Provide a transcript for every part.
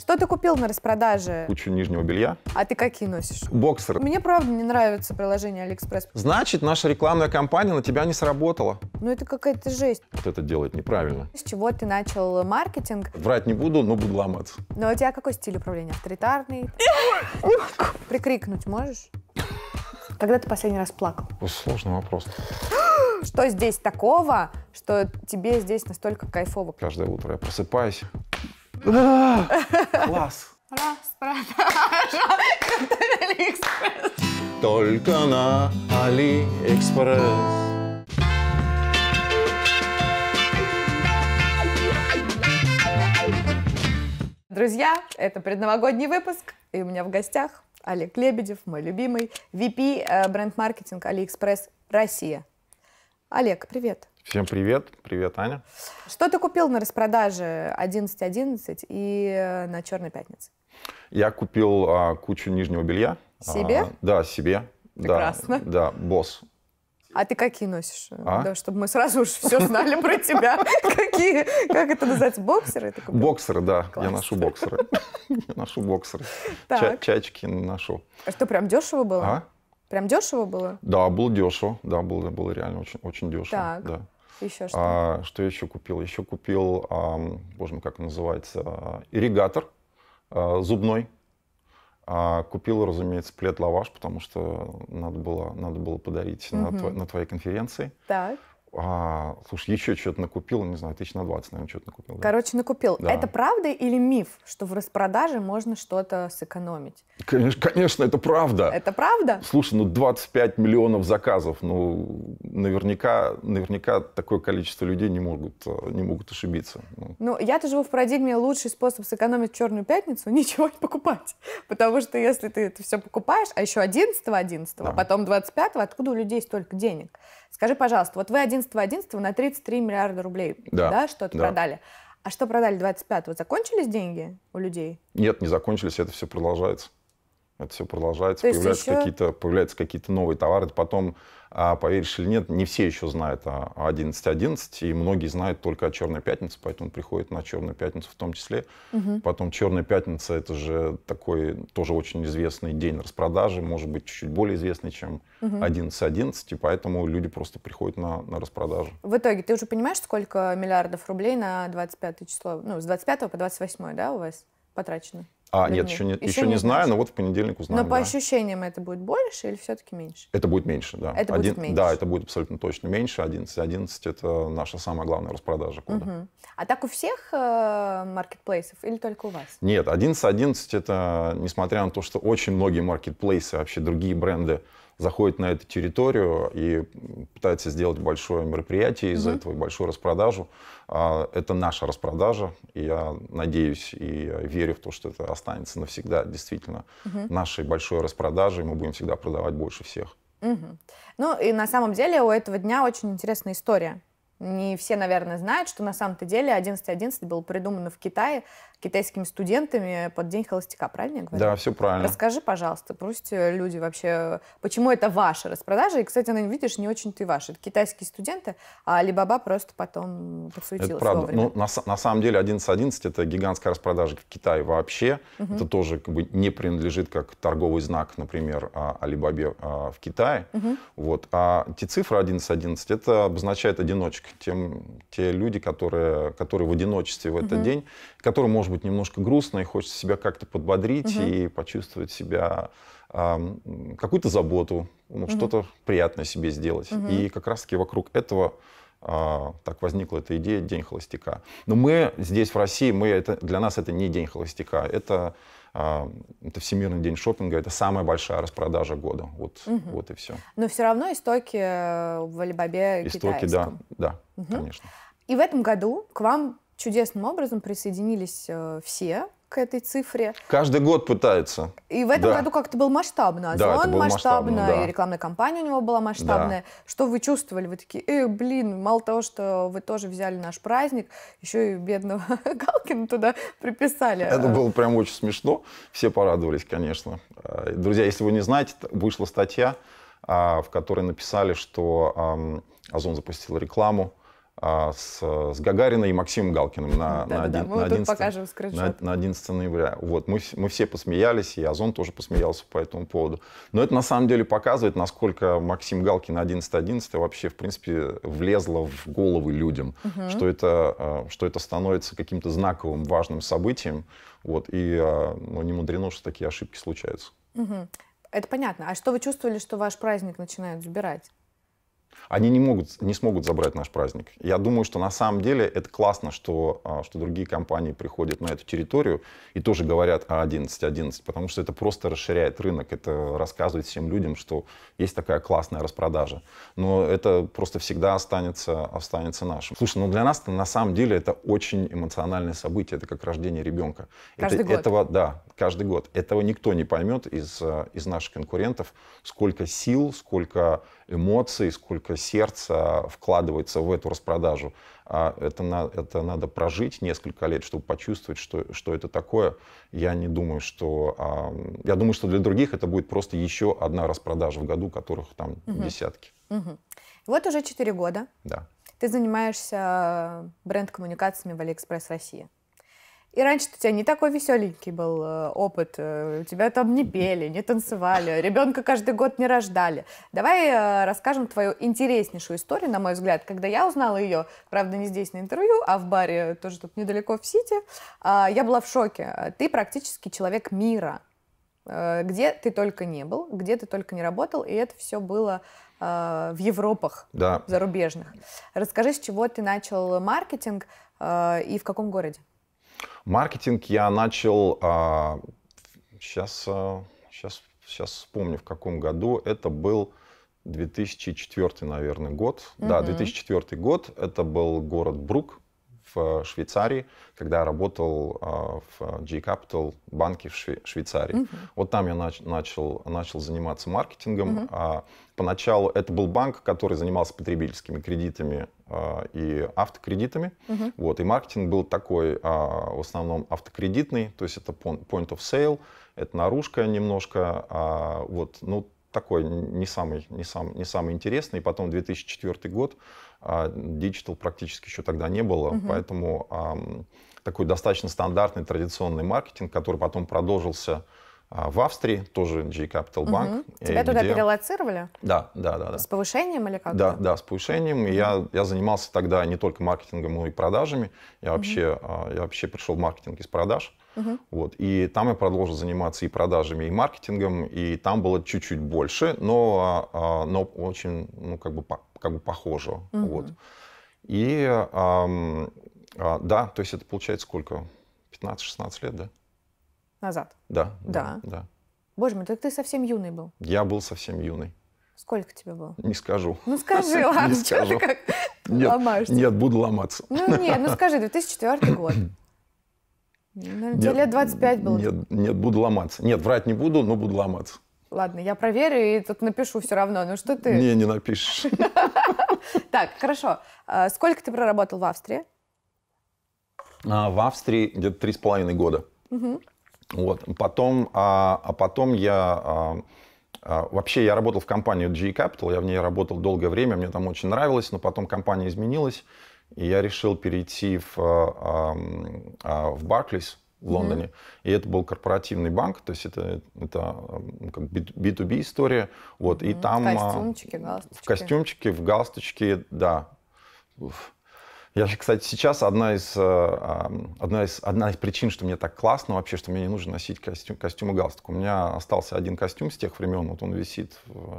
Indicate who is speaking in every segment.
Speaker 1: Что ты купил на распродаже?
Speaker 2: Кучу нижнего белья.
Speaker 1: А ты какие носишь?
Speaker 2: Боксер. Мне
Speaker 1: правда не нравится приложение Алиэкспресс.
Speaker 2: Значит, наша рекламная кампания на тебя не сработала.
Speaker 1: Ну это какая-то жесть.
Speaker 2: Вот это делает неправильно.
Speaker 1: С чего ты начал маркетинг?
Speaker 2: Врать не буду, но буду ломаться.
Speaker 1: Но ну, а у тебя какой стиль управления? Авторитарный? Прикрикнуть можешь? Когда ты последний раз плакал?
Speaker 2: Сложный вопрос.
Speaker 1: Что здесь такого, что тебе здесь настолько кайфово?
Speaker 2: Каждое утро я просыпаюсь, а! Класс!
Speaker 1: Распродажа
Speaker 2: Только на Алиэкспресс.
Speaker 1: Друзья, это предновогодний выпуск, и у меня в гостях Олег Лебедев, мой любимый, VP э, бренд-маркетинг AliExpress Россия. Олег, привет.
Speaker 2: Всем привет. Привет, Аня.
Speaker 1: Что ты купил на распродаже 11.11 и э, на Черной пятнице?
Speaker 2: Я купил а, кучу нижнего белья. Себе? А, да, себе. Прекрасно. Да, да, босс.
Speaker 1: А ты какие носишь? А? Да, чтобы мы сразу уж все знали про тебя. Какие, как это называется, боксеры?
Speaker 2: Боксеры, да. Я ношу боксеры. Я ношу боксеры. Чачки ношу.
Speaker 1: А что, прям дешево было? А? Прям дешево было?
Speaker 2: Да, было дешево. Да, было, было реально очень, очень дешево. Так. Да.
Speaker 1: Еще что? А,
Speaker 2: что я еще купил? Еще купил, а, боже мой, как называется, ирригатор а, зубной. А, купил, разумеется, плед лаваш, потому что надо было, надо было подарить угу. на, тво- на твоей конференции. Так. А, слушай, еще что-то накупил, не знаю, тысяч на 20, наверное, что-то накупил. Да.
Speaker 1: Короче, накупил. Да. Это правда или миф, что в распродаже можно что-то сэкономить?
Speaker 2: Конечно, конечно, это правда.
Speaker 1: Это правда?
Speaker 2: Слушай, ну 25 миллионов заказов, ну наверняка, наверняка такое количество людей не могут, э, не могут ошибиться. Ну.
Speaker 1: ну, я-то живу в парадигме, лучший способ сэкономить черную пятницу – ничего не покупать. Потому что если ты это все покупаешь, а еще 11 11 да. а потом 25 откуда у людей столько денег? Скажи, пожалуйста, вот вы 11 11 на 33 миллиарда рублей да, да, что-то да. продали. А что продали 25-го? Закончились деньги у людей?
Speaker 2: Нет, не закончились, это все продолжается это все продолжается, появляются еще... какие-то появляются какие-то новые товары. Потом, а, поверишь или нет, не все еще знают о 11.11, и многие знают только о Черной пятнице, поэтому приходят на Черную пятницу в том числе. Угу. Потом Черная пятница это же такой тоже очень известный день распродажи, может быть, чуть-чуть более известный, чем 11.11, угу. и поэтому люди просто приходят на, на распродажу.
Speaker 1: В итоге ты уже понимаешь, сколько миллиардов рублей на 25 число, ну, с 25 по 28, да, у вас потрачено? А, Для нет, еще не, еще, еще не, не знаю, но
Speaker 2: вот в понедельник узнаем. Но по да.
Speaker 1: ощущениям это будет больше или все-таки меньше?
Speaker 2: Это будет меньше, да. Это Один, будет меньше? Да, это будет абсолютно точно меньше. 11.11 11 это наша самая главная распродажа
Speaker 1: кода. Угу. А так у всех э, маркетплейсов или только у вас?
Speaker 2: Нет, 11.11 11 это, несмотря на то, что очень многие маркетплейсы, вообще другие бренды, заходит на эту территорию и пытается сделать большое мероприятие из-за mm этого и большую распродажу. А, это наша распродажа, и я надеюсь и верю в то, что это останется навсегда действительно mm нашей большой распродажей. Мы будем всегда продавать больше всех.
Speaker 1: Угу. Ну и на самом деле у этого дня очень интересная история. Не все, наверное, знают, что на самом-то деле 11.11 .11 было придумано в Китае китайскими студентами под День холостяка, правильно я говорю?
Speaker 2: Да, все правильно. Расскажи,
Speaker 1: пожалуйста, пусть э, люди вообще... Почему это ваша распродажа? И, кстати, ну, видишь, не очень-то и ваша. Это китайские студенты, а Alibaba просто потом подсуетилась Это правда. Ну,
Speaker 2: на, на самом деле 11.11 это гигантская распродажа в Китае вообще. Угу. Это тоже как бы не принадлежит как торговый знак, например, Alibaba а, а, в Китае. Угу. Вот. А те цифры 11.11 это обозначает одиночек тем те люди, которые, которые в одиночестве в этот угу. день, которым может быть немножко грустно и хочется себя как-то подбодрить угу. и почувствовать себя э, какую-то заботу, ну, угу. что-то приятное себе сделать. Угу. И как раз-таки вокруг этого а, так возникла эта идея «День холостяка». Но мы здесь, в России, мы это, для нас это не «День холостяка», это, а, это Всемирный день шопинга, это самая большая распродажа года. Вот, угу. вот и все.
Speaker 1: Но все равно истоки э, в Алибабе Истоки, да, да угу. конечно. И в этом году к вам чудесным образом присоединились э, все, к этой цифре.
Speaker 2: Каждый год пытается. И в этом да. году
Speaker 1: как-то был масштабно. Да, Озон масштабно, да. и рекламная кампания у него была масштабная. Да. Что вы чувствовали? Вы такие, э, блин, мало того, что вы тоже взяли наш праздник, еще и бедного Галкина туда приписали. Это было прям
Speaker 2: очень смешно. Все порадовались, конечно. Э, друзья, если вы не знаете, вышла статья, а, в которой написали, что Озон запустил рекламу а, с, с Гагариной и Максимом Галкиным на, да, на, один, на, 11, на, на 11 ноября. Вот, мы, мы все посмеялись, и Озон тоже посмеялся по этому поводу. Но это на самом деле показывает, насколько Максим Галкин 11.11 вообще, в принципе, влезло в головы людям, угу. что, это, а, что это становится каким-то знаковым, важным событием. Вот, и а, ну, не мудрено, что такие ошибки случаются.
Speaker 1: Угу. Это понятно. А что вы чувствовали, что ваш праздник начинают забирать?
Speaker 2: Они не, могут, не смогут забрать наш праздник. Я думаю, что на самом деле это классно, что, а, что другие компании приходят на эту территорию и тоже говорят о 11.11, потому что это просто расширяет рынок, это рассказывает всем людям, что есть такая классная распродажа. Но это просто всегда останется, останется нашим. Слушай, ну для нас на самом деле это очень эмоциональное событие, это как рождение ребенка. Каждый это, год. Этого, да, каждый год. Этого никто не поймет из, а, из наших конкурентов, сколько сил, сколько эмоций, сколько сердца вкладывается в эту распродажу. А это, на, это надо прожить несколько лет, чтобы почувствовать, что, что это такое. Я не думаю, что... А, я думаю, что для других это будет просто еще одна распродажа в году, которых там угу. десятки.
Speaker 1: Угу. Вот уже четыре года. Да. Ты занимаешься э, бренд-коммуникациями в Алиэкспресс России. И раньше у тебя не такой веселенький был э, опыт, э, у тебя там не пели, не танцевали, ребенка каждый год не рождали. Давай э, расскажем твою интереснейшую историю, на мой взгляд, когда я узнала ее, правда, не здесь на интервью, а в баре, тоже тут недалеко в Сити, а, я была в шоке. Ты практически человек мира, где ты только не был, где ты только не работал, и это все было в Европах да. зарубежных. Расскажи, с чего ты начал маркетинг и в каком городе?
Speaker 2: Маркетинг я начал, а, сейчас, а, сейчас, сейчас вспомню, в каком году. Это был 2004, наверное, год. Угу. Да, 2004 год. Это был город Брук в Швейцарии, когда я работал а, в G-Capital банке в Шве- Швейцарии. Угу. Вот там я нач- начал, начал заниматься маркетингом. Угу. А, поначалу это был банк, который занимался потребительскими кредитами а, и автокредитами. Угу. Вот, и маркетинг был такой, а, в основном автокредитный, то есть это point of sale, это наружка немножко, а, вот, ну, такой не самый, не, сам, не самый интересный. И потом 2004 год, диджитал практически еще тогда не было, угу. поэтому такой достаточно стандартный традиционный маркетинг, который потом продолжился а, в Австрии, тоже G Capital Bank. Угу. Тебя где... туда
Speaker 1: перелоцировали?
Speaker 2: Да, да, да, да. С
Speaker 1: повышением или как? Да,
Speaker 2: да, с повышением. И я, я занимался тогда не только маркетингом, но и продажами. Я вообще, угу. я вообще пришел в маркетинг из продаж. Угу. Вот. И там я продолжил заниматься и продажами, и маркетингом. И там было чуть-чуть больше, но, а, но очень, ну, как бы, как бы похоже. Угу. Вот. И, да, то есть это получается сколько? 15-16 лет, да? назад? Да. Да. да.
Speaker 1: Боже мой, так ты совсем юный был.
Speaker 2: Я был совсем юный.
Speaker 1: Сколько тебе было? Не
Speaker 2: скажу. Ну
Speaker 1: скажи, ладно. Не Ты как нет, ломаешься. Нет,
Speaker 2: буду ломаться. Ну нет, ну скажи,
Speaker 1: 2004 год. Наверное, ну, тебе лет 25 было.
Speaker 2: Нет, нет, буду ломаться. Нет, врать не буду, но буду ломаться.
Speaker 1: Ладно, я проверю и тут напишу все равно. Ну что ты? Не,
Speaker 2: не напишешь.
Speaker 1: Так, хорошо. А, сколько ты проработал в Австрии?
Speaker 2: А, в Австрии где-то три с половиной года. Угу. Вот. Потом, а, а потом я... А, а, вообще я работал в компании G Capital, я в ней работал долгое время, мне там очень нравилось, но потом компания изменилась, и я решил перейти в, а, а, в Barclays, в Лондоне. Mm-hmm. И это был корпоративный банк, то есть это, это как B2B история. Вот, mm-hmm. и там, в а, костюмчике,
Speaker 1: галстучке. В костюмчике,
Speaker 2: в галстучке, да. Уф. Я же, кстати, сейчас одна из, э, одна из, одна из причин, что мне так классно вообще, что мне не нужно носить костюм, костюм и галстук. У меня остался один костюм с тех времен, вот он висит,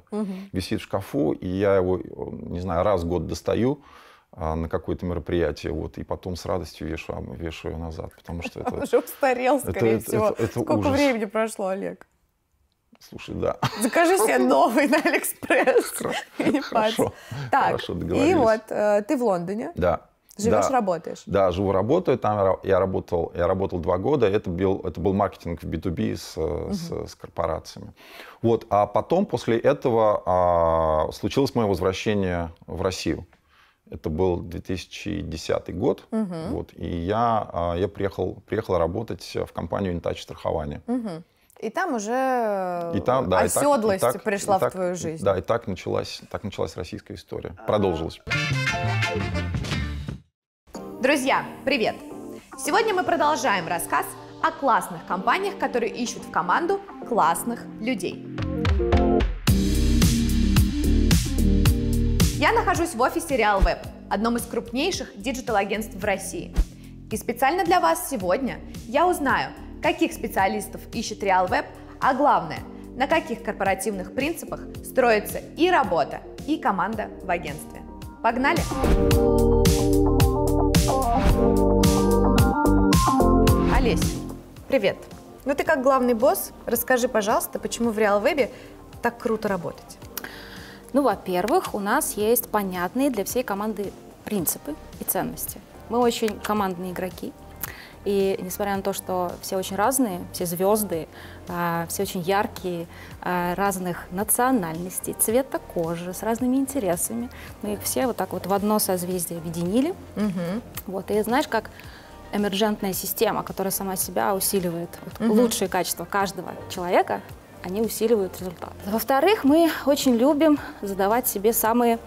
Speaker 2: угу. висит в шкафу, и я его, не знаю, раз в год достаю а, на какое-то мероприятие, вот, и потом с радостью вешаю, вешаю назад, потому что это... Он уже
Speaker 1: устарел, скорее это, всего. Это, это, это Сколько ужас. времени прошло, Олег?
Speaker 2: Слушай, да.
Speaker 1: Закажи себе новый на Алиэкспресс. Хорошо, хорошо, так, договорились. И вот э, ты в Лондоне. Да. Живешь, да, работаешь.
Speaker 2: Да, живу, работаю. Там я работал, я работал два года. Это был, это был маркетинг в B2B с, угу. с, с корпорациями. Вот, а потом, после этого, а, случилось мое возвращение в Россию. Это был 2010 год. Угу. Вот, и я, а, я приехал, приехал работать в компанию Intouch страхование.
Speaker 1: Угу. И там уже и там, да, оседлость и так, и так, пришла и так, в твою жизнь. Да,
Speaker 2: и так началась, так началась российская история. А. Продолжилась. А -а
Speaker 1: -а. Друзья, привет! Сегодня мы продолжаем рассказ о классных компаниях, которые ищут в команду классных людей. Я нахожусь в офисе RealWeb, одном из крупнейших диджитал-агентств в России. И специально для вас сегодня я узнаю, каких специалистов ищет RealWeb, а главное, на каких корпоративных принципах строится и работа, и команда в агентстве. Погнали! Олесь, привет.
Speaker 3: Ну ты как главный босс, расскажи, пожалуйста, почему в RealWeb так круто работать? Ну, во-первых, у нас есть понятные для всей команды принципы и ценности. Мы очень командные игроки, и несмотря на то, что все очень разные, все звезды, э, все очень яркие, э, разных национальностей, цвета кожи, с разными интересами, мы их все вот так вот в одно созвездие объединили. Угу. Вот, и знаешь, как эмерджентная система, которая сама себя усиливает. Вот угу. Лучшие качества каждого человека, они усиливают результат. Во-вторых, мы очень любим задавать себе самые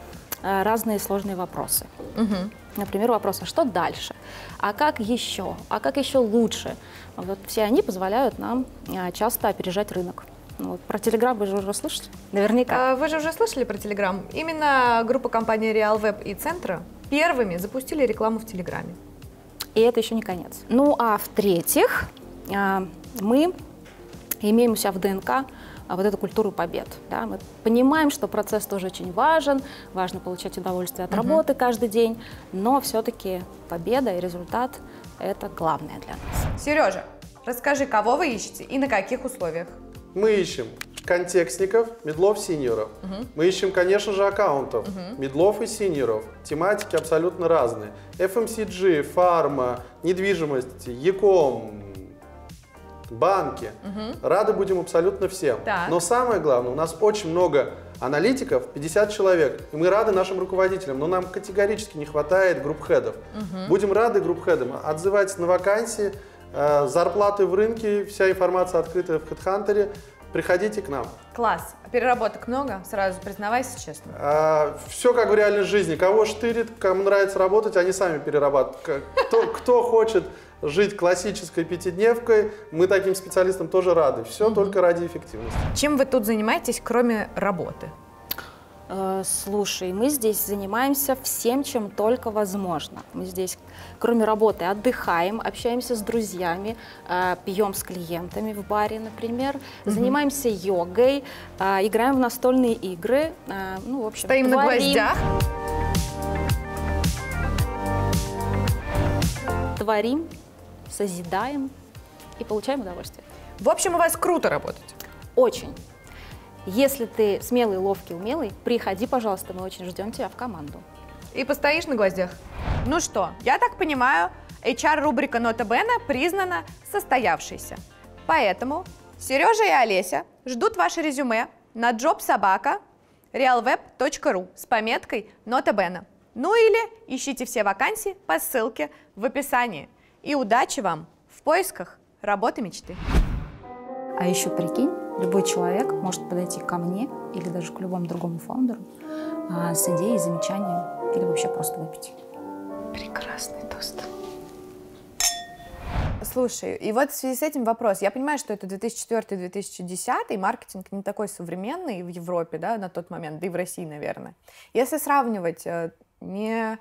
Speaker 3: э, разные сложные вопросы. Угу. Например, вопрос, а что дальше? А как еще? А как еще лучше? Вот все они позволяют нам э, часто опережать рынок. Ну вот. Про Телеграм вы же уже слышали? Наверняка. А вы же
Speaker 1: уже слышали про Телеграм. Именно группа компаний RealWeb и Центра первыми запустили рекламу
Speaker 3: в Телеграме. И это еще не конец. Ну а в-третьих, а, мы имеем у себя в ДНК а, вот эту культуру побед. Да? Мы понимаем, что процесс тоже очень важен, важно получать удовольствие от угу. работы каждый день, но все-таки победа и результат – это главное для нас. Сережа, расскажи, кого вы ищете и на каких
Speaker 1: условиях?
Speaker 2: Мы ищем контекстников, медлов, синьоров. Угу. Мы ищем, конечно же, аккаунтов, угу. медлов и синьоров. Тематики абсолютно разные. FMCG, фарма, недвижимость, Яком,
Speaker 1: банки. Угу. Рады будем абсолютно всем. Так. Но самое главное, у нас очень много аналитиков, 50 человек, и мы рады нашим руководителям, но нам категорически не хватает групп-хедов. Угу. Будем рады групп-хедам, отзывайтесь на вакансии, э, зарплаты в рынке, вся информация открытая в HeadHunter. Приходите к нам. Класс. Переработок много? Сразу признавайся честно. А, все как в реальной жизни. Кого штырит, кому нравится работать, они сами
Speaker 2: перерабатывают. Кто, хочет жить классической пятидневкой, мы таким
Speaker 1: специалистам тоже рады. Все только ради эффективности.
Speaker 3: Чем вы тут занимаетесь, кроме работы? Э, слушай, мы здесь занимаемся всем, чем только возможно. Мы здесь, кроме работы, отдыхаем, общаемся с друзьями, э, пьем с клиентами в баре, например, mm-hmm. занимаемся йогой, э, играем в настольные игры. Ну, в общем, Стоим творим. на гвоздях. Творим, созидаем и получаем удовольствие.
Speaker 1: В общем, у вас круто работать.
Speaker 3: Очень. Если ты смелый, ловкий, умелый, приходи, пожалуйста, мы очень ждем тебя в команду. И постоишь на гвоздях. Ну что,
Speaker 1: я так понимаю, HR-рубрика Нота Бена признана состоявшейся. Поэтому Сережа и Олеся ждут ваше резюме на jobsobaka realweb.ru с пометкой Нота Бена. Ну или ищите все вакансии по ссылке в описании. И удачи вам в поисках работы мечты.
Speaker 3: А еще прикинь, Любой человек может подойти ко мне или даже к любому другому фаундеру а, с идеей, замечанием или вообще просто выпить.
Speaker 1: Прекрасный тост. Слушай, и вот в связи с этим вопрос. Я понимаю, что это 2004-2010, маркетинг не такой современный в Европе, да, на тот момент, да и в России, наверное. Если сравнивать э, не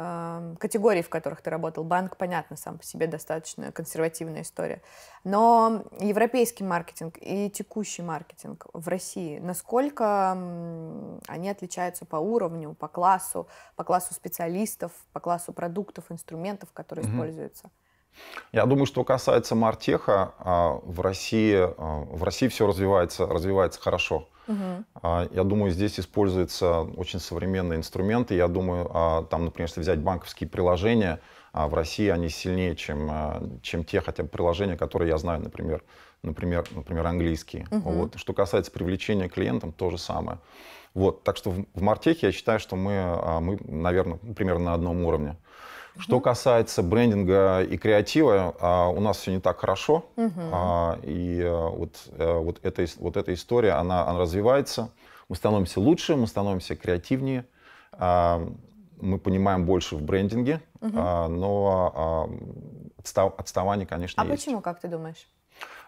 Speaker 1: Эм, категорий, в которых ты работал. Банк, понятно, сам по себе достаточно консервативная история. Но европейский маркетинг и текущий маркетинг в России, насколько они отличаются по уровню, по классу, по классу специалистов, по классу продуктов, инструментов, которые mm-hmm. используются?
Speaker 2: Я думаю, что касается Мартеха, а, в России, а, в России все развивается, развивается хорошо. Угу. Я думаю, здесь используются очень современные инструменты. Я думаю, там, например, если взять банковские приложения, в России они сильнее, чем, чем те хотя бы приложения, которые я знаю, например, например, например английские. Угу. Вот. Что касается привлечения клиентам, то же самое. Вот. Так что в, в Мартехе я считаю, что мы, мы, наверное, примерно на одном уровне. Что касается брендинга и креатива, а, у нас все не так хорошо.
Speaker 1: А,
Speaker 2: и э, вот, э, вот, эта, вот эта история, она, она развивается. Мы становимся лучше, мы становимся креативнее. А, мы понимаем больше в брендинге, но отстав, отставание, конечно, а есть. А
Speaker 1: почему, как ты думаешь?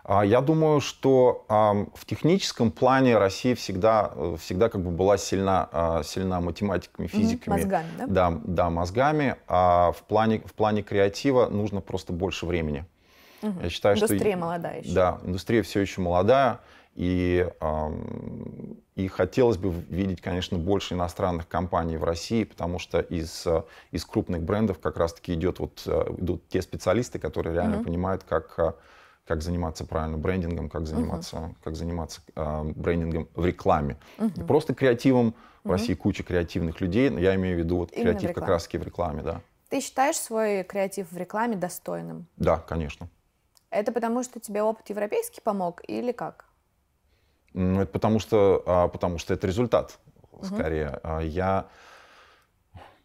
Speaker 2: А, я думаю, что в техническом плане Россия всегда, э, всегда как бы была сильна, а, сильна математиками, физиками. Мозгами, да? Да, да мозгами. А в плане, в плане креатива нужно просто больше времени.
Speaker 1: Угу. Я считаю, индустрия что, молодая еще. Да,
Speaker 2: индустрия все еще молодая. И, и хотелось бы видеть, конечно, больше иностранных компаний в России, потому что из, э, из крупных брендов как раз-таки идет вот, э, идут те специалисты, которые реально угу. понимают, как как заниматься правильно брендингом, как заниматься, uh-huh. как заниматься э, брендингом в рекламе. Uh-huh. просто креативом. В uh-huh. России куча креативных людей, я имею в виду вот Именно креатив как раз-таки в рекламе, да.
Speaker 1: Ты считаешь свой креатив в рекламе достойным?
Speaker 2: Да, конечно.
Speaker 1: Это потому, что тебе опыт европейский помог или как?
Speaker 2: Ну, это потому что, а, потому что это результат, uh-huh. скорее. А, я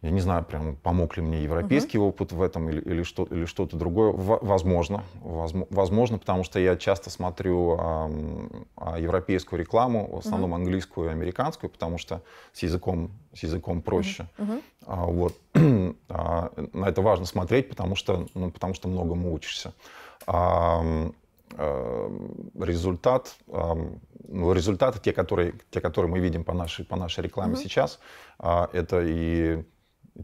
Speaker 2: я не знаю, прям помог ли мне европейский Uh -huh. опыт в этом или, или, что, или что-то другое. возможно, возможно, потому что я часто смотрю эм, европейскую рекламу, в основном Uh -huh. английскую и американскую, потому что с языком, с языком проще. Uh -huh. А, вот. а, на это важно смотреть, потому что, ну, потому что многому учишься. А, результат, ну, результаты, те которые, те, которые мы видим по нашей, по нашей рекламе mm-hmm. сейчас, а, это и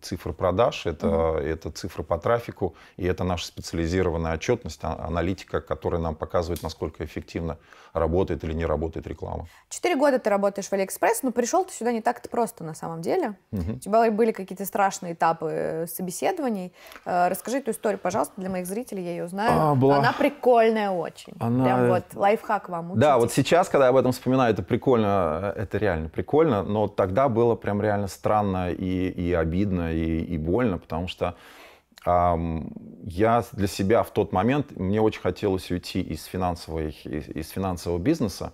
Speaker 2: цифры продаж, это, mm это цифры по трафику, и это наша специализированная отчетность, а, аналитика, которая нам показывает, насколько эффективно работает или не работает реклама.
Speaker 1: Четыре года ты работаешь в Алиэкспресс, но пришел ты сюда не так-то просто на самом деле. mm У тебя были какие-то страшные этапы э, собеседований. Э, расскажи эту историю, пожалуйста, для моих зрителей, я ее знаю. А, была... Она прикольная очень. Она... Прям э, вот лайфхак вам. Учитесь. Да,
Speaker 2: вот сейчас, когда я об этом вспоминаю, это прикольно, это реально прикольно, но тогда было прям реально странно и, и обидно сложно и, и больно, потому что я для себя в тот момент, мне очень хотелось уйти из, финансовой, из, из финансового бизнеса.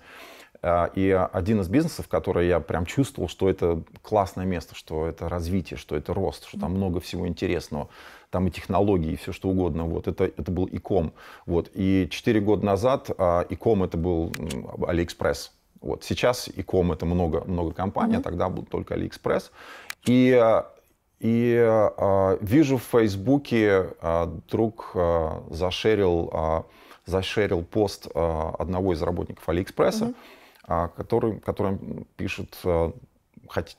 Speaker 2: А, и один из бизнесов, который я прям чувствовал, что это классное место, что это развитие, что это рост, что там много всего интересного, там и технологии, и все что угодно. Вот это, это был ИКОМ. Вот. И четыре года назад а, ИКОМ это был Алиэкспресс. Вот. Сейчас ИКОМ это много, много компаний, mm-hmm. тогда был только Алиэкспресс. И и э, вижу в Фейсбуке, э, друг э, зашерил, э, зашерил пост э, одного из работников Алиэкспресса, угу. э, который, которым пишут э,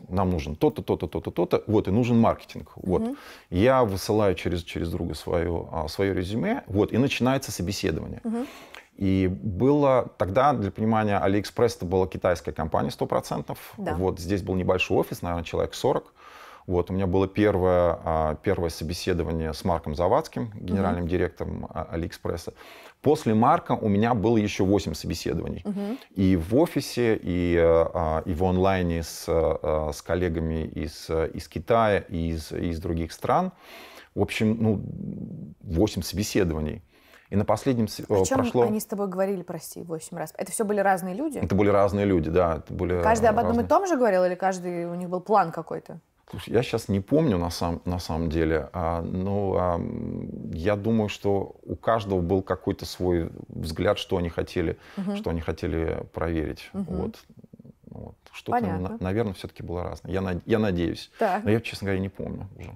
Speaker 2: нам нужен то-то, то-то, то-то, то-то, вот, и нужен маркетинг. Вот. Я высылаю через, через друга свое, э, свое резюме, вот, и начинается собеседование. Угу. И было тогда, для понимания, AliExpress это была китайская компания 100%. Да. Вот здесь был небольшой офис, наверное, человек 40. Вот, у меня было первое, а, первое собеседование с Марком Завадским, генеральным угу. директором а, Алиэкспресса. После Марка у меня было еще 8 собеседований. Угу. И в офисе, и, а, и в онлайне с, с коллегами из, из Китая, и из, из других стран. В общем, ну, 8 собеседований. И на последнем О э, чем прошло... они
Speaker 1: с тобой говорили, прости, 8 раз? Это все были разные люди? Это
Speaker 2: были разные люди, да. Это были каждый об одном разные... и
Speaker 1: том же говорил или каждый у них был план какой-то?
Speaker 2: я сейчас не помню на, сам, на самом деле, а, но а, я думаю, что у каждого был какой-то свой взгляд, что они хотели, угу. что они хотели проверить. Угу. Вот. Вот. Что-то, на, наверное, все-таки было разное. Я, я надеюсь. Так. Но я, честно говоря, не помню уже.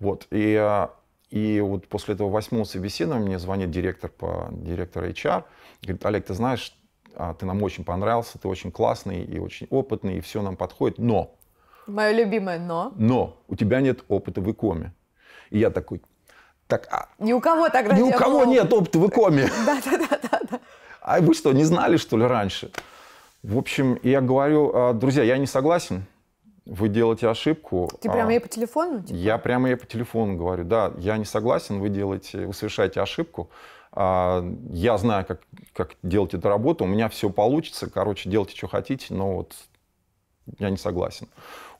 Speaker 2: Вот. И, а, и вот после этого восьмого собеседования мне звонит директор, по, директор HR. Говорит, Олег, ты знаешь, а, ты нам очень понравился, ты очень классный и очень опытный, и все нам подходит, но
Speaker 1: Мое любимое «но».
Speaker 2: Но у тебя нет опыта в икоме. И я такой, так... А...
Speaker 1: Ни у кого тогда Ни у кого было... нет
Speaker 2: опыта в икоме. Да-да-да. А вы что, не знали, что ли, раньше? В общем, я говорю, а, друзья, я не согласен, вы делаете ошибку. Ты а, прямо ей
Speaker 1: по телефону? Типа?
Speaker 2: Я прямо ей по телефону говорю, да, я не согласен, вы делаете, вы совершаете ошибку. А, я знаю, как, как делать эту работу, у меня все получится, короче, делайте, что хотите, но вот я не согласен.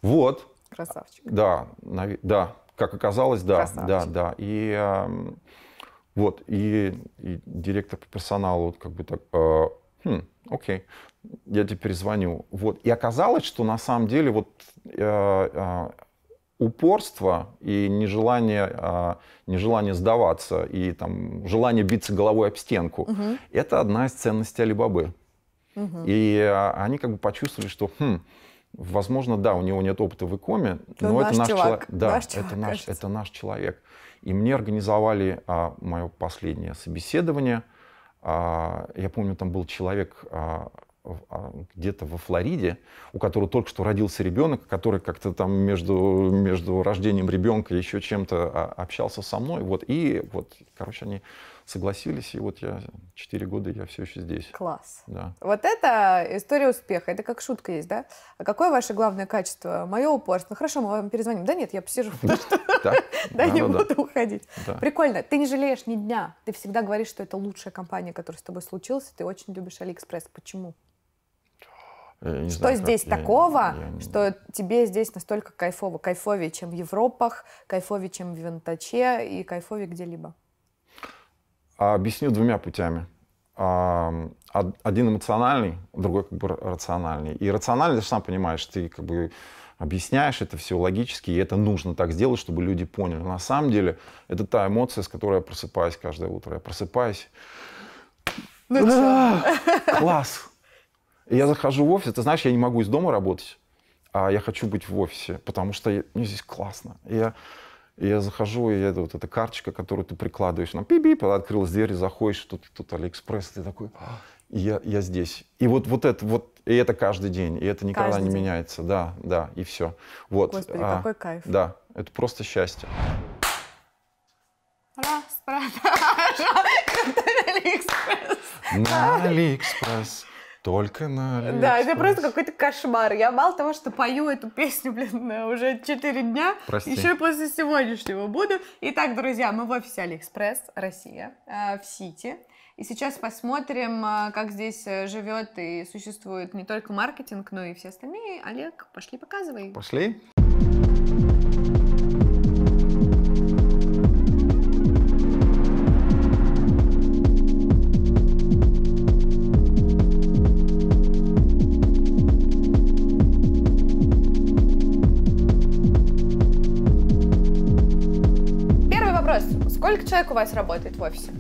Speaker 2: Вот. Красавчик. Да, нав... да, как оказалось, да, Красавчик. да, да. И вот и, и директор по персоналу вот как бы так, э, хм, окей, я тебе перезвоню. Вот и оказалось, что на самом деле вот э, э, упорство и нежелание, э, нежелание сдаваться и там желание биться головой об стенку, угу. это одна из ценностей Алибабы. Угу. И э, они как бы почувствовали, что хм, Возможно, да, у него нет опыта в икоме, но, но это наш человек. Чело... Да, наш это, человек, наш, это наш человек. И мне организовали а, мое последнее собеседование. А, я помню, там был человек а, а, где-то во Флориде, у которого только что родился ребенок, который как-то там между, между рождением ребенка еще чем-то а, общался со мной. Вот, и вот, короче, они согласились, и вот я 4 года, я все еще здесь.
Speaker 1: Класс. Да. Вот это история успеха. Это как шутка есть, да? А какое ваше главное качество? Мое упорство. Ну хорошо, мы вам перезвоним. Да нет, я посижу. Да, не ну буду уходить. Прикольно. Ты не жалеешь ни дня. Ты всегда говоришь, что это лучшая компания, которая с тобой случилась. Ты очень любишь Алиэкспресс. Почему? Что знаю, здесь как, такого, я, я... что тебе здесь настолько кайфово? Кайфовее, чем в Европах, кайфовее, чем в Винтаче и кайфовее где-либо?
Speaker 2: А, объясню двумя путями. А, один эмоциональный, другой как бы рациональный. И рациональный, ты же сам понимаешь, ты как бы объясняешь это все логически, и это нужно так сделать, чтобы люди поняли. На самом деле, это та эмоция, с которой я просыпаюсь каждое утро. Я просыпаюсь. Ну класс! я захожу в офис, ты знаешь, я не могу из дома работать, а я хочу быть в офисе, потому что мне здесь классно. И я я захожу, и это вот эта карточка, которую ты прикладываешь, нам пип-пип, открылась дверь, и заходишь, тут, тут Алиэкспресс, ты такой, и я, я здесь. И вот, вот это вот, и это каждый день, и это никогда каждый не день. меняется, да, да, и все. Вот. Господи, а, какой кайф. Да, это просто счастье.
Speaker 3: Раз, продажа, на Алиэкспресс.
Speaker 2: На Алиэкспресс. Только на Алиэкспресс. Да, это просто
Speaker 1: какой-то кошмар. Я мало того, что пою эту песню, блин, э, уже 4 дня, Прости. еще и после сегодняшнего буду. Итак, друзья, мы в офисе Алиэкспресс, Россия, э, в Сити. И сейчас посмотрим, э, как здесь живет и существует не только маркетинг, но и все остальные. Олег, пошли показывай. Пошли. Сколько человек у вас работает в офисе?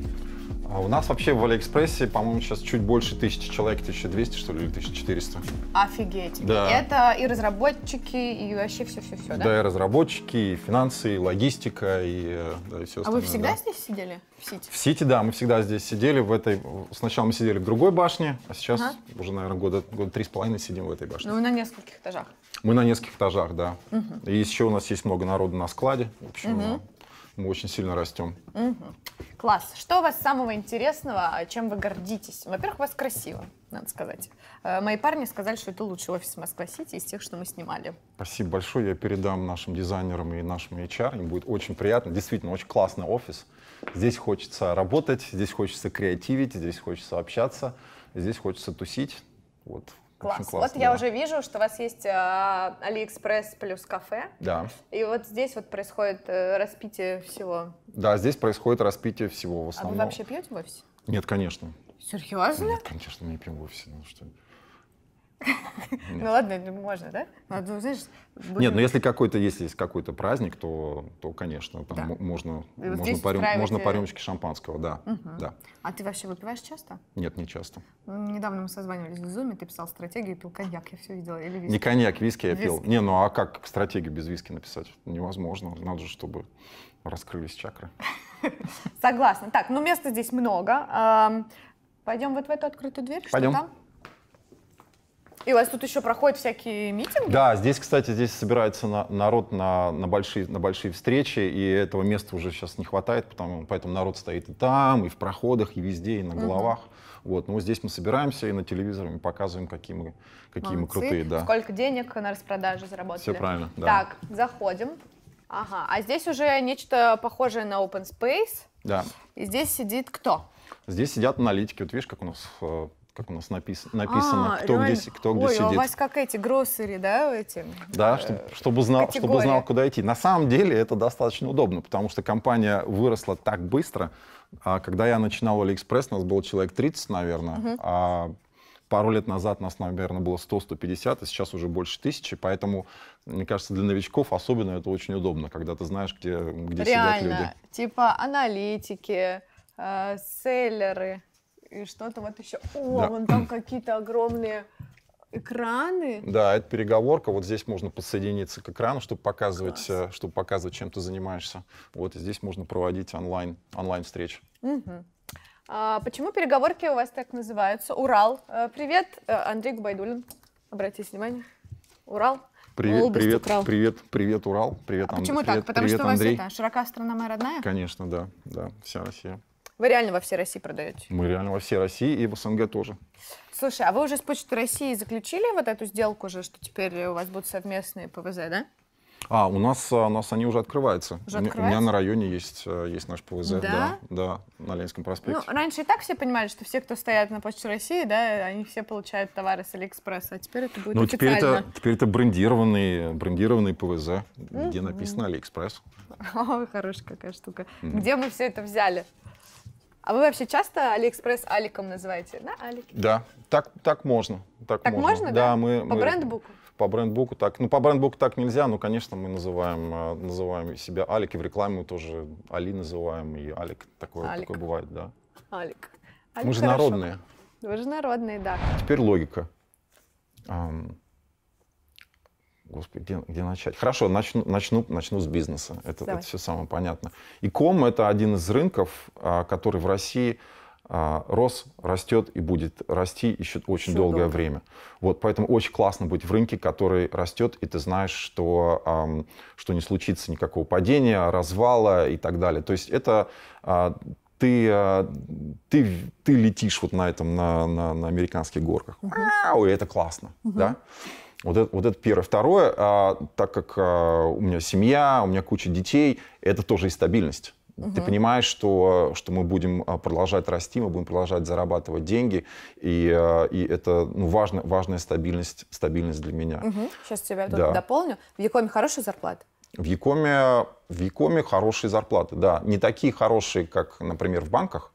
Speaker 2: А у нас вообще в Алиэкспрессе, по-моему, сейчас чуть больше тысячи человек, 1200, что ли, или 1400.
Speaker 1: Офигеть. Да. Это и разработчики, и вообще все-все-все, да? Да, и
Speaker 2: разработчики, и финансы, и логистика, и, э, да, и все остальное. А вы всегда да.
Speaker 1: здесь сидели? В Сити?
Speaker 2: В Сити, да, мы всегда здесь сидели. В этой... Сначала мы сидели в другой башне, а сейчас ага. уже, наверное, года, года три с половиной сидим в этой башне. Ну,
Speaker 1: вы на нескольких этажах.
Speaker 2: Мы на нескольких этажах, да. Угу. И еще у нас есть много народу на складе. В общем, угу мы очень сильно растем.
Speaker 1: Угу. Класс. Что у вас самого интересного, чем вы гордитесь? Во-первых, у вас красиво, надо сказать. Э, мои парни сказали, что это лучший офис Москва-Сити из тех, что мы снимали.
Speaker 2: Спасибо большое. Я передам нашим дизайнерам и нашему HR. Им будет очень приятно. Действительно, очень классный офис. Здесь хочется работать, здесь хочется креативить, здесь хочется общаться, здесь хочется тусить. Вот Класс. Очень классно, вот я уже
Speaker 1: вижу, что у вас есть а, Алиэкспресс плюс кафе. Да. И вот здесь вот происходит э, распитие всего.
Speaker 2: Да, здесь происходит распитие всего в основном. А вы вообще пьете в офисе? Нет, конечно.
Speaker 1: Серьезно? Нет,
Speaker 2: конечно, не пьем в офисе. Ну, что...
Speaker 1: Ну, ну ладно, можно, да? Ну, Нет, но ну, если
Speaker 2: какой-то, если есть какой-то праздник, то, то конечно, там можно, можно, парем, можно паремочки э, шампанского, да, да.
Speaker 1: А ты вообще выпиваешь часто?
Speaker 2: Нет, не часто.
Speaker 1: Недавно мы созванивались в Зуме, ты писал стратегию, пил коньяк, я все видела, или виски. Не коньяк, виски я пил. Не,
Speaker 2: ну а как стратегию без виски написать? Невозможно, надо же, чтобы раскрылись чакры.
Speaker 1: Согласна. Так, ну места здесь много. Пойдем вот в эту открытую дверь, Пойдем. что там? И у вас тут еще проходят всякие митинги? Да,
Speaker 2: здесь, кстати, здесь собирается на, народ на, на, большие, на большие встречи, и этого места уже сейчас не хватает, потому, поэтому народ стоит и там, и в проходах, и везде, и на головах. Угу. Вот, ну здесь мы собираемся и на телевизоре мы показываем, какие мы, какие мы крутые, да. Сколько
Speaker 1: денег на распродаже заработали? Все правильно, да. Так, заходим. Ага, а здесь уже нечто похожее на open space. Да. И здесь сидит кто?
Speaker 2: Здесь сидят аналитики. Вот видишь, как у нас э, как у нас напис, написано, а, кто реально? где, кто Ой, а сидит. у вас
Speaker 1: как эти гроссери, да, эти? Да, э, чтобы,
Speaker 2: чтобы, знал, категория. чтобы знал, куда идти. На самом деле это достаточно удобно, потому что компания выросла так быстро. А когда я начинал Алиэкспресс, нас было человек 30, наверное, угу. а пару лет назад нас, наверное, было 100-150, а сейчас уже больше тысячи, поэтому, мне кажется, для новичков особенно это очень удобно, когда ты знаешь, где, где Реально. сидят люди. Реально,
Speaker 1: типа аналитики, э, селлеры, и что-то вот еще. О, да. вон там какие-то огромные экраны.
Speaker 2: Да, это переговорка. Вот здесь можно подсоединиться к экрану, чтобы показывать, Класс. Э, чтобы показывать, чем ты занимаешься. Вот и здесь можно проводить онлайн, онлайн встречи.
Speaker 1: Угу. А почему переговорки у вас так называются? Урал. Э, привет, э, Андрей Губайдулин. Обратите внимание. Урал. Привет, Область привет, Урал.
Speaker 2: привет, привет, Урал. Привет, а Анд... Почему привет, так? Потому привет, что Андрей. у вас это
Speaker 1: широка страна моя родная?
Speaker 2: Конечно, да, да, вся Россия.
Speaker 1: Вы реально во всей России продаете?
Speaker 2: Мы реально во всей России и в СНГ тоже.
Speaker 1: Слушай, а вы уже с Почты России заключили вот эту сделку уже, что теперь у вас будут совместные ПВЗ, да?
Speaker 2: А, у нас, а, у нас они уже открываются. Уже открываются? У меня на районе есть, э, есть наш ПВЗ, да? да, да, на Ленинском проспекте. Ну,
Speaker 1: раньше и так все понимали, что все, кто стоят на Почте России, да, они все получают товары с Алиэкспресса, а теперь это будет Ну, теперь это,
Speaker 2: теперь это брендированный, брендированный ПВЗ, mm-hmm. где написано Алиэкспресс.
Speaker 1: О, хорошая какая штука. Mm-hmm. Где мы все это взяли? А вы вообще часто Алиэкспресс Аликом называете, да, Алики?
Speaker 2: Да, так, так можно. Так, так можно, да? да? Мы, по мы... брендбуку? по брендбуку так, ну по брендбуку так нельзя, но, конечно, мы называем, э, называем себя Алик, и в рекламе мы тоже Али называем, и Алик, такое, Алик. такое бывает, да.
Speaker 1: Алик. Алик мы же хорошо. народные. Вы же народные, да.
Speaker 2: Теперь логика. Господи, где, где начать? Хорошо, начну, начну, начну с бизнеса. Это, это все самое понятно. И ком это один из рынков, а, который в России а, рос, растет и будет расти еще очень, очень долгое долго. время. Вот, поэтому очень классно быть в рынке, который растет, и ты знаешь, что, эм, что не случится никакого падения, развала и так далее. То есть это э, ты, э, ты, ты летишь вот на этом, на, на, на американских горках. Угу. Ау, и это классно, угу. да? Вот это, вот это первое. Второе, а, так как а, у меня семья, у меня куча детей, это тоже и стабильность. Угу. Ты понимаешь, что, что мы будем а, продолжать расти, мы будем продолжать зарабатывать деньги, и, а, и это ну, важно, важная стабильность, стабильность для меня.
Speaker 1: Угу. Сейчас тебя да. дополню. В Якоме хорошая зарплата?
Speaker 2: В Якоме, в Якоме хорошие зарплаты, да. Не такие хорошие, как, например, в банках,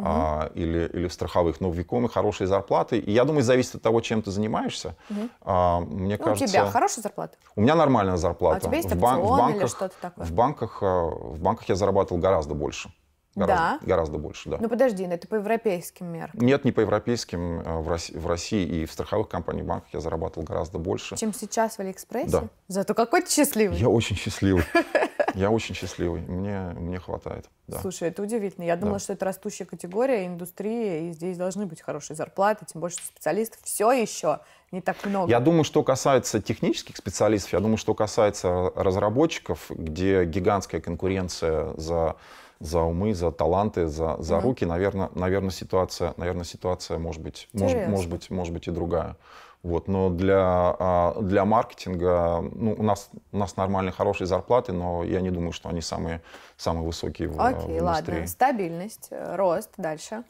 Speaker 2: угу. а, или, или в страховых, но в Викоме хорошие зарплаты. И я думаю, зависит от того, чем ты занимаешься. Угу. А, мне ну, кажется, у тебя
Speaker 1: хорошая зарплата?
Speaker 2: У меня нормальная зарплата. А у тебя есть в, бан- в банках, или что-то такое? В банках, а, в банках я зарабатывал гораздо больше. Гораздо, да. гораздо больше, да. Ну
Speaker 1: подожди, это по европейским меркам
Speaker 2: Нет, не по европейским. А, в России, в России и в страховых компаниях, банках я зарабатывал гораздо больше. Чем
Speaker 1: сейчас в Алиэкспрессе? Да. Зато какой ты счастливый. Я
Speaker 2: очень счастливый. Я очень счастливый, мне, мне хватает. Да.
Speaker 1: Слушай, это удивительно. Я думала, да. что это растущая категория, индустрия, и здесь должны быть хорошие зарплаты, тем больше специалистов. Все еще не так много. Я
Speaker 2: думаю, что касается технических специалистов, я думаю, что касается разработчиков, где гигантская конкуренция за за умы, за таланты, за, за угу. руки, наверное, наверное, ситуация, наверное, ситуация может быть, может, может быть, может быть и другая. Вот, но для, а, для маркетинга ну, у, нас, у нас нормальные хорошие зарплаты, но я не думаю, что они самые, самые высокие в, Окей, в индустрии. ладно.
Speaker 1: Стабильность, э, рост, дальше.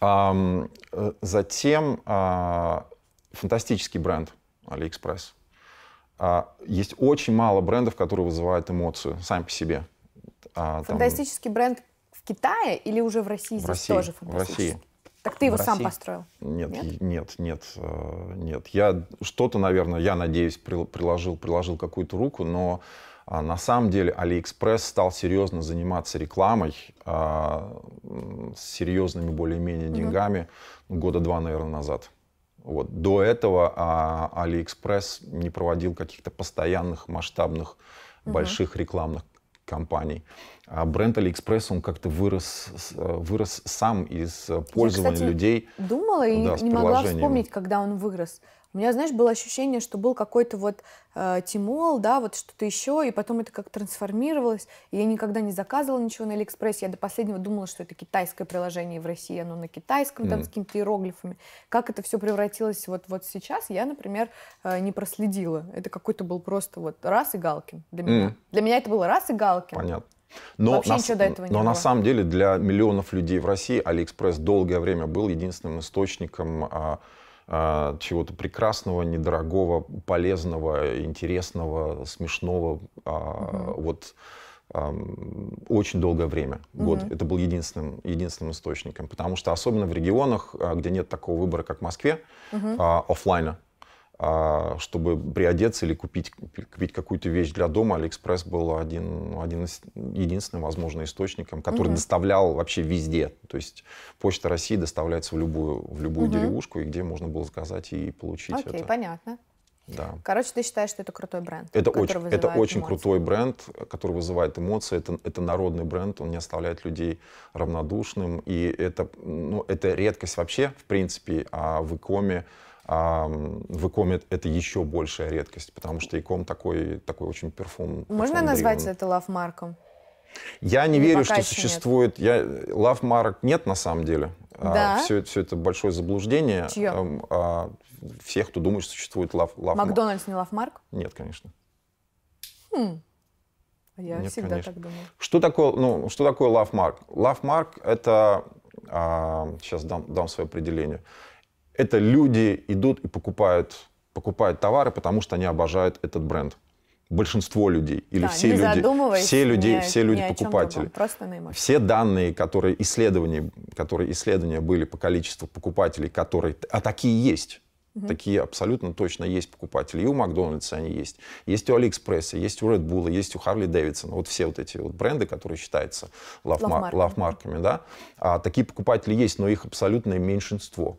Speaker 2: А, затем а, фантастический бренд AliExpress. А, есть очень мало брендов, которые вызывают эмоцию сами по себе. А, там...
Speaker 1: Фантастический бренд в Китае или уже в России, в России тоже фантастический? В России. Так ты его России? сам построил? Нет,
Speaker 2: нет, нет, э, нет. Я что-то, наверное, я надеюсь, приложил, приложил какую-то руку, но а, на самом деле AliExpress стал серьезно заниматься рекламой а, с серьезными более-менее деньгами угу. года два, наверное, назад. Вот. До этого AliExpress а, не проводил каких-то постоянных масштабных угу. больших рекламных кампаний. А бренд Алиэкспресс, он как-то вырос, э, вырос сам из э, пользования Я, кстати, людей. думала и да, не могла вспомнить,
Speaker 1: когда он вырос. У меня, знаешь, было ощущение, что был какой-то вот э, Тимол, да, вот что-то еще, и потом это как трансформировалось. я никогда не заказывала ничего на Алиэкспрессе. Я до последнего думала, что это китайское приложение в России, оно на китайском, там с какими-то иероглифами. Как это все превратилось вот, вот сейчас, я, например, э, не проследила. Это какой-то был просто вот раз и Галкин для меня. Для меня это было раз и Галкин. Понятно. Но, Вообще на, до этого не но было. на
Speaker 2: самом деле для миллионов людей в России Алиэкспресс долгое время был единственным источником а, а, чего-то прекрасного, недорогого, полезного, интересного, смешного. А, угу. Вот очень долгое время, год. Угу. Это был единственным, единственным источником. Потому что особенно в регионах, а, где нет такого выбора, как в Москве, угу. офлайна, а, чтобы приодеться или купить, купить какую-то вещь для дома, Алиэкспресс был один, один из, единственным возможным источником, который угу. доставлял вообще везде. То есть Почта России доставляется в любую, в любую угу. деревушку, и где можно было заказать и получить Окей, это. Окей, понятно. Да.
Speaker 1: Короче, ты считаешь, что это крутой бренд? Это очень, это очень
Speaker 2: крутой бренд, который вызывает эмоции. Это, это народный бренд, он не оставляет людей равнодушным. И это, ну, это редкость вообще, в принципе, а в икоме. E а, в икоме это еще большая редкость, потому что иком такой, такой очень перфум. Можно назвать
Speaker 1: это лавмарком?
Speaker 2: Я не Или верю, что существует... Нет. Я, лавмарок нет на самом деле. А, да? А, все, все это большое заблуждение. Чье? Эм, а, всех, кто думает, что существует лавмарк. Макдональдс не лавмарк? Нет, конечно.
Speaker 1: Хм. Я нет, всегда конечно. так думала.
Speaker 2: Что такое, ну, что такое лавмарк? Лавмарк — это... А, сейчас дам, дам свое определение это люди идут и покупают, покупают товары, потому что они обожают этот бренд. Большинство людей или да, все, люди, все люди, ни, все люди, покупатели. просто на все данные, которые исследования, которые исследования были по количеству покупателей, которые, а такие есть. Угу. Такие абсолютно точно есть покупатели. И у Макдональдса они есть. Есть у Алиэкспресса, есть у Red Bull, есть у Харли Дэвидсона. Вот все вот эти вот бренды, которые считаются лавмарками. лавмарками да? а, такие покупатели есть, но их абсолютное меньшинство.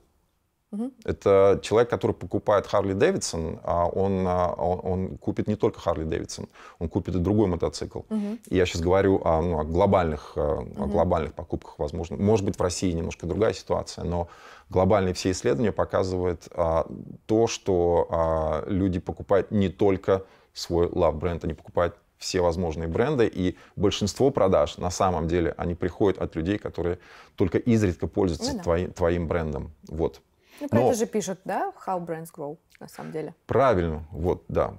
Speaker 2: Это человек, который покупает Харли Дэвидсон, а а, он, он, купит не только Харли Дэвидсон, он купит и другой мотоцикл. Угу. И я сейчас говорю о, ну, о, глобальных, угу. о глобальных покупках, возможно. Может быть, в России немножко другая ситуация, но глобальные все исследования показывают а, то, что а, люди покупают не только свой лав-бренд, они покупают все возможные бренды, и большинство продаж, на самом деле, они приходят от людей, которые только изредка пользуются ну, да. твои, твоим брендом. Вот. Ну, про Но... это же
Speaker 1: пишут, да, How Brands Grow, на самом деле.
Speaker 2: Правильно, вот, да.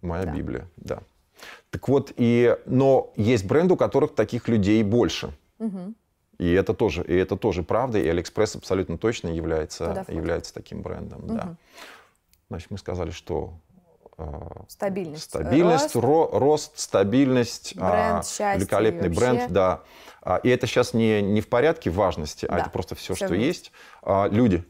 Speaker 2: Моя да. Библия, да. Так вот, и, но есть бренды, у которых таких людей больше. Угу. И это тоже, и это тоже правда, и Алиэкспресс абсолютно точно является, является таким брендом. Угу. Да. Значит, мы сказали, что э, стабильность, стабильность, рост, ро, рост стабильность, а, бренд, а, счастье, великолепный бренд, да. А, и это сейчас не не в порядке важности, а это просто все, все что есть. А, люди,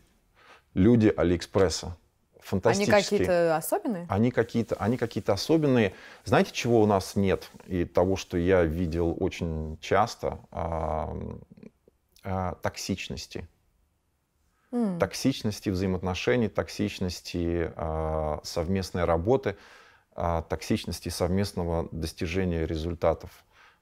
Speaker 2: люди Алиэкспресса. Фантастические. Они какие-то особенные? Они какие-то, они какие-то особенные. Знаете, чего у нас нет? И того, что я видел очень часто, а, а, токсичности. Mm. Токсичности взаимоотношений, токсичности а, совместной работы, а, токсичности совместного достижения результатов.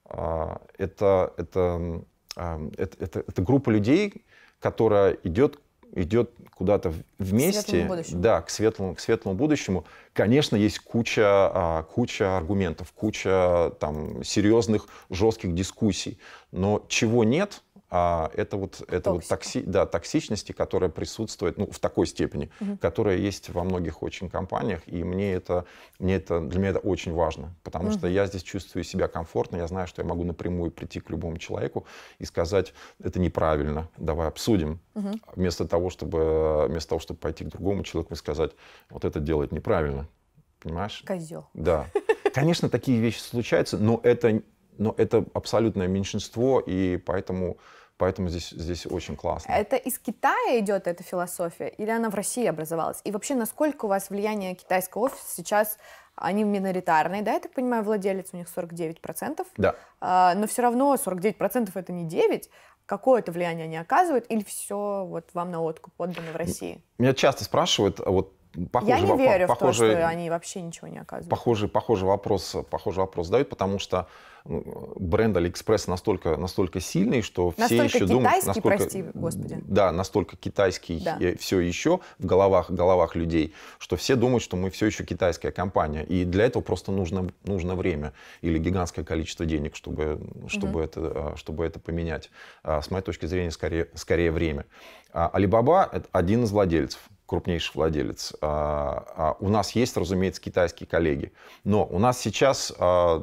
Speaker 2: А, это, это, а, это, это, это группа людей, которая идет идет куда-то вместе, к да, к светлому, к светлому будущему, конечно, есть куча, а, куча аргументов, куча там серьезных жестких дискуссий, но чего нет, а это вот, это вот токси, да, токсичности, которая присутствует ну, в такой степени, угу. которая есть во многих очень компаниях. И мне это, мне это, для меня это очень важно, потому угу. что я здесь чувствую себя комфортно, я знаю, что я могу напрямую прийти к любому человеку и сказать, это неправильно, давай обсудим. Угу. Вместо, того, чтобы, вместо того, чтобы пойти к другому человеку и сказать, вот это делает неправильно. Понимаешь? Козел. Да. Конечно, такие вещи случаются, но это но это абсолютное меньшинство, и поэтому Поэтому здесь, здесь очень классно.
Speaker 1: Это из Китая идет эта философия? Или она в России образовалась? И вообще, насколько у вас влияние китайского офиса сейчас они миноритарные, да, я так понимаю, владелец у них 49%. Да. А, но все равно 49% это не 9. какое это влияние они оказывают или все вот вам на откуп отдано в России?
Speaker 2: Меня часто спрашивают, а вот похожий, Я не верю похожий, в то, что
Speaker 1: они вообще ничего не оказывают.
Speaker 2: Похожий, похожий, вопрос, похожий вопрос дают, потому что ну, бренд AliExpress настолько, настолько сильный, что все настолько еще думают... Настолько прости, господи. Да, настолько китайский да. все еще в головах, головах людей, что все думают, что мы все еще китайская компания. И для этого просто нужно, нужно время или гигантское количество денег, чтобы, чтобы, угу. это, а, чтобы это поменять. А, с моей точки зрения, скорее, скорее время. А Alibaba это один из владельцев крупнейший владелец. А, а у нас есть, разумеется, китайские коллеги, но у нас сейчас а,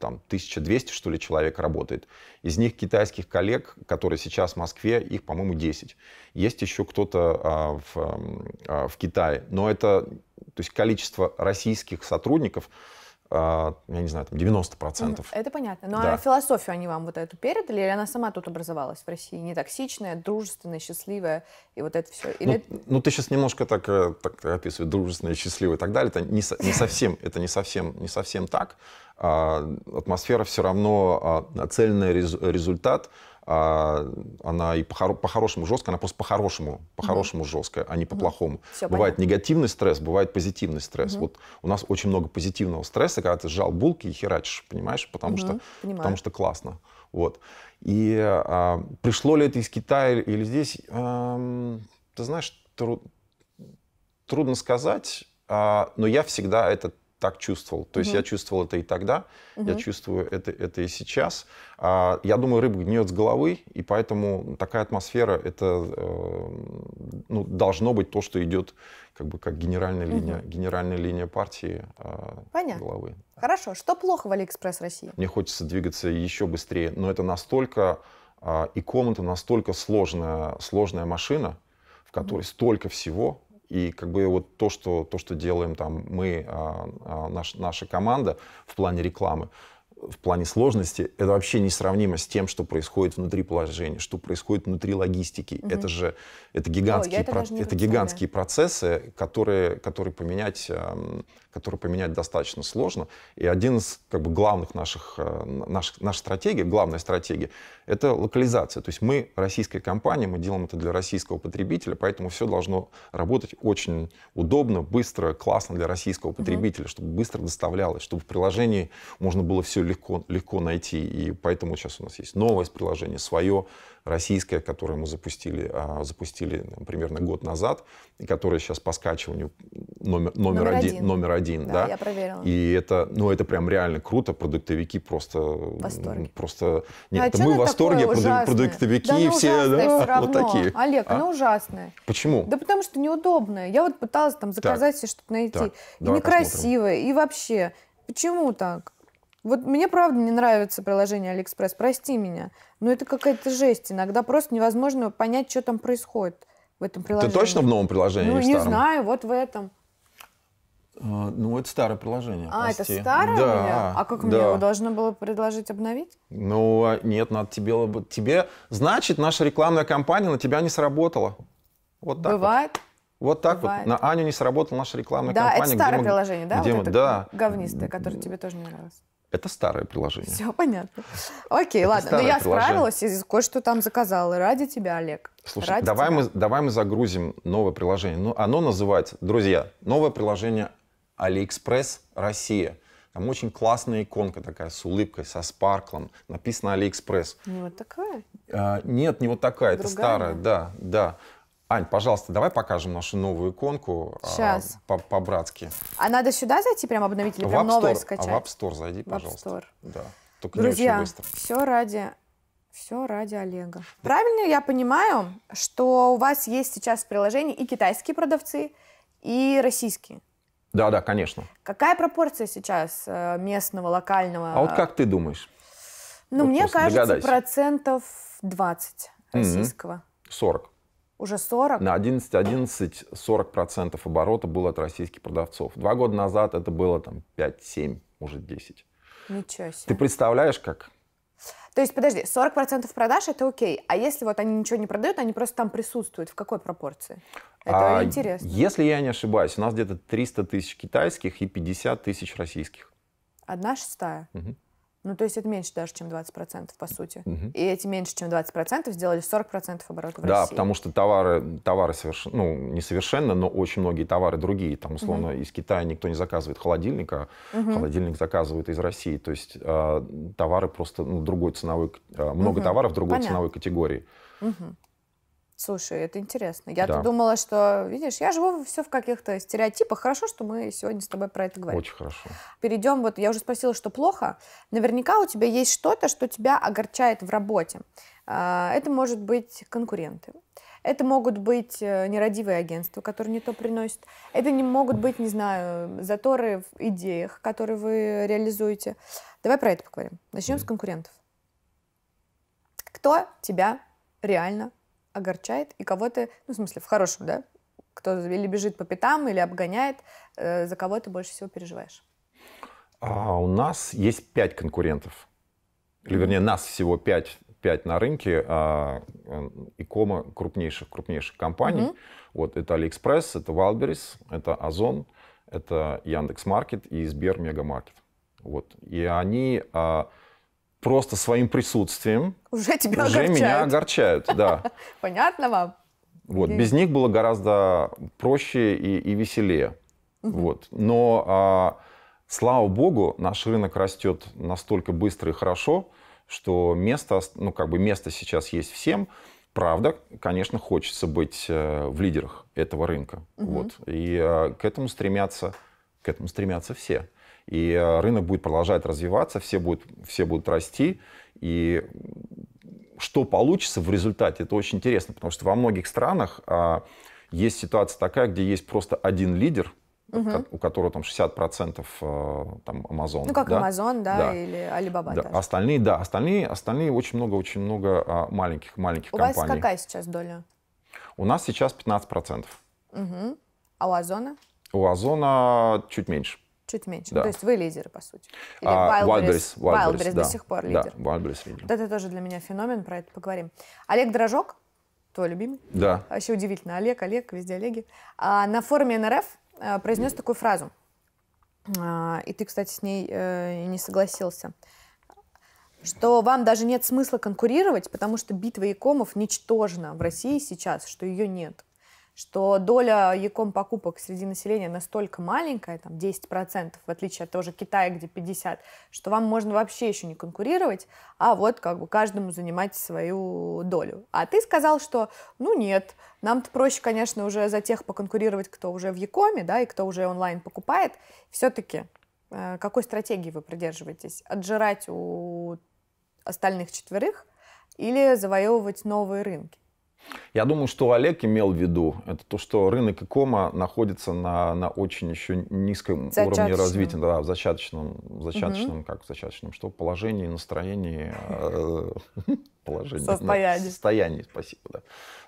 Speaker 2: там 1200, что ли, человек работает. Из них китайских коллег, которые сейчас в Москве, их, по-моему, 10. Есть еще кто-то в, в Китае, но это, то есть количество российских сотрудников, а, я не знаю, там 90%.
Speaker 1: Это понятно. Но ну, а да. а философию они вам вот эту передали, или она сама тут образовалась в России? Не токсичная, дружественная, счастливая, и вот это все? Или... Ну,
Speaker 2: ну, ты сейчас немножко так, э, так описываешь, дружественная, счастливая и так далее. Это не, не совсем, это не совсем, не совсем так. А, атмосфера все равно, цельный результат — а, она и по-хорошему жесткая, она просто по-хорошему, по-хорошему жесткая, а не по-плохому. Бывает негативный стресс, бывает позитивный стресс. Вот у нас очень много позитивного стресса, когда ты сжал булки и херачишь, понимаешь, потому что, потому что классно. Вот. И а, пришло ли это из Китая или здесь, а, ты знаешь, тру- трудно сказать, а, но я всегда этот так чувствовал. То есть угу. я чувствовал это и тогда, угу. я чувствую это, это и сейчас. А, я думаю, рыба гниет с головы, и поэтому такая атмосфера это э, ну, должно быть то, что идет как бы как генеральная линия, генеральная линия партии э, Понятно. головы.
Speaker 1: Хорошо. Что плохо в Алиэкспресс России?
Speaker 2: Мне хочется двигаться еще быстрее, но это настолько э, и комната настолько сложная, сложная машина, в которой угу. столько всего, и как бы вот то, что, то, что делаем там мы, а, а, наш, наша команда в плане рекламы, в плане сложности, это вообще несравнимо с тем, что происходит внутри положения, что происходит внутри логистики. Угу. Это же это гигантские, О, это про, это гигантские процессы, которые, которые, поменять, эм, которые поменять достаточно сложно. И один из как бы, главных наших, э, наш, наша стратегия, главная стратегия, это локализация. То есть мы, российская компания, мы делаем это для российского потребителя, поэтому все должно работать очень удобно, быстро, классно для российского потребителя, угу. чтобы быстро доставлялось, чтобы в приложении можно было все легко легко, легко найти. И поэтому сейчас у нас есть новое приложение, свое, российское, которое мы запустили, а, запустили примерно год назад, и которое сейчас по скачиванию номер, номер, номер один, один. Номер один да, да, я проверила. И это, ну, это прям реально круто. Продуктовики просто... В Просто...
Speaker 3: Ну, нет, а это мы в восторге, ужасное? продуктовики да, все, да, все равно. вот такие. Олег, а? оно
Speaker 1: ужасное. Почему? Да потому что неудобное. Я вот пыталась там заказать так. себе что-то найти. Так, и некрасиво, посмотрим. и вообще. Почему так? Вот мне правда не нравится приложение Алиэкспресс, прости меня, но это какая-то жесть. Иногда просто невозможно понять, что там происходит в этом приложении. Ты точно в новом приложении ну, или в старом? не знаю, вот в этом.
Speaker 2: А, ну, это старое приложение. А, прости. это старое? Да. Меня? А как да. мне его
Speaker 1: должно было предложить обновить?
Speaker 2: Ну, а, нет, надо тебе... тебе... Значит, наша рекламная кампания на тебя не сработала. Вот так Бывает. Вот. Вот так Бывает. вот. На Аню не сработала наша рекламная да, кампания. Да, это старое мы, приложение, да? Где вот мы, это да.
Speaker 1: говнистое, которое тебе тоже не нравилось.
Speaker 2: Это старое приложение.
Speaker 1: Все понятно. Окей, ладно. Но ну я приложение. справилась и кое-что там заказала. Ради тебя, Олег. Слушай, давай, Мы,
Speaker 2: давай мы загрузим новое приложение. Ну, оно называется, друзья, новое приложение AliExpress Россия. Там очень классная иконка такая с улыбкой, со спарклом. Написано AliExpress.
Speaker 1: Не вот такая?
Speaker 2: А, нет, не вот такая. Другая? Это старая, да, да. Ань, пожалуйста, давай покажем нашу новую иконку Сейчас. А, по-братски.
Speaker 1: А надо сюда зайти, прям обновить или прям новое Store, а скачать? В App Store зайди, в App Store.
Speaker 2: Да. Только Друзья, не очень
Speaker 1: все ради все ради Олега. Правильно я понимаю, что у вас есть сейчас в приложении и китайские продавцы, и российские?
Speaker 2: Да, да, конечно.
Speaker 1: Какая пропорция сейчас э, местного, локального? А вот как ты думаешь? Ну, вот мне кажется, догадайся. процентов 20 российского. 40. Уже 40? На
Speaker 2: 11, 11, 40 процентов оборота было от российских продавцов. Два года назад это было там 5, 7, уже 10. Ничего себе. Ты представляешь, как?
Speaker 1: То есть, подожди, 40% продаж это окей, а если вот они ничего не продают, они просто там присутствуют, в какой пропорции? Это а, интересно. Если
Speaker 2: я не ошибаюсь, у нас где-то 300 тысяч китайских и 50 тысяч российских.
Speaker 1: Одна шестая? Угу. Ну, то есть это меньше даже, чем 20%, по сути. Угу. И эти меньше, чем 20% сделали 40% оборота в да, России. Да, потому
Speaker 2: что товары, товары соверш... ну, несовершенно, но очень многие товары другие. Там, условно, угу. из Китая никто не заказывает холодильника, угу. холодильник заказывают из России. То есть э, товары просто ну, другой ценовой... Э, много угу. товаров другой Понятно. ценовой категории.
Speaker 1: Угу. Слушай, это интересно. Я-то да. думала, что, видишь, я живу все в каких-то стереотипах. Хорошо, что мы сегодня с тобой про это говорим. Очень хорошо. Перейдем, вот я уже спросила, что плохо. Наверняка у тебя есть что-то, что тебя огорчает в работе. А, это может быть конкуренты. Это могут быть э, нерадивые агентства, которые не то приносят. Это не могут быть, не знаю, заторы в идеях, которые вы реализуете. Давай про это поговорим. Начнем mm. с конкурентов. Кто тебя реально огорчает и кого-то, ну, в смысле, в хорошем, да, кто или бежит по пятам, или обгоняет, э, за кого ты больше всего переживаешь?
Speaker 2: А у нас есть пять конкурентов. Или, вернее, нас всего пять, пять на рынке. А, э, икома крупнейших, крупнейших компаний. Mm-hmm. Вот это AliExpress, это Wildberries, это Озон, это Яндекс.Маркет и Сбер Мегамаркет. Вот. И они... А, просто своим присутствием
Speaker 1: уже, тебя уже огорчают. меня
Speaker 2: огорчают. Да.
Speaker 1: Понятно вам?
Speaker 2: Вот. Без них было гораздо проще и, и веселее. Вот. Но, а, слава богу, наш рынок растет настолько быстро и хорошо, что место, ну, как бы место сейчас есть всем. Правда, конечно, хочется быть э, в лидерах этого рынка. Угу. Вот. И а, к этому стремятся, к этому стремятся все. И э, рынок будет продолжать развиваться, все будут, все будут расти. И что получится в результате, это очень интересно, потому что во многих странах а, есть ситуация такая, где есть просто один лидер, угу. у которого там 60% э, там Amazon. Ну, как да? Amazon, да, да,
Speaker 1: или Alibaba. Да.
Speaker 2: Остальные, да, остальные, остальные очень много, очень много а, маленьких, маленьких у компаний. У вас какая
Speaker 1: сейчас доля?
Speaker 2: У нас сейчас 15%.
Speaker 1: Угу. А у Озона?
Speaker 2: У Озона чуть меньше.
Speaker 1: Чуть меньше. Да. То есть вы лидеры, по сути. Или а, Wildberries. Wildberries, Wildberries, да. до сих пор лидер.
Speaker 2: Да, Wildberries лидер. Вот
Speaker 1: это тоже для меня феномен, про это поговорим. Олег Дрожок, твой любимый. Да. Вообще а удивительно. Олег, Олег, везде Олеги. А, на форуме НРФ а, произнес такую фразу. А, и ты, кстати, с ней э, не согласился. Что вам даже нет смысла конкурировать, потому что битва икомов ничтожна в России сейчас, что ее нет что доля яком покупок среди населения настолько маленькая, там 10%, в отличие от того же Китая, где 50%, что вам можно вообще еще не конкурировать, а вот как бы каждому занимать свою долю. А ты сказал, что ну нет, нам-то проще, конечно, уже за тех поконкурировать, кто уже в Якоме, да, и кто уже онлайн покупает. Все-таки э, какой стратегии вы придерживаетесь? Отжирать у остальных четверых или завоевывать новые рынки?
Speaker 2: Я думаю, что Олег имел в виду, это то, что рынок икома находится на, на очень еще низком уровне развития, да, в зачаточном, в зачаточном, угу. как в зачаточном, что положении, настроении. Э, положении. Состоянии. Ну, состоянии, спасибо, да.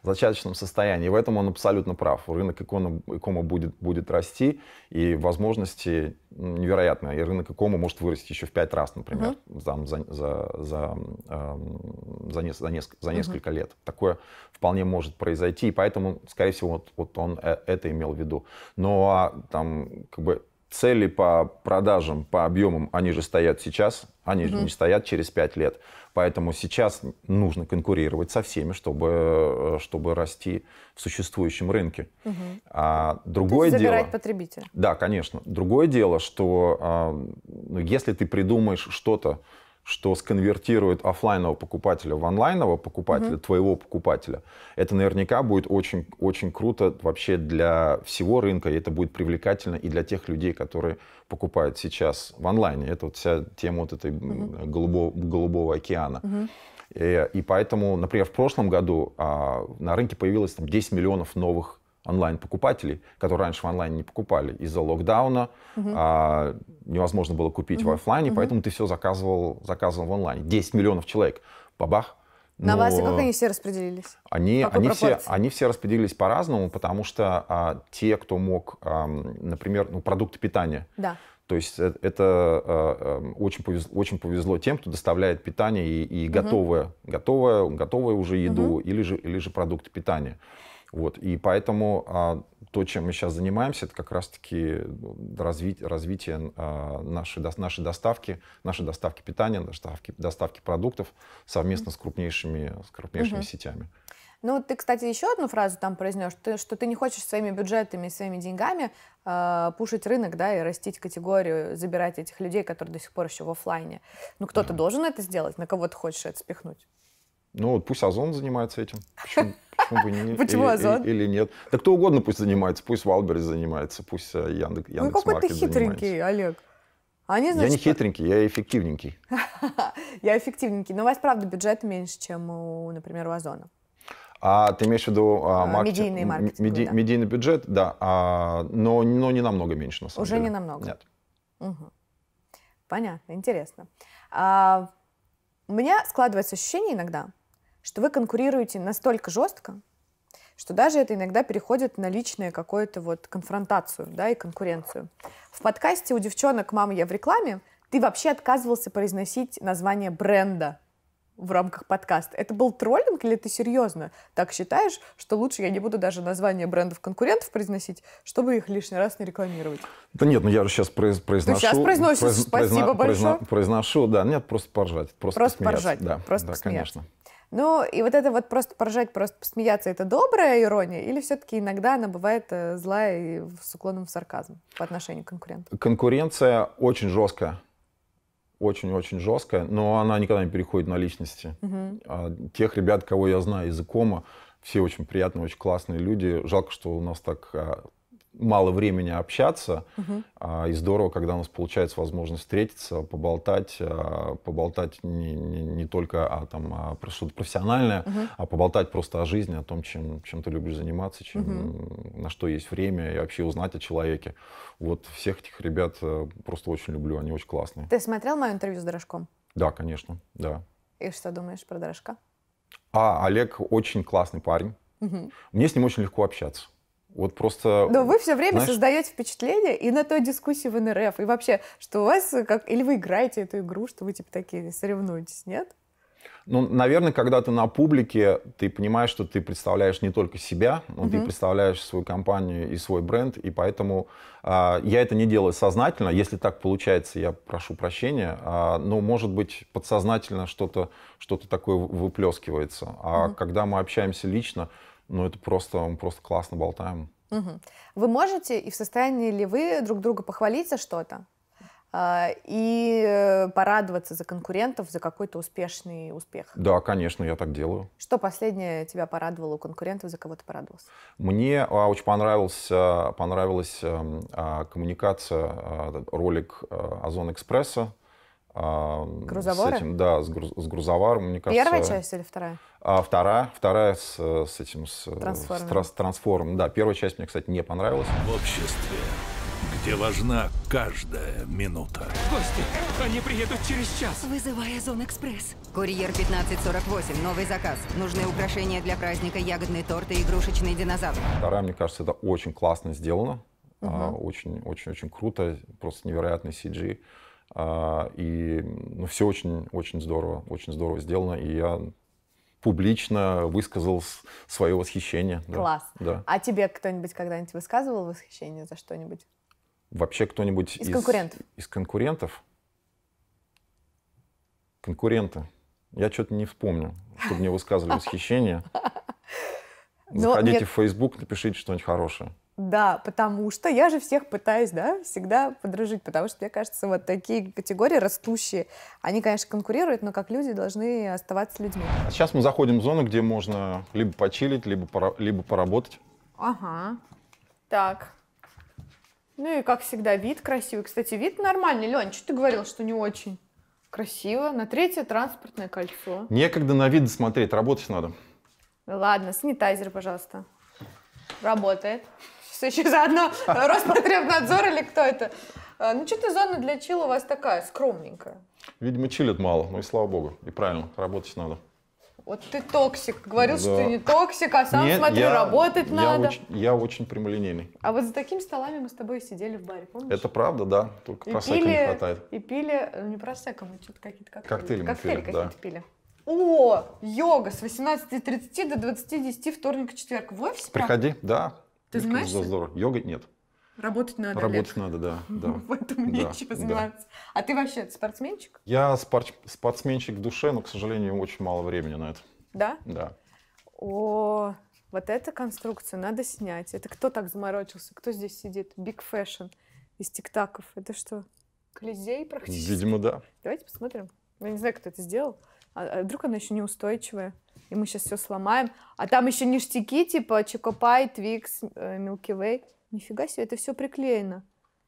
Speaker 2: В зачаточном состоянии. И в этом он абсолютно прав. Рынок икона, икома будет, будет расти, и возможности невероятные. И рынок икома может вырасти еще в пять раз, например, угу. uh за, за, за, эм, за, за, несколько, за несколько угу. лет. Такое вполне может произойти, и поэтому, скорее всего, вот, вот он э, это имел в виду. Но ну, а, там как бы цели по продажам, по объемам, они же стоят сейчас, они mm-hmm. же не стоят через 5 лет. Поэтому сейчас нужно конкурировать со всеми, чтобы, э, чтобы расти в существующем рынке. Угу. А, другое То есть дело... потребителя. Да, конечно. Другое дело, что а, ну, если ты придумаешь что-то, что сконвертирует офлайнового покупателя в онлайнового покупателя, mm твоего покупателя, это наверняка будет очень, очень круто вообще для всего рынка, и это будет привлекательно и для тех людей, которые покупают сейчас в онлайне. Это вот вся тема вот этой mm голубого, голубого океана. mm И, э, и поэтому, например, в прошлом году а, на рынке появилось там, 10 миллионов новых онлайн-покупателей, которые раньше в онлайне не покупали. Из-за локдауна угу. а, невозможно было купить угу. в офлайне, угу. поэтому ты все заказывал, заказывал в онлайне. 10 миллионов человек. Бабах.
Speaker 1: Но На вас и как они все распределились?
Speaker 2: Они, они, все, они все распределились по-разному, потому что а, те, кто мог, а, например, ну, продукты питания. Да. То есть это, это а, очень, повезло, очень повезло тем, кто доставляет питание и, и угу. готовое, готовое, готовое уже еду угу. или, же, или же продукты питания. Вот, и поэтому а, то, чем мы сейчас занимаемся, это как раз-таки ну, разви- развитие а, нашей, до, нашей доставки, нашей доставки питания, доставки, доставки продуктов совместно с крупнейшими, с крупнейшими mm сетями.
Speaker 1: Ну, ты, кстати, еще одну фразу там произнес, ты, что ты не хочешь своими бюджетами, своими деньгами э, пушить рынок, да, и растить категорию, забирать этих людей, которые до сих пор еще в офлайне. Ну, кто-то да. должен это сделать, на кого ты хочешь это спихнуть?
Speaker 2: Ну вот пусть Озон занимается этим. Почему, почему бы не? Почему или, Озон? Или, нет. Да кто угодно пусть занимается. Пусть Валберс занимается, пусть Яндекс, э, Яндекс Ну какой ты хитренький,
Speaker 1: Олег. Они, значит, я не
Speaker 2: хитренький, я эффективненький.
Speaker 1: я эффективненький. Но у вас, правда, бюджет меньше, чем, у, например, у Озона.
Speaker 2: А ты имеешь в виду а, а маркетинг, медийный маркетинг? Меди, да. Медийный бюджет, да, а, но, но не намного меньше, на самом Уже деле. Уже не намного? Нет.
Speaker 1: Угу. Понятно, интересно. А, у меня складывается ощущение иногда, что вы конкурируете настолько жестко, что даже это иногда переходит на личное какое-то вот конфронтацию, да, и конкуренцию. В подкасте у девчонок «Мама, я в рекламе» ты вообще отказывался произносить название бренда в рамках подкаста. Это был троллинг или ты серьезно так считаешь, что лучше я не буду даже название брендов конкурентов произносить, чтобы их лишний раз не рекламировать?
Speaker 2: Да нет, ну я же сейчас произ, произношу. Ты сейчас произносишь, произ, спасибо произно, большое. Произно, произношу, да, нет, просто поржать, просто, просто поржать, да, просто да, конечно.
Speaker 1: Ну, и вот это вот просто поржать, просто посмеяться, это добрая ирония, или все-таки иногда она бывает э, злая и с уклоном в сарказм по отношению к конкуренту?
Speaker 2: Конкуренция очень жесткая, очень-очень жесткая, но она никогда не переходит на личности. Угу. тех ребят, кого я знаю из Икома, все очень приятные, очень классные люди. Жалко, что у нас так а, мало времени общаться, угу. а, и здорово, когда у нас получается возможность встретиться, поболтать, а, поболтать не, не, не только о, там, о что-то профессиональное, угу. а поболтать просто о жизни, о том, чем, чем ты любишь заниматься, чем, угу. на что есть время, и вообще узнать о человеке. Вот всех этих ребят э, просто очень люблю, они очень классные.
Speaker 1: Ты смотрел мое интервью с Дорожком?
Speaker 2: Да, конечно, да.
Speaker 1: И что думаешь про Дорожка?
Speaker 2: А, Олег очень классный парень. Угу. Мне с ним очень легко общаться. Вот просто... Но вы все время знаешь...
Speaker 1: создаете впечатление и на той дискуссии в НРФ, и вообще, что у вас э, как... Или вы играете эту игру, что вы типа такие соревнуетесь, нет?
Speaker 2: Ну, наверное, когда ты на публике, ты понимаешь, что ты представляешь не только себя, но угу. ты представляешь свою компанию и свой бренд, и поэтому э, я это не делаю сознательно. Если так получается, я прошу прощения. Э, но, может быть, подсознательно что-то что такое выплескивается. А угу. когда мы общаемся лично, ну, это просто, мы просто классно болтаем.
Speaker 1: Угу. Вы можете и в состоянии ли вы друг друга похвалить за что-то? А, и э, порадоваться за конкурентов, за какой-то успешный успех. Да,
Speaker 2: конечно, я так делаю.
Speaker 1: Что последнее тебя порадовало у конкурентов, за кого ты порадовался?
Speaker 2: Мне а, очень понравился, понравилась эм, а, коммуникация, а, ролик э, Озон Экспресса, Грузовары? С этим, да, с, груз, с грузоваром, мне кажется. Первая часть или вторая? А, вторая, вторая с, с этим, с трансформером. С, с трансформером. Да, первая часть мне, кстати, не понравилась. В обществе, где важна каждая минута.
Speaker 3: Гости, они приедут через час. Вызывая Зон Экспресс. Курьер 1548, новый заказ. Нужны украшения для праздника, ягодный торт и игрушечный динозавр.
Speaker 2: Вторая, мне кажется, это очень классно сделано. Очень-очень-очень а, очень, очень, очень круто, просто невероятный CG. А, и ну, все очень-очень здорово, очень здорово сделано. И я публично высказал свое восхищение. Класс. Да,
Speaker 1: А тебе кто-нибудь когда-нибудь высказывал восхищение за что-нибудь?
Speaker 2: Вообще кто-нибудь из, из конкурентов? Из конкурентов? Конкуренты. Я что-то не вспомню, чтобы мне высказывали восхищение. Ну, Заходите в Facebook, напишите что-нибудь хорошее.
Speaker 1: Да, потому что я же всех пытаюсь, да, всегда подружить, потому что, мне кажется, вот такие категории растущие, они, конечно, конкурируют, но как люди должны оставаться людьми.
Speaker 2: Сейчас мы заходим в зону, где можно либо почилить, либо, пора, либо поработать.
Speaker 1: Ага. Так. Ну и, как всегда, вид красивый. Кстати, вид нормальный. Лень, что ты говорил, что не очень? Красиво. На третье транспортное кольцо.
Speaker 2: Некогда на вид смотреть, работать надо.
Speaker 1: Ладно, санитайзер, пожалуйста. Работает все еще заодно Роспотребнадзор или кто это. А, ну, что-то зона для чила у вас такая, скромненькая.
Speaker 2: Видимо, чилит мало, ну и слава богу. И правильно, работать надо.
Speaker 1: Вот ты токсик. Говорил, да. что ты не токсик, а сам, Нет, смотрю, я, работать я надо. Очень,
Speaker 2: я очень прямолинейный.
Speaker 1: А вот за такими столами мы с тобой сидели в баре, помнишь? Это
Speaker 2: правда, да. Только и просека не хватает. И
Speaker 1: пили, ну не просека, мы что-то какие-то коктейли. Коктейли, коктейли пили, да. пили. О, йога с 18.30 до 20.10 вторника четверг в офисе?
Speaker 2: Приходи, да. Ты занимаешься? Здорово. Йога нет.
Speaker 1: Работать надо. Работать
Speaker 2: Олег. надо, да. да.
Speaker 1: Поэтому да, нечего да. заниматься. А ты вообще спортсменчик?
Speaker 2: Я спорт, спортсменчик в душе, но, к сожалению, очень мало времени на это.
Speaker 1: Да? Да. О, вот эта конструкция надо снять. Это кто так заморочился? Кто здесь сидит? Биг фэшн из тиктаков. Это что? Колизей практически? Видимо, да. Давайте посмотрим. Я не знаю, кто это сделал. а, а вдруг она еще неустойчивая? и мы сейчас все сломаем. А там еще ништяки, типа Чокопай, Твикс, Милки Вей. Нифига себе, это все приклеено.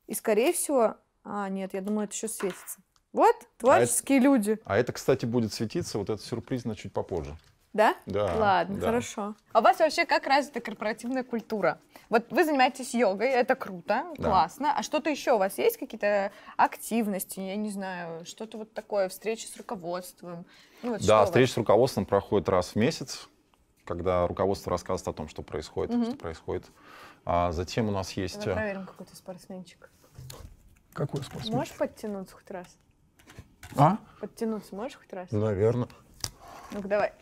Speaker 1: И, скорее всего... А, нет, я думаю, это еще светится. Вот, а творческие
Speaker 2: а люди. Это, а это, кстати, будет светиться, вот этот сюрприз на чуть попозже.
Speaker 1: Да? Да. Ладно, да. хорошо. А у вас вообще как развита корпоративная культура? Вот вы занимаетесь йогой, это круто, да. классно. А что-то еще у вас есть? Какие-то активности, я не знаю, что-то вот такое, встречи с руководством? Ну, вот да, встречи с
Speaker 2: руководством проходят раз в месяц, когда руководство рассказывает о том, что происходит, угу. что происходит. А затем у нас есть... Давай э,
Speaker 1: проверим какой-то спортсменчик. Какой спортсменчик? Можешь подтянуться хоть раз? А? Подтянуться можешь хоть раз? Наверное. Ну-ка, давай.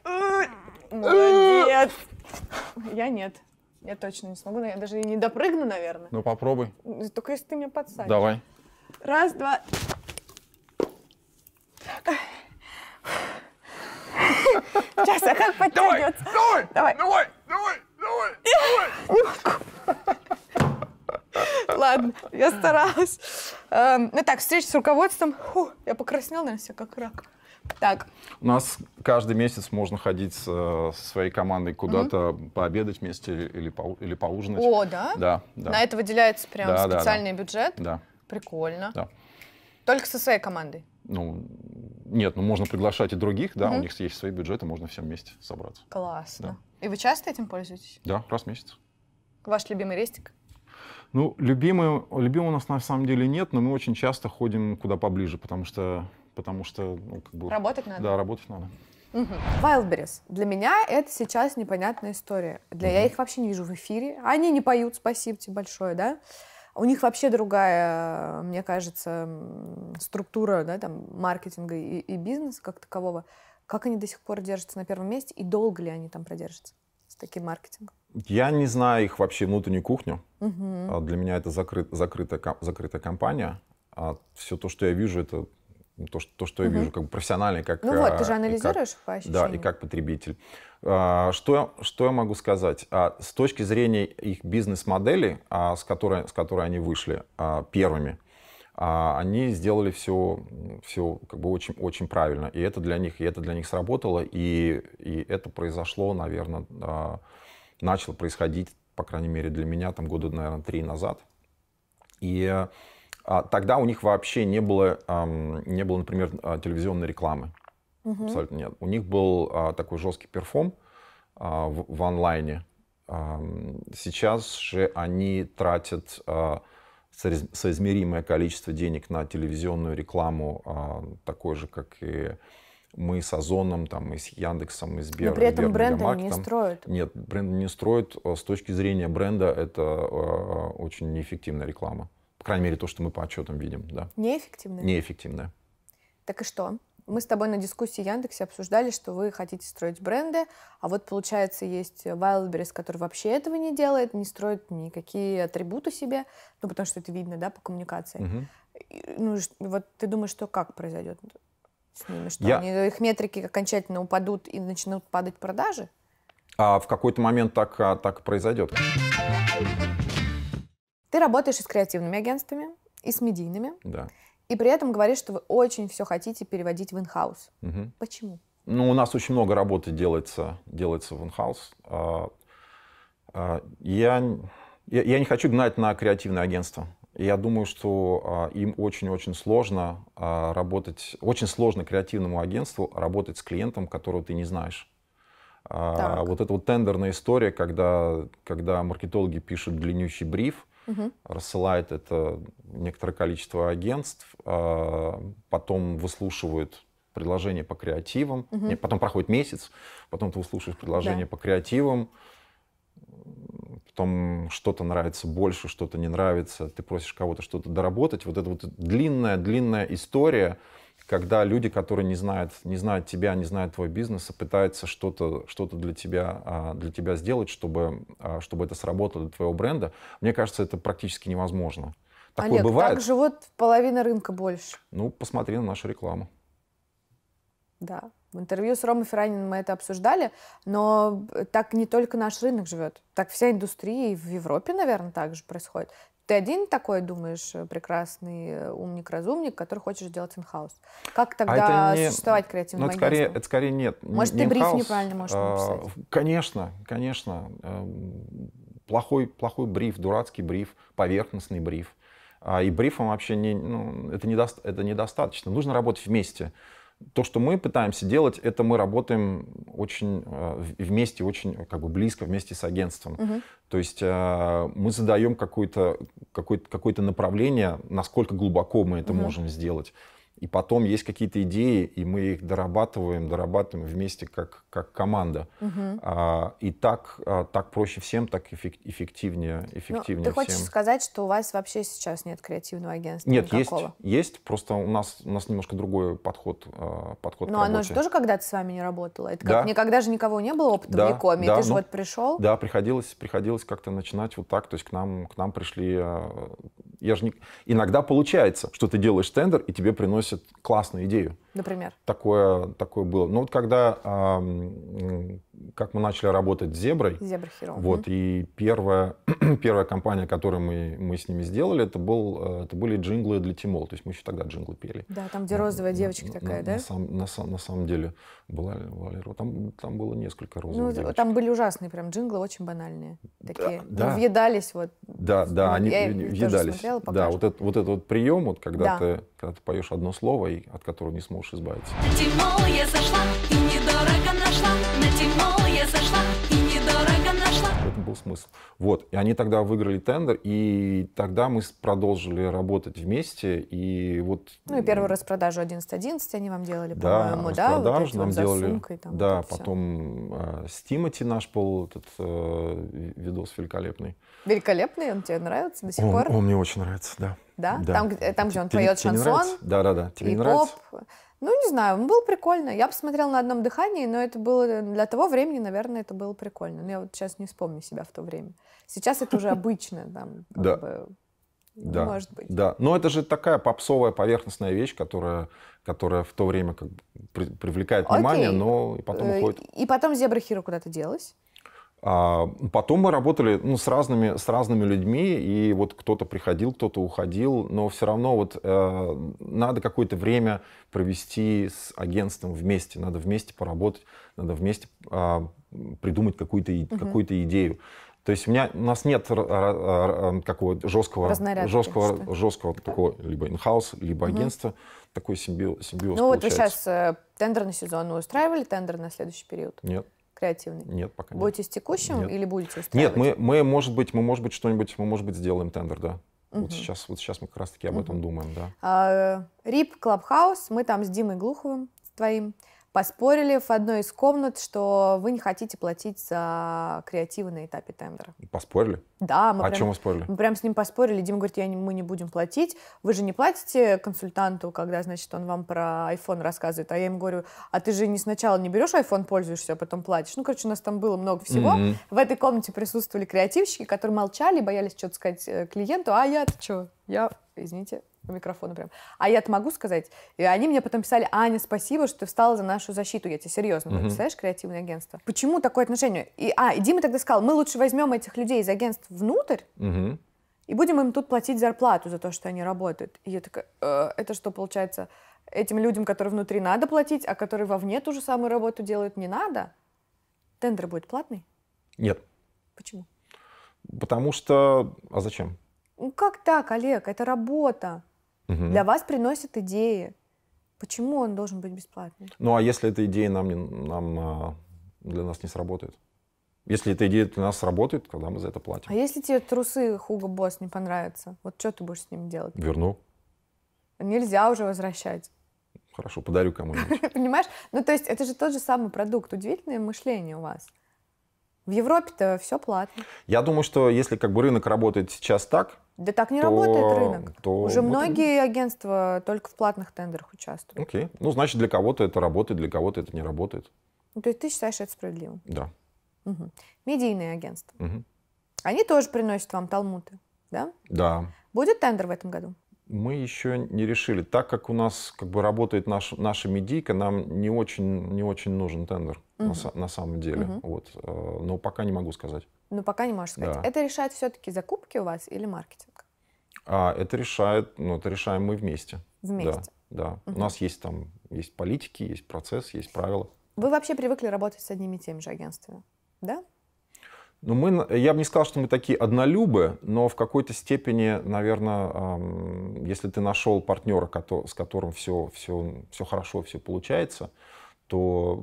Speaker 1: Молодец. Я нет. Я точно не смогу, я даже и не допрыгну, наверное.
Speaker 2: Ну попробуй.
Speaker 1: Только если ты меня подсадишь. Давай. Раз, два. Сейчас, а как подтягиваться? Давай, давай, давай, давай, давай, давай. Ладно, я старалась. Эм, ну так, встреча с руководством. Фу, я покраснела, наверное, как рак. Так.
Speaker 2: У нас каждый месяц можно ходить со своей командой куда-то угу. пообедать вместе или, по, или поужинать. О, да? Да, да. На это
Speaker 1: выделяется прям да, специальный да, да. бюджет? Да. Прикольно. Да. Только со своей командой?
Speaker 2: Ну, нет, ну можно приглашать и других, да, угу. у них есть свои бюджеты, можно всем вместе собраться.
Speaker 1: Классно. Да. И вы часто этим пользуетесь?
Speaker 2: Да, раз в месяц.
Speaker 1: Ваш любимый рестик?
Speaker 2: Ну, любимый, любимый у нас на самом деле нет, но мы очень часто ходим куда поближе, потому что потому что... Ну, как бы, работать надо. Да, работать надо.
Speaker 1: Угу. Для меня это сейчас непонятная история. Для угу. я их вообще не вижу в эфире. Они не поют, спасибо тебе большое, да. У них вообще другая, мне кажется, структура, да, там маркетинга и, и бизнеса как такового. Как они до сих пор держатся на первом месте и долго ли они там продержатся с таким маркетингом?
Speaker 2: Я не знаю их вообще внутреннюю кухню. Угу. Для меня это закрыт, закрытая, закрытая компания. А все то, что я вижу, это ну, то, что, то, что угу. я вижу как профессиональный как... Ну вот, ты же а, анализируешь как, по ощущениям. Да, и как потребитель. А, что, что я могу сказать? А, с точки зрения их бизнес-модели, с которой, с которой они вышли первыми, они сделали все, все как бы очень, очень правильно. И это для них, и это для них сработало, и, и это произошло, наверное, начало происходить, по крайней мере, для меня там года, наверное, три назад. И а тогда у них вообще не было, не было например, а, телевизионной рекламы. Угу. Абсолютно нет. У них был а, такой жесткий перформ в онлайне. Сейчас же они тратят соизмеримое количество денег на телевизионную рекламу, такой же, как и мы с Озоном, там, и с Яндексом, и с Сбером. Но при этом бренды не строят. Нет, бренды не строят. С точки зрения бренда это э, э, очень неэффективная реклама крайней мере, то, что мы по отчетам видим, да.
Speaker 1: Неэффективная?
Speaker 2: Неэффективная.
Speaker 1: Так и что? Мы с тобой на дискуссии Яндексе обсуждали, что вы хотите строить бренды, а вот, получается, есть Wildberries, который вообще этого не делает, не строит никакие атрибуты себе, ну, потому что это видно, да, по коммуникации. Угу. Ну, вот ты думаешь, что как произойдет с ними? Что Я... они, их метрики окончательно упадут и начнут падать продажи?
Speaker 2: А в какой-то момент так, а, так произойдет.
Speaker 1: Ты работаешь и с креативными агентствами, и с медийными. Да. И при этом говоришь, что вы очень все хотите переводить в инхаус. Угу. Почему?
Speaker 2: Ну, у нас очень много работы делается, делается в инхаус. А, я, я не хочу гнать на креативное агентство. Я думаю, что а, им очень-очень сложно а, работать, очень сложно креативному агентству работать с клиентом, которого ты не знаешь. Так. Вот эта вот тендерная история, когда, когда маркетологи пишут длиннющий бриф, угу. рассылают это некоторое количество агентств, а, потом выслушивают предложение по креативам, угу. Нет, потом проходит месяц, потом ты выслушиваешь предложение да. по креативам, потом что-то нравится больше, что-то не нравится, ты просишь кого-то что-то доработать. Вот это вот длинная-длинная история — когда люди, которые не знают, не знают тебя, не знают твой бизнес, а пытаются что-то что для, тебя, а, для тебя сделать, чтобы, а, чтобы это сработало для твоего бренда, мне кажется, это практически невозможно. Такое Олег, бывает. так живут
Speaker 1: половина рынка больше.
Speaker 2: Ну, посмотри на нашу рекламу.
Speaker 1: Да. В интервью с Ромой Фераниным мы это обсуждали, но так не только наш рынок живет, так вся индустрия и в Европе, наверное, также происходит. Ты один такой думаешь э, прекрасный э, умник-разумник, который хочешь делать инхаус. Как а тогда а не... существовать креативным ну, это скорее, это
Speaker 2: скорее нет. Может, не ты бриф неправильно можешь а, написать? А, конечно, конечно. Эм, плохой, плохой бриф, дурацкий бриф, поверхностный бриф. А, и брифом вообще не, ну, это, недоста- это недостаточно. Нужно работать вместе. То, что мы пытаемся делать, это мы работаем очень э, вместе, очень э, как бы близко вместе с агентством. Угу. То есть э, мы задаем какое-то какое -то, какое направление, насколько глубоко мы это угу. можем сделать и потом есть какие-то идеи, и мы их дорабатываем, дорабатываем вместе как, как команда. Угу. А, и так, а, так проще всем, так эффективнее, эффективнее Но ну, Ты хочешь
Speaker 1: сказать, что у вас вообще сейчас нет креативного агентства? Нет, никакого. есть,
Speaker 2: есть, просто у нас, у нас немножко другой подход, а, подход Но оно же тоже
Speaker 1: когда-то с вами не работало. Это как, да. никогда же никого не было опыта да, в Якоме, да, ты же ну, вот пришел.
Speaker 2: Да, приходилось, приходилось как-то начинать вот так, то есть к нам, к нам пришли а, я же не... Иногда получается, что ты делаешь тендер, и тебе приносят классную идею. Например? Такое, такое было. Ну вот когда как мы начали работать с Зеброй. Зебра Hero. Вот, и первая, первая компания, которую мы, мы с ними сделали, это, был, э, это были джинглы для Тимол. То есть мы еще тогда джинглы пели. Да,
Speaker 1: там, где розовая на, девочка на, такая, на, да? На,
Speaker 2: сам, на, на самом деле, была Валера, там, там было несколько ну, розовых ну, девочек. Там
Speaker 1: были ужасные прям джинглы, очень банальные. Такие, да, ну, да. въедались вот.
Speaker 2: Да, да, ну, они я въедались. Смотрела, да, вот, это, вот этот вот прием, вот, когда, да. ты, когда ты поешь одно слово, и, от которого не сможешь избавиться.
Speaker 3: Тимол, я зашла, и недорого нашла сети, Это
Speaker 2: был смысл. Вот. И они тогда выиграли тендер, и тогда мы продолжили работать вместе. И вот...
Speaker 1: Ну и первую распродажу 11.11 они вам делали, да, по-моему, да? вот нам вот делали. Сумкой, там, да, вот
Speaker 2: потом э, с наш был этот э, видос великолепный.
Speaker 1: Великолепный? Он тебе нравится до сих он, пор? Он
Speaker 2: мне очень нравится, да. Да? да.
Speaker 1: Там, там, где он поет шансон?
Speaker 2: Да, да, да. Тебе и не нравится?
Speaker 1: Ну, не знаю, было прикольно. Я посмотрела на одном дыхании, но это было э, для того времени, наверное, это было прикольно. Но я вот сейчас не вспомню себя в то время. Сейчас это уже обычно, там,
Speaker 2: да. бы, да. может быть. Да, но это же такая попсовая поверхностная вещь, которая, которая в то время как бы привлекает внимание, Окей. но потом э, уходит.
Speaker 1: И потом зебра Хиро куда-то делась.
Speaker 2: А, потом мы работали ну, с, разными, с разными людьми, и вот кто-то приходил, кто-то уходил, но все равно вот, э, надо какое-то время провести с агентством вместе, надо вместе поработать, надо вместе э, придумать какую-то угу. Uh-huh. идею. То есть у, меня, у нас нет какого жесткого, жесткого, жесткого такого либо инхаус, либо агентства, такой симбиоз, симбиоз Ну получается. вот вы сейчас
Speaker 1: э, тендерный сезон устраивали тендер на следующий период? Нет креативный? Нет, пока нет. Будете с текущим нет. или будете устраивать? Нет,
Speaker 2: мы, мы, может быть, мы, может быть, что-нибудь, мы, может быть, сделаем тендер, да. Угу. Вот, сейчас, вот сейчас мы как раз-таки об угу. этом думаем, да.
Speaker 1: А, э, РИП Клабхаус, мы там с Димой Глуховым, с твоим поспорили в одной из комнат, что вы не хотите платить за креативы на этапе тендера. Поспорили? Да. Мы а прям, о чем мы спорили? Мы прям с ним поспорили. Дима говорит, я не, мы не будем платить. Вы же не платите консультанту, когда, значит, он вам про iPhone рассказывает. А я ему говорю, а ты же не сначала не берешь iPhone, пользуешься, а потом платишь. Ну, короче, у нас там было много всего. Mm-hmm. В этой комнате присутствовали креативщики, которые молчали, боялись что-то сказать э, клиенту. А я-то что? Я, извините, по микрофону прям. А я-то могу сказать. И они мне потом писали, Аня, спасибо, что ты встала за нашу защиту. Я тебе серьезно. Угу. Uh -huh. Представляешь, креативное агентство. Почему такое отношение? И, а, и Дима тогда сказал, мы лучше возьмем этих людей из агентств внутрь, Uh -huh. и будем им тут платить зарплату за то, что они работают. И я такая, э, это что получается? Этим людям, которые внутри, надо платить, а которые вовне ту же самую работу делают, не надо? Тендер будет платный? Нет. Почему?
Speaker 2: Потому что... А зачем?
Speaker 1: Ну как так, Олег? Это работа угу. для вас приносит идеи. Почему он должен быть бесплатный?
Speaker 2: Ну а если эта идея нам, не, нам а, для нас не сработает? Если эта идея для нас сработает, когда мы за это платим.
Speaker 1: А если тебе трусы Хуга Босс не понравятся, вот что ты будешь с ним делать? Верну. Нельзя уже возвращать. Хорошо, подарю кому-нибудь. Понимаешь? Ну, то есть это же тот же самый продукт. Удивительное мышление у вас. В Европе-то все платно.
Speaker 2: Я думаю, что если как бы рынок работает сейчас так,
Speaker 1: да так не то, работает рынок. То Уже вот многие это... агентства только в платных тендерах участвуют.
Speaker 2: Окей. Ну, значит, для кого-то это работает, для кого-то это не работает.
Speaker 1: Ну, то есть ты считаешь это справедливым? Да. Угу. Медийные агентства. Угу. Они тоже приносят вам талмуты, да? Да. Будет тендер в этом году?
Speaker 2: Мы еще не решили. Так как у нас как бы работает наш, наша медийка, нам не очень, не очень нужен тендер угу. на, на самом деле. Угу. Вот. Э, но пока не могу сказать.
Speaker 1: Ну, пока не можешь сказать. Да. Это решает все-таки закупки у вас или маркетинг?
Speaker 2: А, это решает, ну, это решаем мы вместе. Вместе. Да, да. Угу. У нас есть там, есть политики, есть процесс, есть правила.
Speaker 1: Вы вообще привыкли работать с одними и теми же агентствами, да?
Speaker 2: Ну, мы, я бы не сказал, что мы такие однолюбы, но в какой-то степени, наверное, если ты нашел партнера, с которым все, все, все хорошо, все получается, то,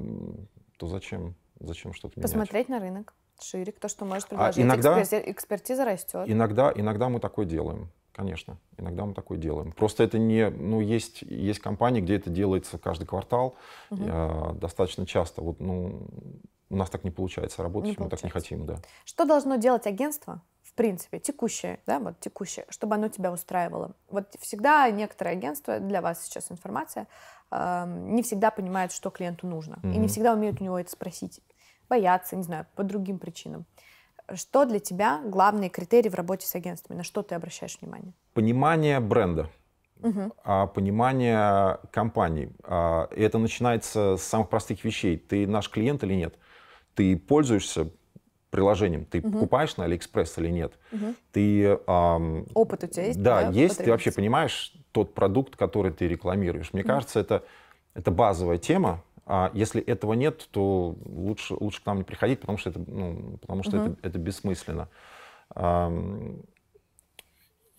Speaker 2: то зачем, зачем что-то менять?
Speaker 1: Посмотреть на рынок шире, кто что может а предложить. А иногда, Экспер... Экспертиза растет.
Speaker 2: Иногда, иногда мы такое делаем, конечно. Иногда мы такое делаем. Просто это не... Ну, есть, есть компании, где это делается каждый квартал, угу. э, достаточно часто. Вот, ну, у нас так не получается работать, не мы получается. так не хотим, да.
Speaker 1: Что должно делать агентство, в принципе, текущее, да, вот текущее, чтобы оно тебя устраивало? Вот всегда некоторые агентства, для вас сейчас информация, э, не всегда понимают, что клиенту нужно, mm и не всегда умеют у него это спросить боятся, не знаю, по другим причинам. Что для тебя главные критерии в работе с агентствами? На что ты обращаешь внимание?
Speaker 2: Понимание бренда, угу. понимание компании. А, и это начинается с самых простых вещей. Ты наш клиент или нет? Ты пользуешься приложением. Ты угу. покупаешь на Алиэкспресс или нет? Угу. Ты, эм,
Speaker 1: Опыт у тебя есть? Да, да есть. Ты вообще
Speaker 2: понимаешь тот продукт, который ты рекламируешь. Мне угу. кажется, это, это базовая тема а если этого нет, то лучше, лучше к нам не приходить, потому что это, ну, потому что угу. это, это бессмысленно.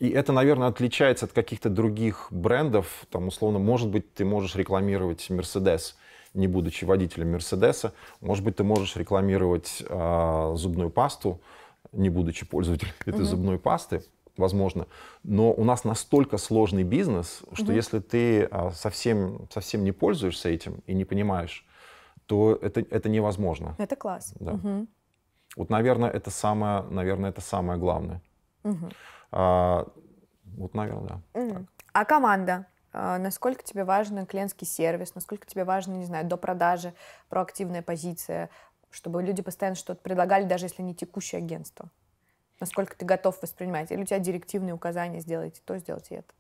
Speaker 2: И это, наверное, отличается от каких-то других брендов. Там, условно, может быть, ты можешь рекламировать Mercedes, не будучи водителем Мерседеса. Может быть, ты можешь рекламировать э, зубную пасту, не будучи пользователем этой угу. зубной пасты возможно. Но у нас настолько сложный бизнес, что угу. если ты а, совсем, совсем не пользуешься этим и не понимаешь, то это, это невозможно. Это класс. Да. Угу. Вот, наверное, это самое, наверное, это самое главное. Угу. А, вот, наверное,
Speaker 1: да. Угу. А команда? А, насколько тебе важен клиентский сервис, насколько тебе важно, не знаю, до продажи, проактивная позиция, чтобы люди постоянно что-то предлагали, даже если не текущее агентство? насколько ты готов воспринимать? Или у тебя директивные указания сделайте то, сделайте это?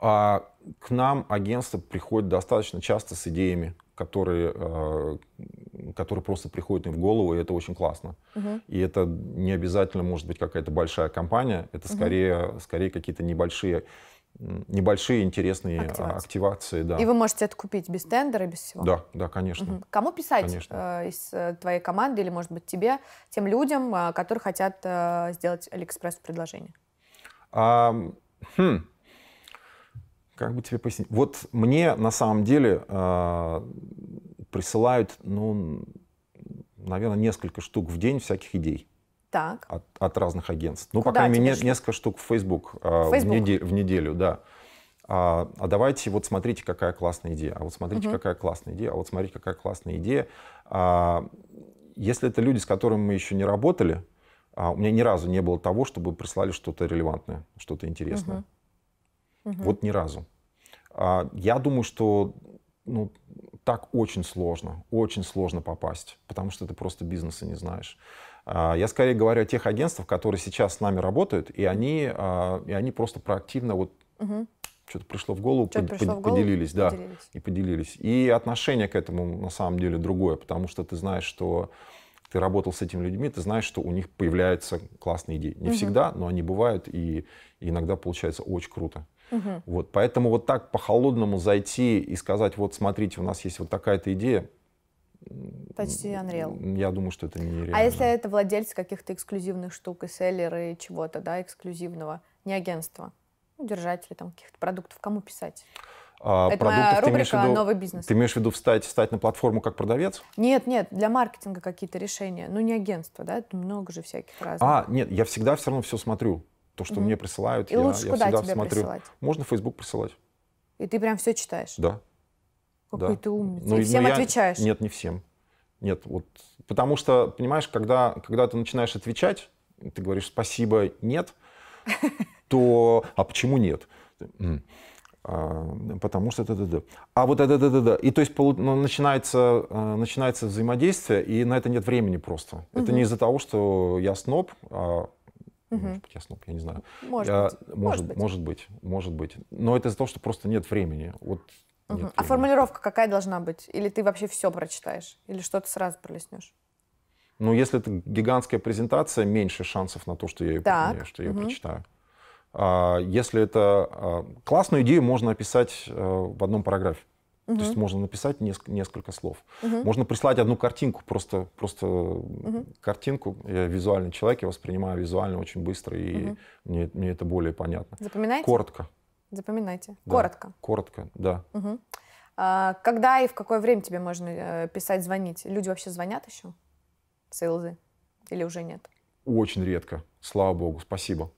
Speaker 2: А к нам агентство приходит достаточно часто с идеями, которые, э, которые просто приходят им в голову, и это очень классно. Угу. И это не обязательно может быть какая-то большая компания, это угу. скорее, скорее какие-то небольшие небольшие интересные а, активации. активации да. И вы
Speaker 1: можете это купить без тендера, без всего? Да,
Speaker 2: да, конечно. Угу.
Speaker 1: Кому писать конечно. Э, из э, твоей команды или, может быть, тебе, тем людям, э, которые хотят сделать Алиэкспресс предложение?
Speaker 2: А, хм. Как бы тебе пояснить? Вот мне на самом деле э, присылают, ну, наверное, несколько штук в день всяких идей. Так. От, от разных агентств. Ну, Куда по крайней мере, несколько штук в Facebook, Facebook? Э, в, недель, в неделю, да. А, а давайте вот смотрите, какая классная идея, а вот смотрите, угу. какая классная идея, а вот смотрите, какая классная идея. А, если это люди, с которыми мы еще не работали, а, у меня ни разу не было того, чтобы прислали что-то релевантное, что-то интересное. Угу. Угу. Вот ни разу. А, я думаю, что ну, так очень сложно, очень сложно попасть, потому что ты просто бизнеса не знаешь. А, я скорее говорю о тех агентствах, которые сейчас с нами работают, и они, а, и они просто проактивно вот угу. что-то пришло в голову, под, пришло под, в голову поделились, да, поделились. и поделились. И отношение к этому на самом деле другое, потому что ты знаешь, что ты работал с этими людьми, ты знаешь, что у них появляются классные идеи. Не угу. всегда, но они бывают, и, и иногда получается очень круто. Угу. Вот, поэтому вот так по-холодному зайти и сказать, вот смотрите, у нас есть вот такая-то идея,
Speaker 1: Почти Unreal. Я думаю, что это не нереально. А если это владельцы каких-то эксклюзивных штук и селлеры чего-то, да, эксклюзивного, не агентство, ну, держатели там каких-то продуктов, кому писать?
Speaker 2: А, это продуктов, моя рубрика ты имеешь «Новый бизнес». Ты имеешь в виду встать, встать на платформу как продавец?
Speaker 1: Нет, нет, для маркетинга какие-то решения. Ну, не агентство, да, это много же всяких разных. А,
Speaker 2: нет, я всегда все равно все смотрю. То, что mm-hmm. мне присылают, И я, лучше я куда всегда тебе смотрю. Присылать? Можно в Facebook присылать.
Speaker 1: И ты прям все читаешь? Да. Какой да. ты умница. Ну, и всем ну, я... отвечаешь? Нет,
Speaker 2: не всем. Нет, вот, потому что, понимаешь, когда, когда ты начинаешь отвечать, ты говоришь спасибо, нет, то, а почему нет? А, потому что да-да-да. А вот да-да-да-да. И то есть ну, начинается, э, начинается взаимодействие, и на это нет времени просто. Угу. Это не из-за того, что я сноб, а Угу. Может быть, я сноб, я не знаю. Может я, быть. Может, может быть. Может быть. Может быть. Но это из-за того, что просто нет времени. Вот
Speaker 1: Угу. Нет, а формулировка какая должна быть? Или ты вообще все прочитаешь? Или что-то сразу пролистнешь?
Speaker 2: Ну, если это гигантская презентация, меньше шансов на то, что я ее, так. что я ее угу. прочитаю. А, если это... А, классную идею можно описать а, в одном параграфе. Угу. То есть можно написать неск- несколько слов. Угу. Можно прислать одну картинку, просто, просто угу. картинку. Я визуальный человек, я воспринимаю визуально очень быстро, и угу. мне, мне это более понятно. Запоминаете? Коротко.
Speaker 1: Запоминайте. Да. Коротко.
Speaker 2: Коротко, да.
Speaker 1: Угу. А, когда и в какое время тебе можно э, писать, звонить? Люди вообще звонят еще? Сейлзы? Или уже нет?
Speaker 2: Очень редко. Слава богу, спасибо.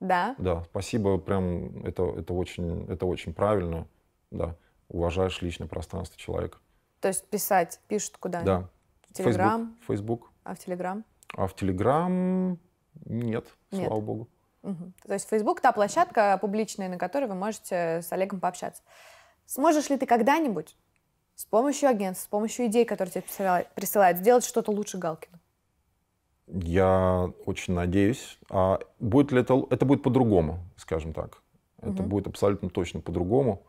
Speaker 2: Да? Да, спасибо, прям это, это, очень, это очень правильно, да. Уважаешь личное пространство человека.
Speaker 1: То есть писать, пишут куда? Да. В Телеграм?
Speaker 2: Facebook. А в Телеграм? А в Телеграм нет, нет. слава богу.
Speaker 1: Угу. То есть Facebook та площадка публичная, на которой вы можете с Олегом пообщаться. Сможешь ли ты когда-нибудь с помощью агентств, с помощью идей, которые тебе присылают, сделать что-то лучше Галкина?
Speaker 2: Я очень надеюсь. А будет ли это, это будет по-другому, скажем так. Угу. Это будет абсолютно точно по-другому.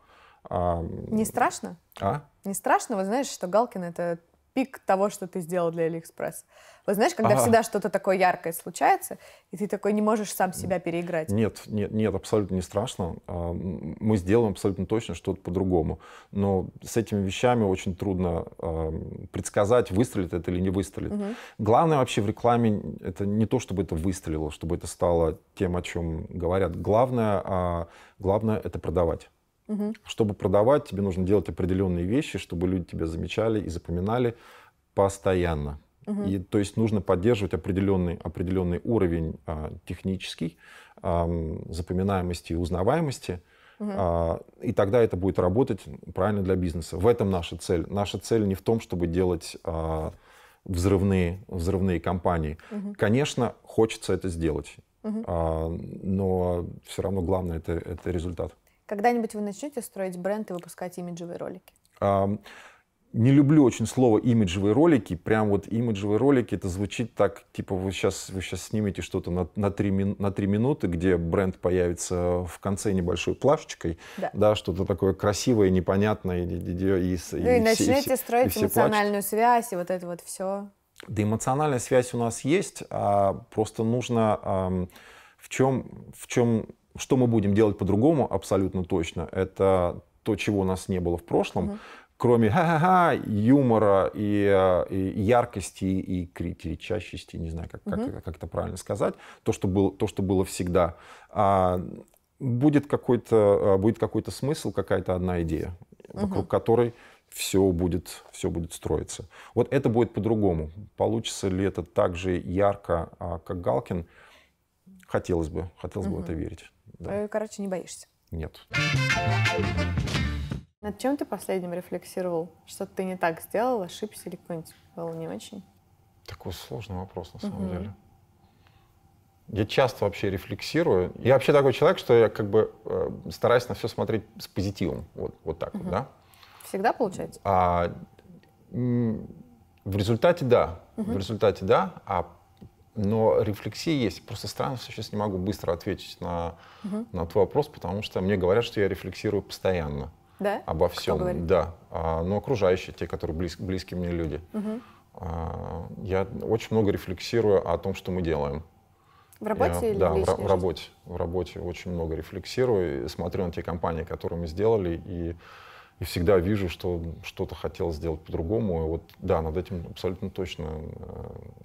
Speaker 2: А... Не страшно? А?
Speaker 1: Не страшно, вот знаешь, что Галкин это пик того, что ты сделал для Алиэкспресс. Вот знаешь, когда ага. всегда что-то такое яркое случается, и ты такой не можешь сам себя переиграть.
Speaker 2: Нет, нет, нет, абсолютно не страшно. А, мы сделаем абсолютно точно что-то по-другому. Но с этими вещами очень трудно а, предсказать, выстрелит это или не выстрелит. Угу. Главное вообще в рекламе это не то, чтобы это выстрелило, чтобы это стало тем, о чем говорят. Главное, а, главное это продавать. Угу. Чтобы продавать, тебе нужно делать определенные вещи, чтобы люди тебя замечали и запоминали постоянно. Угу. И, то есть нужно поддерживать определенный, определенный уровень а, технический, а, запоминаемости и узнаваемости. Угу. А, и тогда это будет работать правильно для бизнеса. В этом наша цель. Наша цель не в том, чтобы делать... А, взрывные, взрывные компании. Угу. Конечно, хочется это сделать, угу. а, но все равно главное это, это результат.
Speaker 1: Когда-нибудь вы начнете строить бренд и выпускать имиджевые ролики?
Speaker 2: Um не люблю очень слово имиджевые ролики. Прям вот имиджевые ролики, это звучит так, типа вы сейчас, вы сейчас снимете что-то на, на, 3, на 3 минуты, где бренд появится в конце небольшой плашечкой. Да. да что-то такое красивое, непонятное. И, и, и, ну и, и начнете все, строить и эмоциональную
Speaker 1: плачут. связь и вот это вот все.
Speaker 2: Да эмоциональная связь у нас есть, а просто нужно... А, в чем, в чем что мы будем делать по-другому, абсолютно точно, это то, чего у нас не было в прошлом, угу. кроме ха-ха-ха, юмора и, э, и яркости и кричащести, не знаю, как, угу. как, как это правильно сказать, то, что было, то, что было всегда. А, будет какой-то э, будет какой-то смысл, какая-то одна идея, угу. вокруг которой все будет, все будет строиться. Вот это будет по-другому. Получится ли это так же ярко, а, как Галкин? Хотелось бы, хотелось угу. бы в это верить.
Speaker 1: Да. Э, короче, не боишься. Нет. Над чем ты последним рефлексировал? Что ты не так сделал, ошибся или какой-нибудь был не очень?
Speaker 2: Такой сложный вопрос, на самом угу. деле. Я часто вообще рефлексирую. Я вообще такой человек, что я как бы э, стараюсь на все смотреть с позитивом. Вот, вот так угу. вот, да?
Speaker 1: Всегда получается?
Speaker 2: А, в результате да. Угу. В результате да. А но рефлексия есть. Просто странно, что сейчас не могу быстро ответить на, угу. на твой вопрос, потому что мне говорят, что я рефлексирую постоянно. Да? Обо всем. Кто Да. А, но ну, окружающие, те, которые близ, близкие мне люди. Угу. А, я очень много рефлексирую о том, что мы делаем. В работе я, или да, в, в, в работе. В работе очень много рефлексирую. Смотрю на те компании, которые мы сделали, и и всегда вижу, что что-то хотел сделать по-другому. И вот, да, над этим абсолютно точно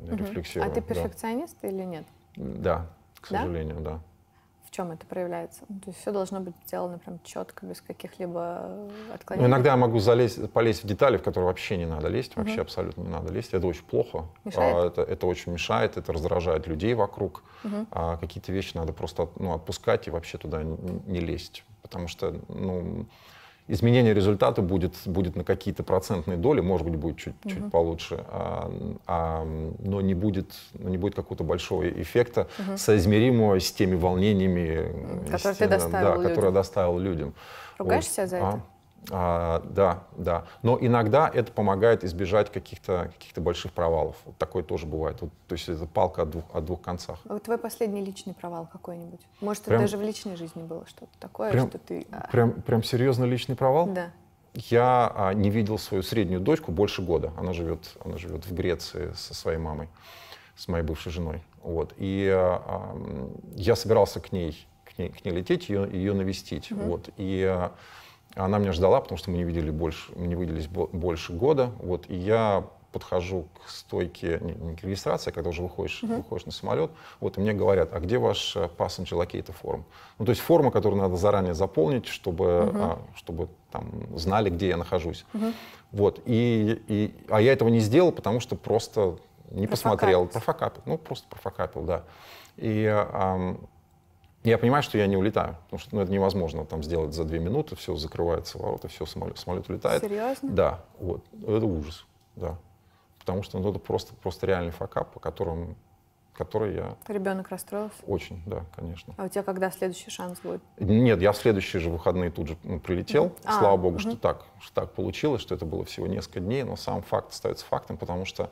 Speaker 2: э, рефлексирую. А ты
Speaker 1: перфекционист да. или нет? Да, к сожалению, да. да. В чем это проявляется? Ну, то есть все должно быть сделано прям четко, без каких-либо э, отклонений. Ну, иногда я
Speaker 2: могу залезть, полезть в детали, в которые вообще не надо лезть, вообще угу. абсолютно не надо лезть. Это очень плохо. А, это, это очень мешает, это раздражает людей вокруг. Угу. А какие-то вещи надо просто ну, отпускать и вообще туда не, не лезть. Потому что, ну, изменение результата будет, будет на какие-то процентные доли, может быть, будет чуть, угу. чуть получше, а, а, но не будет, не будет какого-то большого эффекта, угу. соизмеримого с теми волнениями, которые, теми, ты доставил да, людям. которые доставил людям. Ругаешься вот. за это? А? А, да, да. Но иногда это помогает избежать каких-то каких больших провалов. Вот такое тоже бывает. Вот, то есть это палка о двух, о двух концах.
Speaker 1: А вот твой последний личный провал какой-нибудь? Может, прям, это даже в личной жизни было что-то такое, прям, что ты... А. Прям,
Speaker 2: прям серьезно личный провал? Да. Я а, не видел свою среднюю дочку больше года. Она живет, она живет в Греции со своей мамой, с моей бывшей женой. Вот. И а, а, я собирался к ней, к ней, к ней лететь, ее, ее навестить. Угу. Вот. И... А, а она меня ждала, потому что мы не, видели больше, мы не виделись больше года. Вот, и я подхожу к стойке, не, не к регистрации, а когда уже выходишь, uh-huh. выходишь на самолет, вот, и мне говорят, а где ваш passenger э, locator форм? Ну, то есть форма, которую надо заранее заполнить, чтобы, uh-huh. а, чтобы там знали, где я нахожусь. Uh-huh. Вот, и, и, а я этого не сделал, потому что просто не профокапил. посмотрел. Профокапил. Ну, просто профокапил, да. И... А, я понимаю, что я не улетаю, потому что ну, это невозможно там сделать за две минуты, все, закрывается ворота, все, самолет, самолет улетает. Серьезно? Да, вот. Это ужас, да. Потому что ну, это просто, просто реальный факап, по которому который я...
Speaker 1: Ребенок расстроился?
Speaker 2: Очень, да, конечно.
Speaker 1: А у тебя когда следующий шанс будет?
Speaker 2: Нет, я в следующие же выходные тут же ну, прилетел. А, Слава богу, угу. что так, что так получилось, что это было всего несколько дней, но сам факт остается фактом, потому что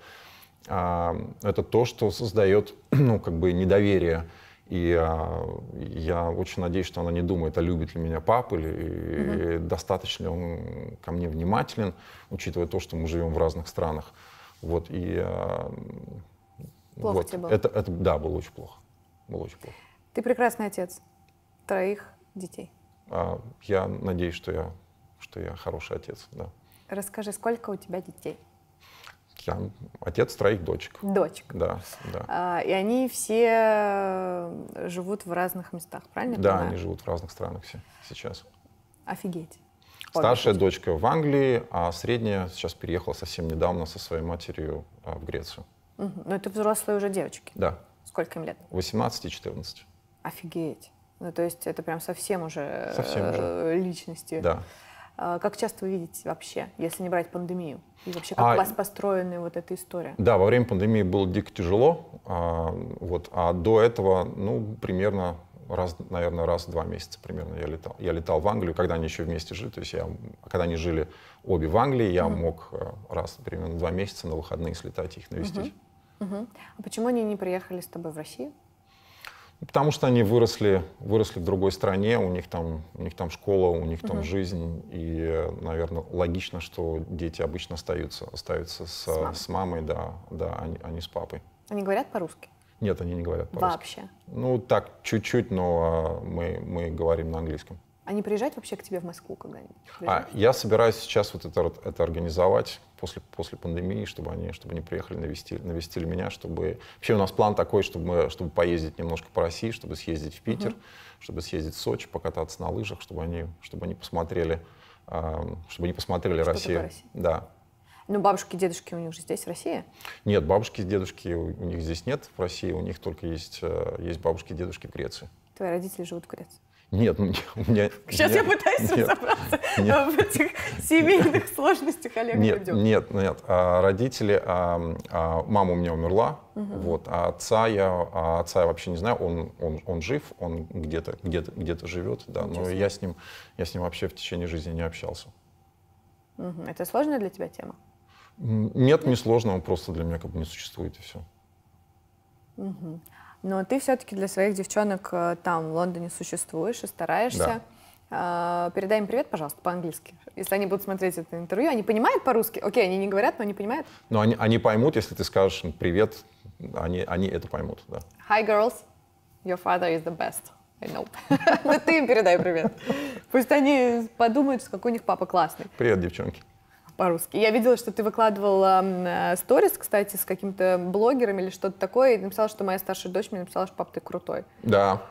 Speaker 2: а, это то, что создает, ну, как бы недоверие и а, я очень надеюсь, что она не думает, а любит ли меня папа, или mm-hmm. достаточно ли он ко мне внимателен, учитывая то, что мы живем в разных странах. Вот, и, а,
Speaker 1: плохо вот. тебе было? Это,
Speaker 2: это, да, было очень плохо. Было очень плохо.
Speaker 1: Ты прекрасный отец троих детей.
Speaker 2: А, я надеюсь, что я, что я хороший отец, да.
Speaker 1: Расскажи, сколько у тебя детей?
Speaker 2: там отец троих дочек. Дочек. Да, да.
Speaker 1: А, и они все э, живут в разных местах, правильно? Да, понимаю? они
Speaker 2: живут в разных странах все сейчас.
Speaker 1: Офигеть. Старшая Обе
Speaker 2: дочка в Англии, а средняя сейчас переехала совсем недавно со своей матерью а, в Грецию.
Speaker 1: Угу. Ну, Но это взрослые уже девочки. Да. Сколько им лет?
Speaker 2: 18 и 14.
Speaker 1: Офигеть. Ну, то есть это прям совсем уже, совсем уже. Э, личности. Да. А, как часто вы видите вообще, если не брать пандемию? И вообще, как а, у вас построена вот эта история? Да, во
Speaker 2: время пандемии было дико тяжело. А, вот, а до этого, ну, примерно раз, наверное, раз в два месяца примерно я летал. Я летал в Англию, когда они еще вместе жили. То есть я, когда они жили обе в Англии, я mm мог э, раз примерно два месяца на выходные слетать их навестить.
Speaker 1: Mm-hmm. А почему они не приехали с тобой в Россию?
Speaker 2: Ну, потому что они выросли, выросли в другой стране, у них там, у них там школа, у них там угу. жизнь, и, наверное, логично, что дети обычно остаются, остаются с, с, мамой. с мамой, да, да, они, а они а с папой.
Speaker 1: Они говорят по-русски?
Speaker 2: Нет, они не говорят по-русски. Вообще? Ну, так, чуть-чуть, но а, мы, мы говорим на английском.
Speaker 1: А не приезжать вообще к тебе в Москву когда-нибудь? А,
Speaker 2: я собираюсь сейчас вот это, это организовать после, после пандемии, чтобы они, чтобы они приехали, навестили, навестили меня, чтобы... Вообще у нас план такой, чтобы, мы, чтобы поездить немножко по России, чтобы съездить в Питер, угу. чтобы съездить в Сочи, покататься на лыжах, чтобы они, чтобы они посмотрели, э, чтобы они посмотрели Что Россию. Россия? Да.
Speaker 1: Ну, бабушки, дедушки у них же здесь, в России?
Speaker 2: Нет, бабушки, дедушки у, у них здесь нет в России, у них только есть, э, есть бабушки, дедушки в Греции.
Speaker 1: Твои родители живут в Греции?
Speaker 2: Нет, ну, у меня... Сейчас нет, я пытаюсь нет, разобраться
Speaker 1: нет, в этих семейных сложностях олег, нет, Дудюк.
Speaker 2: Нет, ну, нет, а, родители... А, а, мама у меня умерла, угу. вот, а отца я, а отца я вообще не знаю, он, он, он жив, он где-то где -то, где -то живет, да, но я с, ним, я с ним вообще в течение жизни не общался.
Speaker 1: Угу. Это сложная для тебя тема?
Speaker 2: Нет, не сложно, он просто для меня как бы не существует, и все.
Speaker 1: Угу но ты все-таки для своих девчонок э, там, в Лондоне, существуешь и стараешься. Да. А, передай им привет, пожалуйста, по-английски. Если они будут смотреть это интервью, они понимают по-русски? Окей, они не говорят, но они понимают?
Speaker 2: Ну, они, они поймут, если ты скажешь им привет, они, они это поймут, да.
Speaker 1: Hi, girls. Your father is the best. I know. Но ты им передай привет. Пусть они подумают, какой у них папа классный.
Speaker 2: Привет, девчонки
Speaker 1: по-русски. Я видела, что ты выкладывала э, сторис, кстати, с каким-то блогером или что-то такое, и написала, что моя старшая дочь мне написала, что пап, ты крутой.
Speaker 2: Да.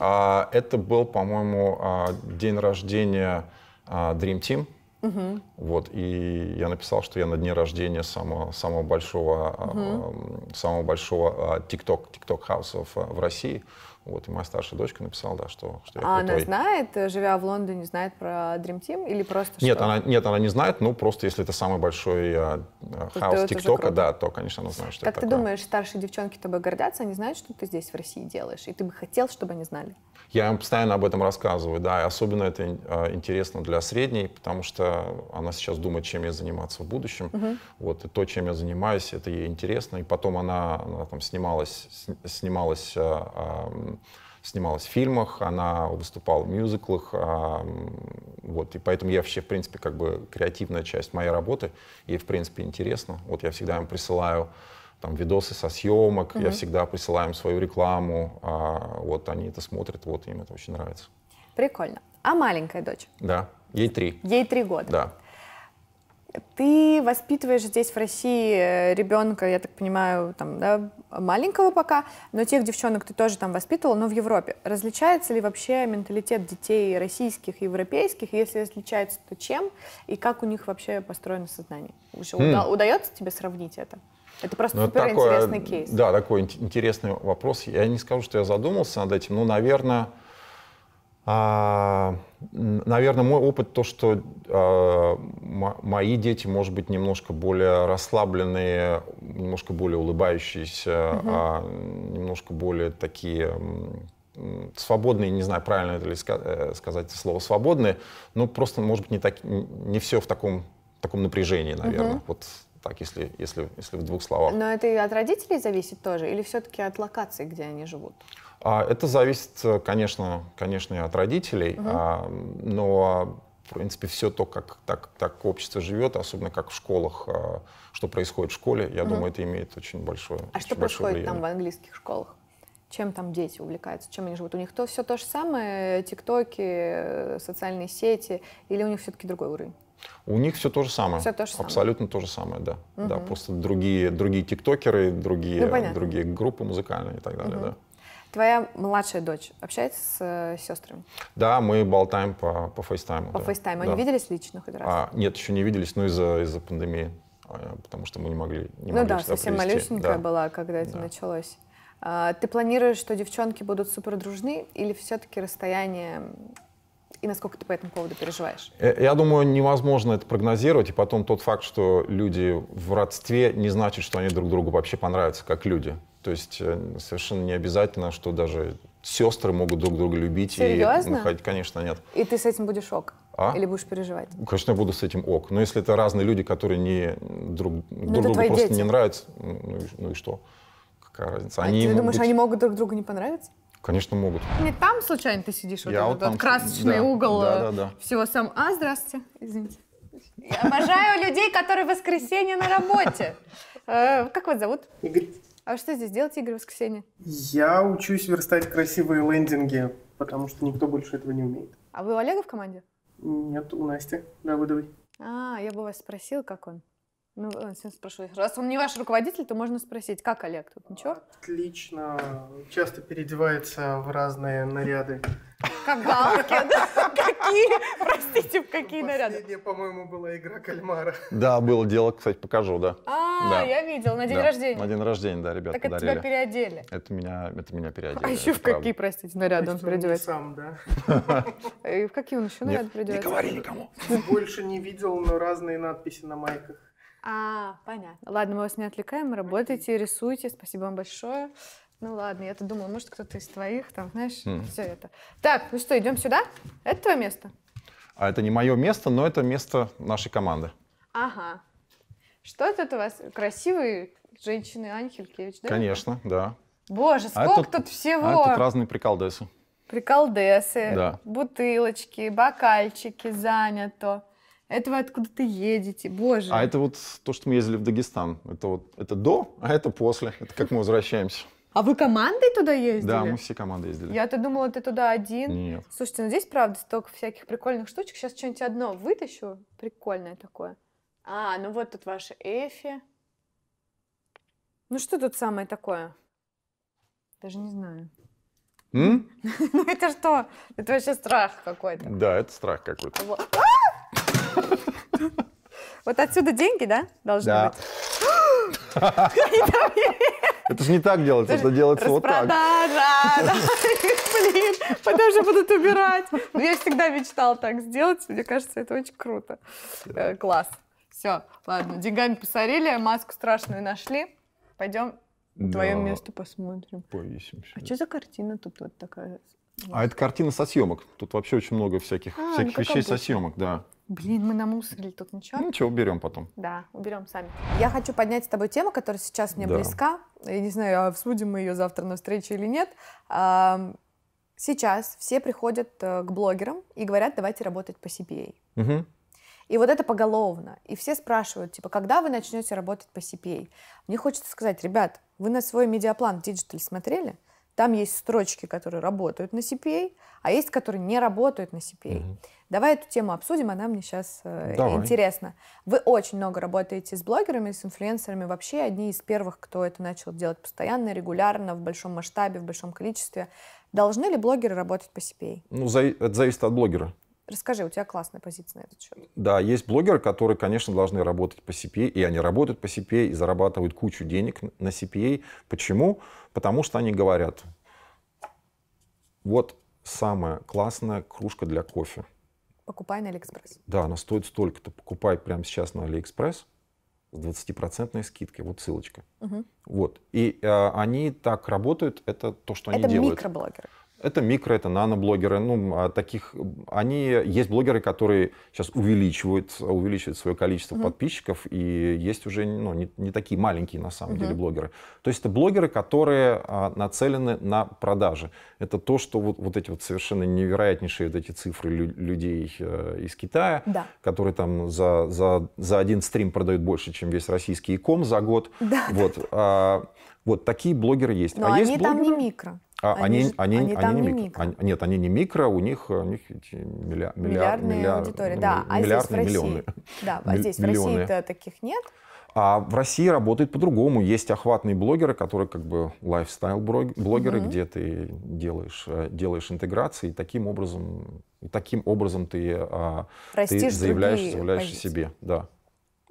Speaker 2: А, это был, по-моему, а, день рождения а, Dream Team. Угу. Вот, и я написал, что я на дне рождения самого, самого большого, угу. самого большого TikTok, TikTok House в России. Вот, и моя старшая дочка написала, да, что, что я А крутой. она
Speaker 1: знает, э, живя в Лондоне, знает про Dream Team или просто
Speaker 2: нет, что? Она, нет, она не знает, ну просто если это самый большой э, хаос ТикТока, да, то, конечно, она знает, что Как это ты такое.
Speaker 1: думаешь, старшие девчонки тобой гордятся, они знают, что ты здесь в России делаешь, и ты бы хотел, чтобы они знали?
Speaker 2: Я им постоянно об этом рассказываю, да, и особенно это э, интересно для средней, потому что она сейчас думает, чем я заниматься в будущем, угу. вот, и то, чем я занимаюсь, это ей интересно, и потом она, она там снималась, снималась э, снималась в фильмах, она выступала в мюзиклах, а, вот, и поэтому я вообще, в принципе, как бы креативная часть моей работы, ей, в принципе, интересно. Вот я всегда им присылаю там видосы со съемок, угу. я всегда присылаю им свою рекламу, а, вот они это смотрят, вот им это очень нравится.
Speaker 1: Прикольно. А маленькая дочь?
Speaker 2: Да, ей три.
Speaker 1: Ей три года. Да. Ты воспитываешь здесь, в России, э, ребенка, я так понимаю, там, да, маленького пока, но тех девчонок ты тоже там воспитывал, но в Европе. Различается ли вообще менталитет детей российских и европейских? Если различается, то чем? И как у них вообще построено сознание? Уже mm. уда- удается тебе сравнить это? Это просто ну, супер интересный кейс. Да,
Speaker 2: такой интересный вопрос. Я не скажу, что я задумался над этим, но, наверное, а, наверное, мой опыт то, что а, мои дети, может быть, немножко более расслабленные, немножко более улыбающиеся, угу. немножко более такие свободные, не знаю, правильно это ли э, сказать слово свободные, но просто, может быть, не, так, не все в таком, таком напряжении, наверное. Угу. Вот так, если, если, если в двух словах. Но
Speaker 1: это и от родителей зависит тоже, или все-таки от локации, где они живут?
Speaker 2: А, это зависит, э, конечно, конечно и от родителей, угу. а, но в принципе, все то, как так, так общество живет, особенно как в школах, а, что происходит в школе, я угу. думаю, это имеет очень большое А очень что большое происходит влияние. там в
Speaker 1: английских школах? Чем там дети увлекаются, чем они живут? У них то все то же самое, э, тиктоки, э, социальные сети, или у них все-таки другой уровень?
Speaker 2: У них все то же самое. Все то же самое. Абсолютно то же самое, да. Угу. Да, просто другие, другие тиктокеры, другие, ну, другие группы музыкальные и так далее, угу. да.
Speaker 1: Твоя младшая дочь общается с э, сестрами?
Speaker 2: Да, мы болтаем по, по фейстайму. По да. фейстайму. Они да. виделись лично хоть раз? А, нет, еще не виделись, но из-за из пандемии, а, потому что мы не могли не Ну могли да, совсем привезти. малюсенькая да.
Speaker 1: была, когда это да. началось. А, ты планируешь, что девчонки будут супер дружны или все-таки расстояние и насколько ты по этому поводу переживаешь?
Speaker 2: Э, я думаю, невозможно это прогнозировать. И потом тот факт, что люди в родстве, не значит, что они друг другу вообще понравятся как люди. То есть э, совершенно не обязательно, что даже сестры могут друг друга любить. Серьезно? И находить, конечно, нет.
Speaker 1: И ты с этим будешь ок? А? Или будешь переживать?
Speaker 2: Конечно, я буду с этим ок. Но если это разные люди, которые не друг, ну, друг другу просто дети. не нравятся, ну, ну и что? Какая разница? А они ты думаешь, быть... они
Speaker 1: могут друг другу не понравиться? Конечно, могут. Не там случайно ты сидишь, я вот, вот там... красочный да, угол да, да, да. всего сам. А, здравствуйте, извините. Я обожаю людей, которые в воскресенье на работе. Э, как вас зовут? Игорь. А что здесь делать, Игорь, в воскресенье?
Speaker 2: Я учусь верстать красивые лендинги,
Speaker 1: потому что никто больше этого не умеет. А вы у Олега в команде? Нет, у Насти Давыдовой. А, я бы вас спросил, как он. Ну, всем э, спрошу. Раз он не ваш руководитель, то можно спросить, как Олег тут, ничего?
Speaker 3: Отлично. Часто переодевается в разные наряды.
Speaker 1: Как галки, да? Какие? Простите, в какие ну, наряды? Последняя, по-моему, была игра кальмара.
Speaker 2: Да, было дело, кстати, покажу, да. А, я
Speaker 1: видел, на день рождения. На
Speaker 2: день рождения, да, ребята Так это тебя переодели. Это меня, это меня переодели. А еще в какие,
Speaker 1: простите, наряды он переодевается? Сам, да. И в какие он еще наряды переодевается? Не говори никому. Больше не
Speaker 2: видел, но разные надписи на майках.
Speaker 1: А, понятно. Ладно, мы вас не отвлекаем, работайте, рисуйте, спасибо вам большое. Ну ладно, я-то думала, может, кто-то из твоих, там, знаешь, mm. все это. Так, ну что, идем сюда? Это твое место?
Speaker 2: А это не мое место, но это место нашей команды.
Speaker 1: Ага. Что это у вас? Красивые женщины Анхелькевич, да?
Speaker 2: Конечно, да.
Speaker 1: Боже, а сколько а тут, тут всего! А тут разные
Speaker 2: приколдесы.
Speaker 1: Приколдесы, да. бутылочки, бокальчики, занято. Это вы откуда-то едете, боже. А это
Speaker 2: вот то, что мы ездили в Дагестан. Это вот это до, а это после. Это как мы возвращаемся.
Speaker 1: А вы командой туда ездили? Да, мы
Speaker 2: все командой ездили.
Speaker 1: Я-то думала, ты туда один. Нет. Слушайте, ну здесь, правда, столько всяких прикольных штучек. Сейчас что-нибудь одно вытащу прикольное такое. А, ну вот тут ваша Эфи. Ну что тут самое такое? Даже не знаю. М? Ну это что? Это вообще страх какой-то.
Speaker 2: Да, это страх какой-то.
Speaker 1: Вот отсюда деньги, да, должны да.
Speaker 2: быть? Это же не так делается, это делается вот так. Распродажа,
Speaker 1: блин, потом же будут убирать. Ну, я всегда мечтала так сделать, мне кажется, это очень круто. Э, класс. Все, ладно, деньгами посорили, маску страшную нашли. Пойдем твое место посмотрим. Повесимся. А что за картина тут вот такая?
Speaker 2: А это картина со съемок. Тут вообще очень много всяких, а, всяких ну, вещей со съемок, да.
Speaker 1: Блин, мы намусорили тут ничего. Ничего, уберем потом. Да, уберем сами. Я хочу поднять с тобой тему, которая сейчас мне да. близка. Я не знаю, обсудим мы ее завтра на встрече или нет. Сейчас все приходят э, к блогерам и говорят, давайте работать по CPA. Угу. И вот это поголовно. И все спрашивают, типа, когда вы начнете работать по CPA? Мне хочется сказать, ребят, вы на свой медиаплан Digital смотрели? Там есть строчки, которые работают на CPA, а есть, которые не работают на CPA. Угу. Давай эту тему обсудим, она мне сейчас э, Давай. интересна. Вы очень много работаете с блогерами, с инфлюенсерами. Вообще одни из первых, кто это начал делать постоянно, регулярно, в большом масштабе, в большом количестве. Должны ли блогеры работать по CPA?
Speaker 2: Ну, это зависит от блогера.
Speaker 1: Расскажи, у тебя классная позиция на этот счет.
Speaker 2: Да, есть блогеры, которые, конечно, должны работать по CPA, и они работают по CPA и зарабатывают кучу денег на CPA. Почему? Потому что они говорят, вот самая классная кружка для кофе.
Speaker 1: Покупай на Алиэкспресс.
Speaker 2: Да, она стоит столько-то. Покупай прямо сейчас на Алиэкспресс с 20% скидкой. Вот ссылочка. Угу. Вот. И э, они так работают, это то, что это они делают. Это микроблогеры. Это микро, это нано-блогеры. ну, а таких, они, есть блогеры, которые сейчас увеличивают, увеличивают свое количество mm-hmm. подписчиков, и есть уже, ну, не, не такие маленькие, на самом mm-hmm. деле, блогеры. То есть это блогеры, которые а, нацелены на продажи. Это то, что вот, вот эти вот совершенно невероятнейшие вот эти цифры лю- людей э, из Китая, да. которые там за, за, за один стрим продают больше, чем весь российский Ком за год. Да. Вот, а, вот такие блогеры есть. Но а они есть блогеры...
Speaker 1: там не микро. А, они, они, они, они, там они не микро. микро.
Speaker 2: Они, нет, они не микро, у них, э, у них миллиар, миллиар, миллиардная миллиар, Ну, да, а здесь в России, миллионы.
Speaker 1: Да, а здесь миллионы. в россии таких нет.
Speaker 2: А в России работает по-другому. Есть охватные блогеры, которые как бы лайфстайл-блогеры, угу. где ты делаешь, э, делаешь интеграции, и таким образом, и таким образом ты, а, ты заявляешь, заявляешь о себе. Да.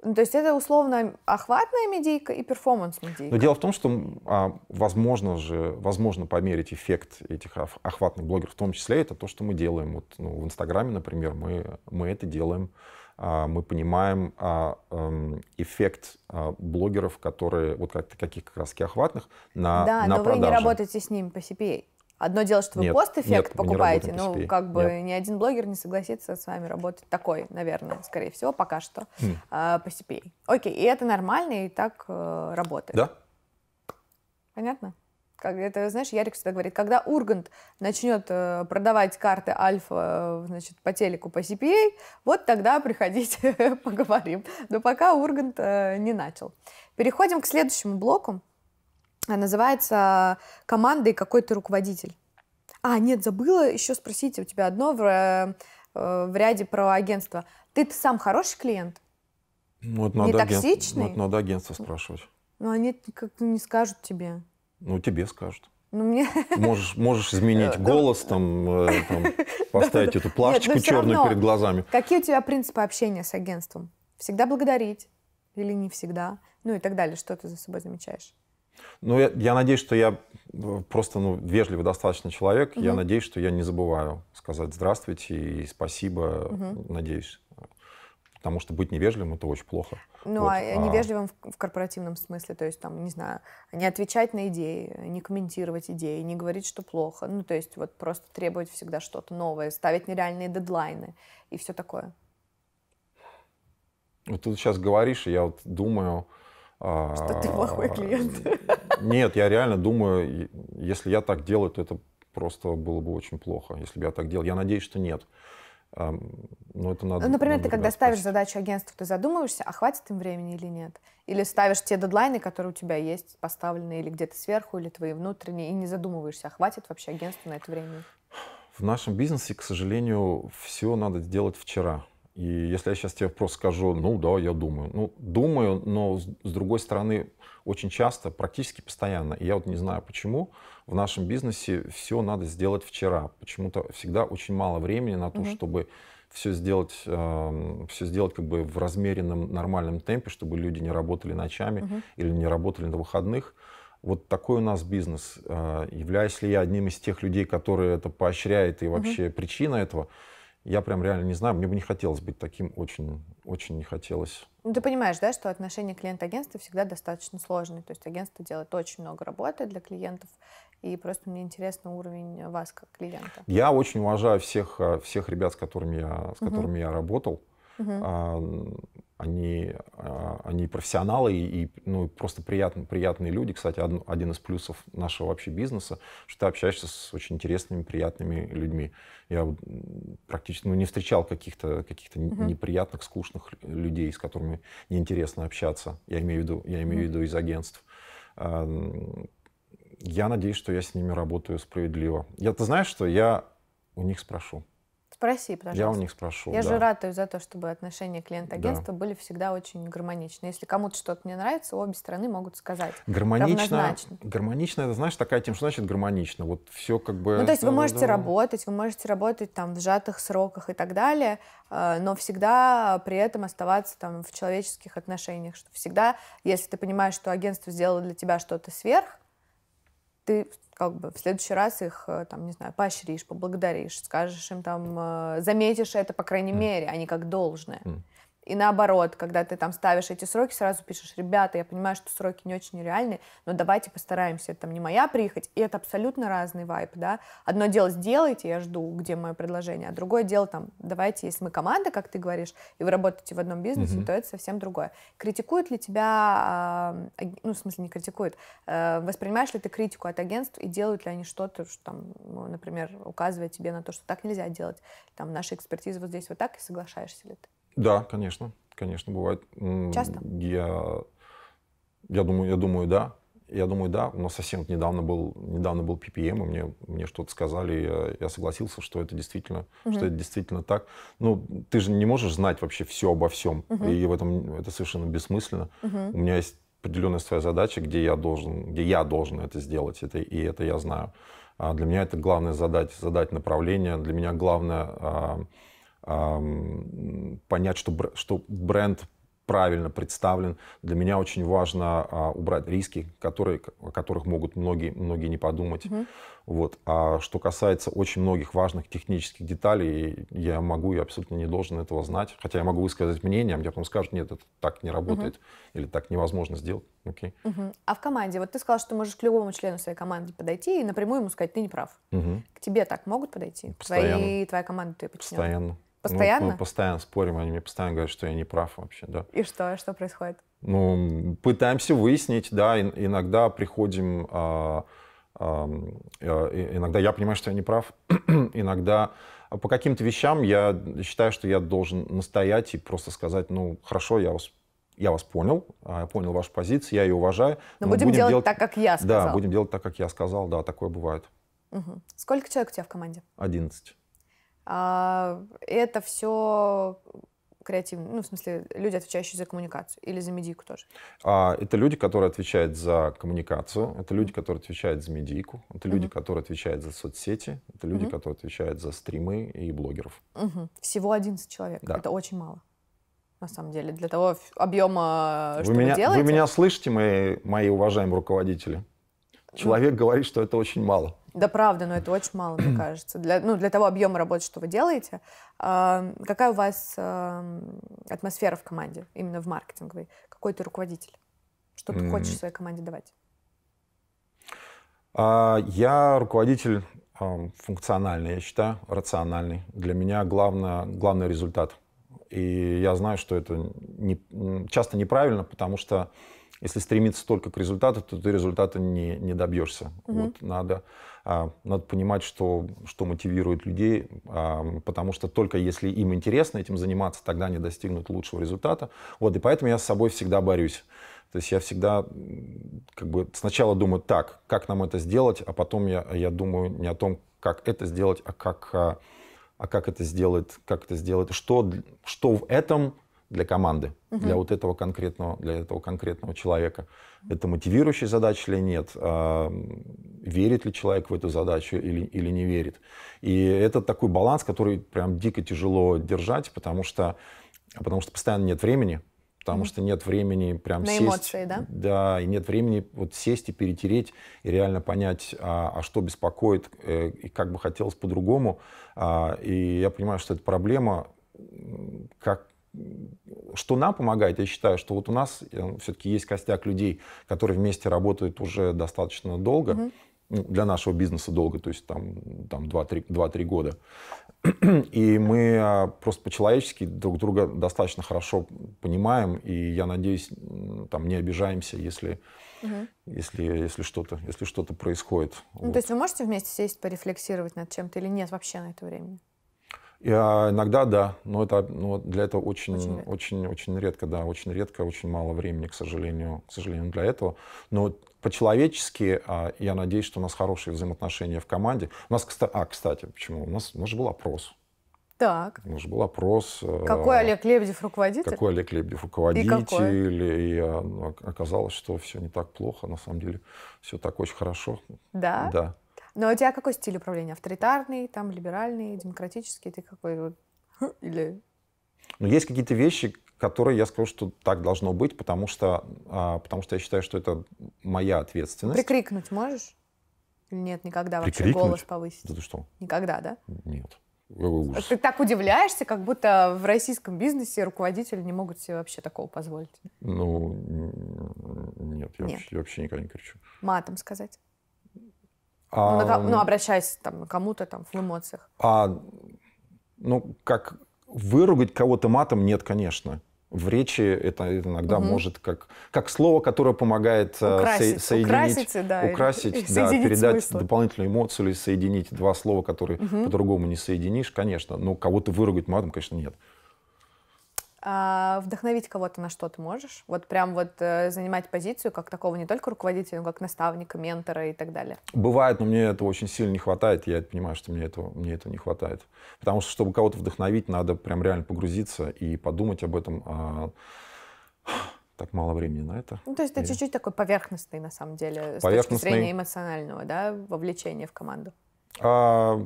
Speaker 1: Ну, то есть это условно охватная медийка и перформанс медийка. Но дело
Speaker 2: в том, что а, возможно же, возможно померить эффект этих охватных блогеров, в том числе это то, что мы делаем. Вот, ну, в Инстаграме, например, мы, мы это делаем. А, мы понимаем а, а, эффект а, блогеров, которые вот как, каких как раз охватных на Да, на но продажи. вы не работаете
Speaker 1: с ними по CPA. Одно дело, что вы нет, пост-эффект нет, покупаете, но ну, как бы нет. ни один блогер не согласится с вами работать такой, наверное, скорее всего, пока что хм. А, по CPA. Окей, и это нормально, и так э, работает. Да. Понятно? Как это, знаешь, Ярик всегда говорит, когда Ургант начнет э, продавать карты Альфа, э, значит, по телеку, по CPA, вот тогда приходите, поговорим. Но пока Ургант не начал. Переходим к следующему блоку называется «Команда и какой ты руководитель». А, нет, забыла еще спросить у тебя одно в, э, э, в ряде про агентство. Ты-то сам хороший клиент?
Speaker 2: Ну, это надо не агент... токсичный? Ну, это надо агентство спрашивать.
Speaker 1: Ну, они как не скажут тебе.
Speaker 2: Ну, тебе скажут. Ну, мне... можешь, можешь изменить голос, там, э, там, поставить эту плашечку черную перед глазами.
Speaker 1: Какие у тебя принципы общения с агентством? Всегда благодарить или не всегда? Ну и так далее. Что ты за собой замечаешь?
Speaker 2: Ну, я, я надеюсь, что я э, просто ну, вежливый достаточно человек. Угу. Я надеюсь, что я не забываю сказать здравствуйте и спасибо. Угу. Надеюсь. Потому что быть невежливым это очень плохо. Ну, вот. а, э, а невежливым
Speaker 1: а... в корпоративном смысле, то есть там, не знаю, не отвечать на идеи, не комментировать идеи, не говорить, что плохо. Ну, то есть вот просто требовать всегда что-то новое, ставить нереальные дедлайны и все такое.
Speaker 2: Вот тут сейчас говоришь, и я вот думаю, что ты а, плохой клиент. Нет, я реально думаю, если я так делаю, то это просто было бы очень плохо, если бы я так делал. Я надеюсь, что нет. Но это надо. Ну, например, надо ты когда
Speaker 1: ставишь задачу агентству, ты задумываешься, а хватит им времени или нет? Или ставишь те дедлайны, которые у тебя есть, поставленные или где-то сверху, или твои внутренние, и не задумываешься, а хватит вообще агентству на это время?
Speaker 2: В нашем бизнесе, к сожалению, все надо сделать вчера. И если я сейчас тебе просто скажу, ну да, я думаю. Ну, думаю, но с другой стороны, очень часто, практически постоянно, и я вот не знаю почему, в нашем бизнесе все надо сделать вчера. Почему-то всегда очень мало времени на то, угу. чтобы все сделать, э, эм, все сделать как бы в размеренном, нормальном темпе, чтобы люди не работали ночами угу. или не работали на выходных. Вот такой у нас бизнес. Э, являюсь ли я одним из тех людей, которые это поощряет и вообще угу. причина этого? я прям реально не знаю, мне бы не хотелось быть таким, очень, очень не хотелось.
Speaker 1: Ну, ты понимаешь, да, что отношения клиент-агентства всегда достаточно сложные. То есть агентство делает очень много работы для клиентов, и просто мне интересен уровень вас как клиента.
Speaker 2: Я очень уважаю всех, э, всех ребят, с которыми я, с которыми угу. я работал. Угу они, а, они профессионалы и, и ну, просто приятные, приятные люди. Кстати, од, один из плюсов нашего вообще бизнеса, что ты общаешься с очень интересными, приятными людьми. Я практически ну, не встречал каких-то каких угу. uh неприятных, скучных людей, с которыми неинтересно общаться. Я имею в виду, я имею угу. uh в виду из агентств. А, я надеюсь, что я с ними работаю справедливо. Я, ты знаешь, что я у них спрошу.
Speaker 1: Спроси, пожалуйста. Я у них спрошу. Я да. же ратую за то, чтобы отношения клиент-агентства да. были всегда очень гармоничны. Если кому-то что-то не нравится, обе стороны могут сказать. Гармонично.
Speaker 2: Гармонично, это знаешь, такая тема, что значит гармонично. Вот все как бы. Ну, то есть вы можете да, работать,
Speaker 1: вы можете работать там в сжатых сроках и так далее, э, но всегда при этом оставаться там в человеческих отношениях. Что всегда, если ты понимаешь, что агентство сделало для тебя что-то сверх, ты как бы в следующий раз их, э, там, не знаю, поощришь, поблагодаришь, скажешь им там, э, заметишь это, по крайней mm. мере, а не как должное. Mm. И наоборот, когда ты там ставишь эти сроки, сразу пишешь, ребята, я понимаю, что сроки не очень реальны, но давайте постараемся, это там не моя приехать. и это абсолютно разный вайп, да. Одно дело сделайте, я жду, где мое предложение, а другое дело там, давайте, если мы команда, как ты говоришь, и вы работаете в одном бизнесе, mm-hmm. то это совсем другое. Критикуют ли тебя, а, ну, в смысле, не критикуют, э, воспринимаешь ли ты критику от агентств, и делают ли они что-то, что там, ну, например, указывая тебе на то, что так нельзя делать, там, наша экспертиза вот здесь вот так, и соглашаешься ли ты?
Speaker 2: Да, конечно, конечно, бывает. Часто? Я, я, думаю, я думаю, да. Я думаю, да. У нас совсем недавно был, недавно был PPM, и мне, мне что-то сказали, я, я согласился, что это действительно, угу. что это действительно так. Ну, ты же не можешь знать вообще все обо всем, угу. и в этом это совершенно бессмысленно. Угу. У меня есть определенная своя задача, где я должен, где я должен это сделать, это, и это я знаю. А для меня это главное задать, задать направление, для меня главное а, понять, что, что бренд правильно представлен. Для меня очень важно а, убрать риски, которые, о которых могут многие, многие не подумать. Mm -hmm. Вот. А что касается очень многих важных технических деталей, я могу и абсолютно не должен этого знать. Хотя я могу высказать мнение, а мне потом скажут, нет, это так не работает Mm -hmm. или так невозможно сделать. Okay.
Speaker 1: Угу. Uh А в команде, вот ты сказал, что ты можешь к любому члену своей команды подойти и напрямую ему сказать, ты не прав. Угу. Uh К тебе так могут подойти? Постоянно. Твои, твоя команда, ты подчинен? Постоянно.
Speaker 2: Постоянно? Ну, мы постоянно спорим, они мне постоянно говорят, что я не прав вообще, да.
Speaker 1: И что? А что происходит?
Speaker 2: Ну, пытаемся выяснить, да, иногда приходим, а, а, э, иногда я понимаю, что я не прав, иногда а, по каким-то вещам я считаю, что я должен настоять и просто сказать, ну, хорошо, я вас я вас понял, а, я понял вашу позицию, я ее уважаю. Но, но будем, будем делать, делать так,
Speaker 1: как я сказал. Да, будем
Speaker 2: делать так, как я сказал, да, такое бывает.
Speaker 1: Угу. Сколько человек у тебя в команде? Одиннадцать. А, это все креативные, ну, в смысле, люди, отвечающие за коммуникацию, или за медику тоже?
Speaker 2: А, это люди, которые отвечают за коммуникацию, это люди, которые отвечают за медику. это люди, которые отвечают за соцсети, это люди, угу. которые отвечают за стримы и блогеров.
Speaker 1: Угу. Всего 11 человек, да. это очень мало. На самом деле, для того объема, вы что меня, вы делаете. Вы меня
Speaker 2: слышите, мои, мои уважаемые руководители? Человек говорит, что это очень мало.
Speaker 1: Да правда, но это очень мало, мне кажется. Для, ну, для того объема работы, что вы делаете, э, какая у вас э, атмосфера в команде, именно в маркетинговой? Какой ты руководитель? Что ты mm. хочешь своей команде давать?
Speaker 2: А, я руководитель э, функциональный, я считаю, рациональный. Для меня главное, главный результат. И я знаю, что это не, часто неправильно, потому что если стремиться только к результату, то ты результата не, не добьешься. Угу. Вот надо, а, надо понимать, что, что мотивирует людей, а, потому что только если им интересно этим заниматься, тогда они достигнут лучшего результата. Вот, и поэтому я с собой всегда борюсь. То есть я всегда как бы сначала думаю так, как нам это сделать, а потом я, я думаю не о том, как это сделать, а как, а, а как это сделать, как это сделать, что, что в этом для команды, угу. для вот этого конкретного, для этого конкретного человека. Это мотивирующая задача или нет? А, верит ли человек в эту задачу или, или не верит? И это такой баланс, который прям дико тяжело держать, потому что, потому что постоянно нет времени, потому что нет времени прям На сесть. эмоции, да? Да, и нет времени вот сесть и перетереть, и реально понять, а, а что беспокоит, э, и как бы хотелось по-другому. А, и я понимаю, что эта проблема, как что нам помогает, я считаю, что вот у нас э, все-таки есть костяк людей, которые вместе работают уже достаточно долго, угу. для нашего бизнеса долго, то есть там, там 2-3 года. И мы э, просто по-человечески друг друга достаточно хорошо понимаем, и я надеюсь, там не обижаемся, если угу. если, если что-то если что происходит. Ну, вот. То есть
Speaker 1: вы можете вместе сесть порефлексировать над чем-то или нет вообще на это время?
Speaker 2: И, а, иногда да, но это но ну, для этого очень, очень, очень, очень редко, да, очень редко, очень мало времени, к сожалению, к сожалению, для этого. Но по-человечески, а, я надеюсь, что у нас хорошие взаимоотношения в команде. У нас, кстати, а, кстати, почему? У нас, у нас же был опрос. Так. У нас же был опрос. Э, какой Олег
Speaker 1: Лебедев руководитель? Какой
Speaker 2: Олег Лебедев руководитель? И, какой? и а, ну, оказалось, что все не так плохо, на самом деле все так очень хорошо.
Speaker 1: Да. Да. Но у тебя какой стиль управления? Авторитарный, там, либеральный, демократический? Ты какой вот? Или...
Speaker 2: Ну, есть какие-то вещи, которые я скажу, что так должно быть, потому что, а, потому что я считаю, что это моя ответственность.
Speaker 1: Прикрикнуть можешь? Или нет, никогда вообще Прикрикнуть? голос повысить? Да ты что? Никогда, да?
Speaker 2: Нет. Ужас.
Speaker 1: Ты так удивляешься, как будто в российском бизнесе руководители не могут себе вообще такого позволить.
Speaker 2: Ну, нет, я, нет. Вообще, я вообще никогда не кричу.
Speaker 1: Матом сказать?
Speaker 2: А, ну, ну,
Speaker 1: обращаясь там, к кому-то там в эмоциях.
Speaker 2: А, ну, как выругать кого-то матом, нет, конечно. В речи это иногда угу. может как, как слово, которое помогает э, украсить, со- соединить, украсить, да, украсить, да, передать смысл. дополнительную эмоцию или соединить два слова, которые угу. по-другому не соединишь, конечно. Но кого-то выругать матом, конечно, нет.
Speaker 1: А вдохновить кого-то на что то можешь? Вот прям вот э, занимать позицию как такого не только руководителя, но как наставника, ментора и так далее.
Speaker 2: Бывает, но мне этого очень сильно не хватает. Я понимаю, что мне этого, мне этого не хватает. Потому что, чтобы кого-то вдохновить, надо прям реально погрузиться и подумать об этом. А... Так мало времени на это. Ну, то есть ты и... чуть-чуть
Speaker 1: такой поверхностный, на самом деле, поверхностный... с точки зрения эмоционального, да, вовлечения в команду.
Speaker 2: А...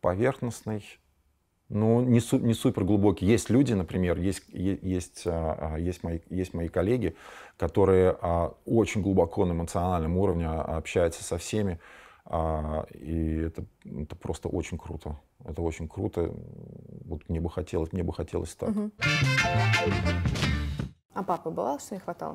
Speaker 2: Поверхностный ну, не, су, не супер глубокие. Есть люди, например, есть, есть, а, а, есть, мои, есть мои коллеги, которые а, очень глубоко на эмоциональном уровне общаются со всеми. И это, это просто очень круто. Это очень круто. Вот мне бы хотелось, мне бы хотелось так.
Speaker 1: А папа бывало, что не хватало?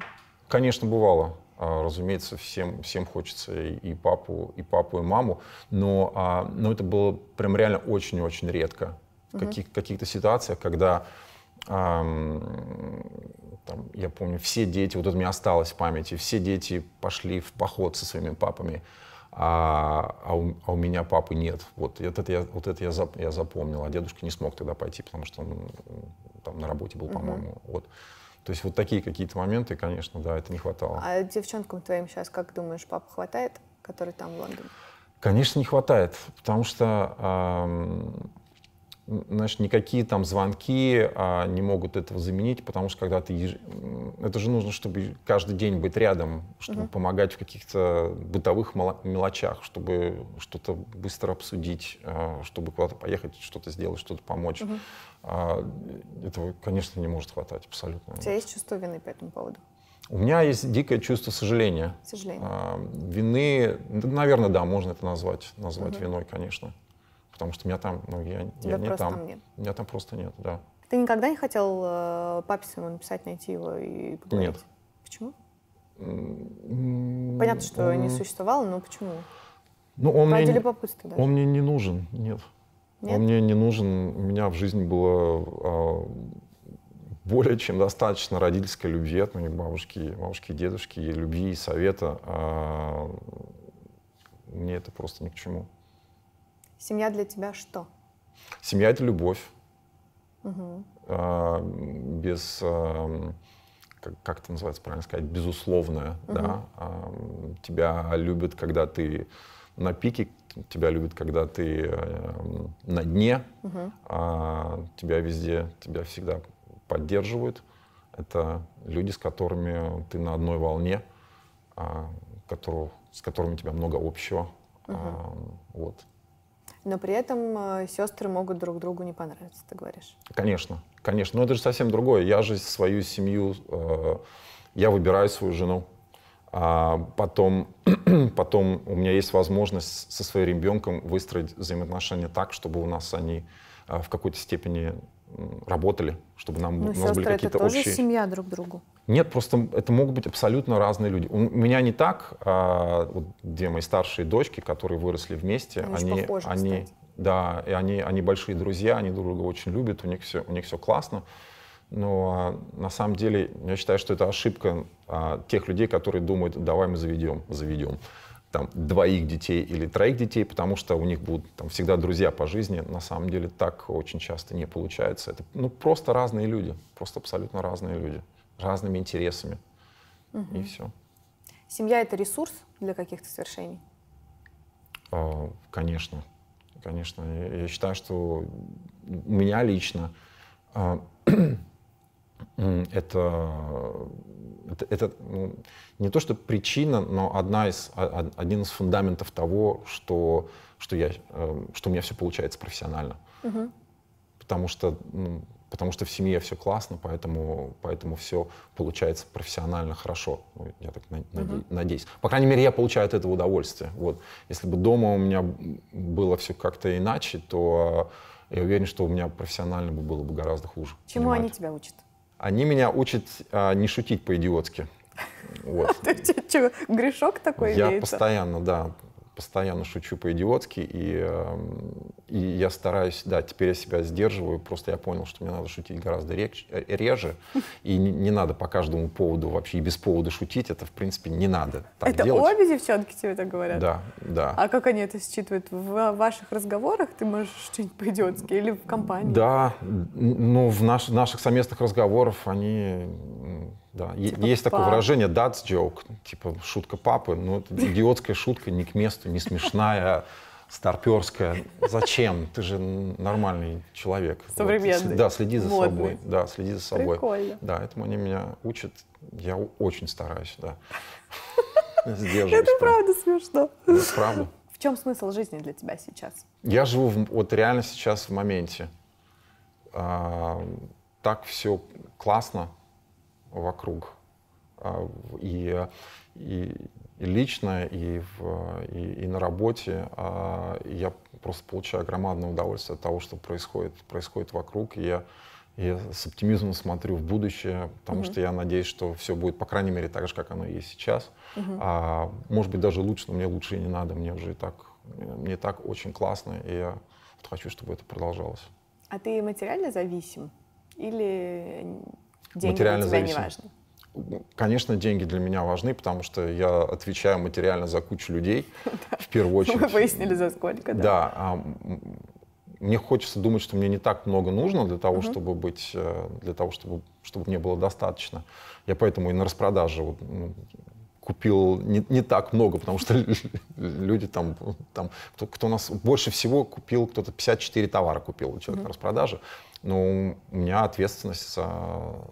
Speaker 2: Конечно, бывало. Разумеется, всем, всем хочется и папу, и папу, и маму, но, но это было прям реально очень-очень редко в каких, каких-то ситуациях, когда там, я помню, все дети, вот это у меня осталось в памяти, все дети пошли в поход со своими папами, а, а, у, а у меня папы нет. Вот это, я, вот это я, зап, я запомнил, а дедушка не смог тогда пойти, потому что он там на работе был, по-моему. Угу. Вот. То есть вот такие какие-то моменты, конечно, да, это не хватало. А
Speaker 1: девчонкам твоим сейчас, как думаешь, папа хватает, который там в Лондоне?
Speaker 2: Конечно, не хватает, потому что... Эм, знаешь, никакие там звонки а, не могут этого заменить, потому что когда ты... Еж... Это же нужно, чтобы каждый день быть рядом, чтобы угу. помогать в каких-то бытовых мелочах, чтобы что-то быстро обсудить, а, чтобы куда-то поехать, что-то сделать, что-то помочь. Угу. А, этого, конечно, не может хватать абсолютно. У тебя
Speaker 1: есть чувство вины по этому поводу?
Speaker 2: У меня есть дикое чувство сожаления.
Speaker 1: Сожаление. А,
Speaker 2: вины, наверное, да, можно это назвать, назвать угу. виной, конечно потому что меня там, ну, я, я не там. Нет. Меня там просто нет, да.
Speaker 1: Ты никогда не хотел э, папе своему написать, найти его и поговорить? Нет. Почему?
Speaker 2: Понятно, что он... не
Speaker 1: существовало, но почему? Ну, он мне... любопытства даже. Он
Speaker 2: мне не нужен, нет. нет. Он мне не нужен. У меня в жизни было э, более чем достаточно родительской любви от моей бабушки, бабушки и дедушки, и любви, и совета. Э, мне это просто ни к чему.
Speaker 1: Семья для тебя что?
Speaker 2: Семья — это любовь. Угу. А, без, а, как, как это называется, правильно сказать, безусловная, угу. да. А, тебя любят, когда ты на пике, тебя любят, когда ты а, на дне, угу. а, тебя везде, тебя всегда поддерживают. Это люди, с которыми ты на одной волне, а, которых, с которыми у тебя много общего. Угу. А, вот.
Speaker 1: Но при этом э, сестры могут друг другу не понравиться, ты говоришь?
Speaker 2: Конечно, конечно. Но это же совсем другое. Я же свою семью, э, я выбираю свою жену. А потом, потом у меня есть возможность со своим ребенком выстроить взаимоотношения так, чтобы у нас они э, в какой-то степени работали, чтобы нам, ну, у нас были какие-то общие... тоже
Speaker 1: семья друг другу?
Speaker 2: Нет, просто это могут быть абсолютно разные люди. У меня не так, а, вот две мои старшие дочки, которые выросли вместе, они, они, похожи, они да, и они, они большие друзья, они друг друга очень любят, у них все, у них все классно. Но а, на самом деле я считаю, что это ошибка а, тех людей, которые думают, давай мы заведем, заведем там, двоих детей или троих детей, потому что у них будут там, всегда друзья по жизни. На самом деле так очень часто не получается. Это ну, просто разные люди, просто абсолютно разные люди, разными интересами. Угу. И все.
Speaker 1: Семья — это ресурс для каких-то свершений?
Speaker 2: А, конечно. Конечно. Я, я считаю, что у меня лично... А, это, это, это ну, не то что причина, но одна из, один из фундаментов того, что, что, я, эм, что у меня все получается профессионально. Угу. Потому что ну, потому что в семье все классно, поэтому, поэтому все получается профессионально хорошо. Ну, я так наде- надеюсь. По крайней мере, я получаю от этого удовольствие. Вот. Если бы дома у меня было все как-то иначе, то э, я уверен, что у меня профессионально бы было бы гораздо хуже.
Speaker 1: Чему понимаете? они тебя учат?
Speaker 2: они меня учат а, не шутить по-идиотски. Вот.
Speaker 1: Грешок такой Я постоянно,
Speaker 2: да, постоянно шучу по-идиотски, и, эм, и я стараюсь, да, теперь я себя сдерживаю, просто я понял, что мне надо шутить гораздо э, реже, и не, не надо по каждому поводу вообще и без повода шутить, это, в принципе, не надо так Это делать. обе
Speaker 1: девчонки тебе так говорят? Да, да. А как они это считывают? В ваших разговорах ты можешь шутить по-идиотски или в компании?
Speaker 2: Да, ну, в наш, наших совместных разговорах они да, типа есть пап. такое выражение «dad's joke», типа шутка папы, но ну, это идиотская шутка, не к месту, не смешная, а старперская. Зачем? Ты же нормальный человек. Современный. Вот, да, следи за Модный. собой. Да, следи за собой. Прикольно. Да, этому они меня учат. Я очень стараюсь, да. Ну, это правда смешно. правда.
Speaker 1: В чем смысл жизни для тебя сейчас?
Speaker 2: Я живу вот реально сейчас в моменте. А, так все классно, вокруг. А, и, и, лично, и, в, и, и на работе а, я просто получаю огромное удовольствие от того, что происходит, происходит вокруг. И я, я с оптимизмом смотрю в будущее, потому угу. что я надеюсь, что все будет, по крайней мере, так же, как оно есть сейчас. Угу. А, может быть, даже лучше, но мне лучше и не надо. Мне уже и так, мне и так очень классно, и я вот хочу, чтобы это продолжалось.
Speaker 1: А ты материально зависим? Или деньги материально для тебя зависим. не важны?
Speaker 2: Ну, конечно, деньги для меня важны, потому что я отвечаю материально за кучу людей, в первую очередь. Мы выяснили,
Speaker 1: за сколько, да. Да.
Speaker 2: А, мне хочется думать, что мне не так много нужно для того, чтобы быть, э, для того, чтобы, чтобы мне было достаточно. Я поэтому и на распродаже вот, ну, купил не, не так много, потому что люди там, там кто, кто у нас больше всего купил, кто-то 54 товара купил у человека mm-hmm. на распродаже, ну, у меня ответственность за,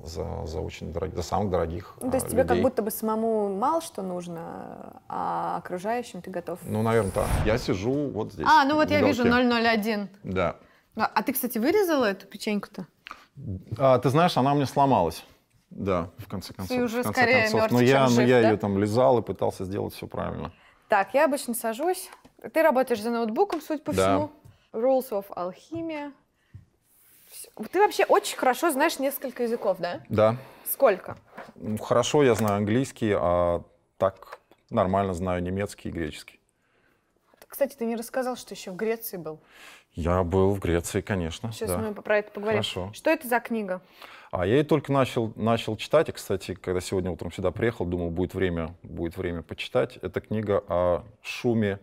Speaker 2: за, за очень дорогих, за самых дорогих Ну, то есть людей. Э, тебе как будто
Speaker 1: бы самому мало что нужно, а окружающим ты готов? Ну,
Speaker 2: наверное, да. Я сижу вот здесь. А, ну вот я вижу
Speaker 1: 001. Да. Ну, а, ты, кстати, вырезала эту печеньку-то?
Speaker 2: А, ты знаешь, она у меня сломалась. Да, в конце концов. И уже конце скорее концов. Ну, Мертв, но я, но ну, жив, я ее там лизал и пытался сделать все правильно.
Speaker 1: Так, я обычно сажусь. Ты работаешь за ноутбуком, суть по да. всему. Rules of Alchemy. Ты вообще очень хорошо знаешь несколько языков, да? Да. Сколько?
Speaker 2: Ну, хорошо, я знаю английский, а так нормально знаю немецкий и греческий.
Speaker 1: Кстати, ты не рассказал, что еще в Греции был.
Speaker 2: Я был в Греции, конечно. Сейчас да. мы
Speaker 1: про это поговорим. Хорошо. Что это за книга?
Speaker 2: А я ее только начал, начал читать. И, кстати, когда сегодня утром сюда приехал, думал, будет время, будет время почитать. Это книга о шуме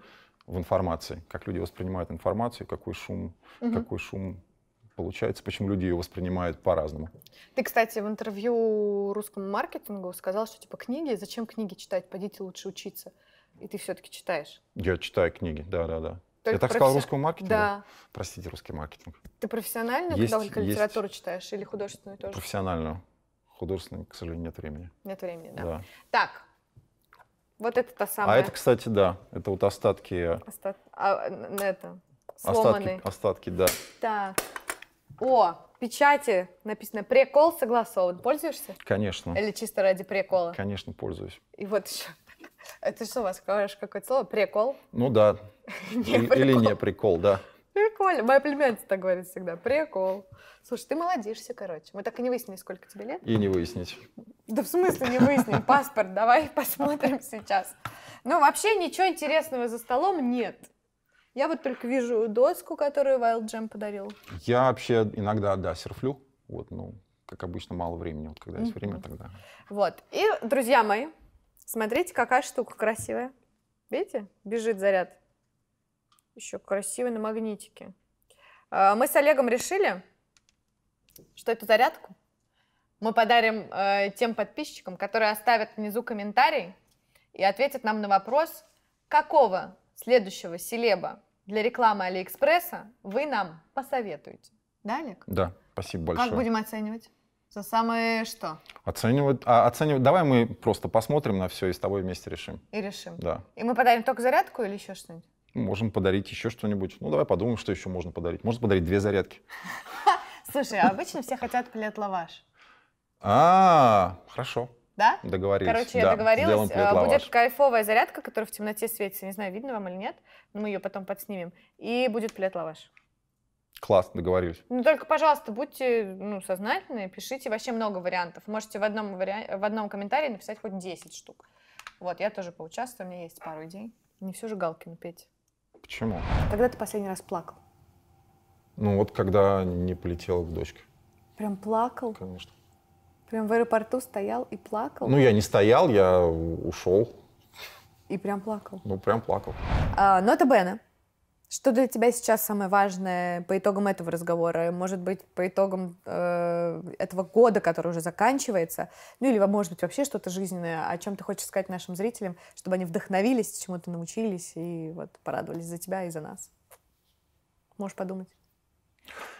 Speaker 2: в информации, как люди воспринимают информацию, какой шум, угу. какой шум получается, почему люди ее воспринимают по-разному.
Speaker 1: Ты, кстати, в интервью русскому маркетингу сказал, что типа книги, зачем книги читать, пойдите лучше учиться. И ты все-таки читаешь.
Speaker 2: Я читаю книги, да-да-да. Только Я так професси... сказал русскому маркетингу? Да. Простите, русский маркетинг.
Speaker 1: Ты профессионально есть, только есть... литературу читаешь или художественную тоже?
Speaker 2: Профессиональную. Художественную, к сожалению, нет времени.
Speaker 1: Нет времени, да. да. Так, вот это та а самая. А это,
Speaker 2: кстати, да, это вот остатки. Э,
Speaker 1: Остат... А, это. Сломанные.
Speaker 2: Остатки, остатки, да.
Speaker 1: Так. О, печати написано «Прикол согласован». Пользуешься?
Speaker 2: Конечно. Или
Speaker 1: чисто ради прикола?
Speaker 2: Конечно, пользуюсь.
Speaker 1: И вот еще. Это что у вас, какое-то слово? Прикол? Ну да. Или
Speaker 2: не прикол, да.
Speaker 1: Прикольно. Моя племянница так говорит всегда. Прикол. Слушай, ты молодишься, короче. Мы так и не выяснили, сколько тебе лет.
Speaker 2: И не выяснить.
Speaker 1: Да в смысле не выясним? Паспорт давай посмотрим сейчас. Ну, вообще ничего интересного за столом нет. Я вот только вижу доску, которую Wild Jam подарил.
Speaker 2: Я вообще иногда, да, серфлю. Вот, ну, как обычно, мало времени. Вот когда есть mm-hmm. время, тогда.
Speaker 1: Вот. И, друзья мои, смотрите, какая штука красивая. Видите? Бежит заряд. Еще красивый на магнитике. А, мы с Олегом решили, что эту зарядку мы подарим э, тем подписчикам, которые оставят внизу комментарий и ответят нам на вопрос, какого следующего селеба для рекламы Алиэкспресса вы нам посоветуете. Да, Олег?
Speaker 2: Да, спасибо большое. Как будем
Speaker 1: оценивать? За самое что?
Speaker 2: Оценивать, а, оценивать. Давай мы просто посмотрим на все и с тобой вместе решим.
Speaker 1: И решим. Да. И мы подарим только зарядку или еще что-нибудь?
Speaker 2: Можем подарить еще что-нибудь. Ну, давай подумаем, что еще можно подарить. Можно подарить две зарядки.
Speaker 1: Слушай, а обычно все хотят плед-лаваш.
Speaker 2: А, хорошо. Да? Договорились. Короче, я да. договорилась. А, будет лаваш.
Speaker 1: кайфовая зарядка, которая в темноте светится. Не знаю, видно вам или нет, но мы ее потом подснимем. И будет плед-лаваш.
Speaker 2: Классно, договорились.
Speaker 1: Ну только, пожалуйста, будьте ну, сознательны, пишите вообще много вариантов. Можете в одном, вариа... в одном комментарии написать хоть 10 штук. Вот, я тоже поучаствую, у меня есть пару идей. Не всю же Галкину петь. Почему? Когда ты последний раз плакал?
Speaker 2: Ну вот, когда не полетела к дочке.
Speaker 1: Прям плакал? Конечно. Прям в аэропорту стоял и плакал? Ну, я
Speaker 2: не стоял, я ушел.
Speaker 1: И прям плакал?
Speaker 2: Ну, прям плакал.
Speaker 1: А, это Бена. Что для тебя сейчас самое важное по итогам этого разговора? Может быть, по итогам э, этого года, который уже заканчивается? Ну или, может быть, вообще что-то жизненное, о чем ты хочешь сказать нашим зрителям, чтобы они вдохновились, чему-то научились и вот порадовались за тебя и за нас? Можешь подумать.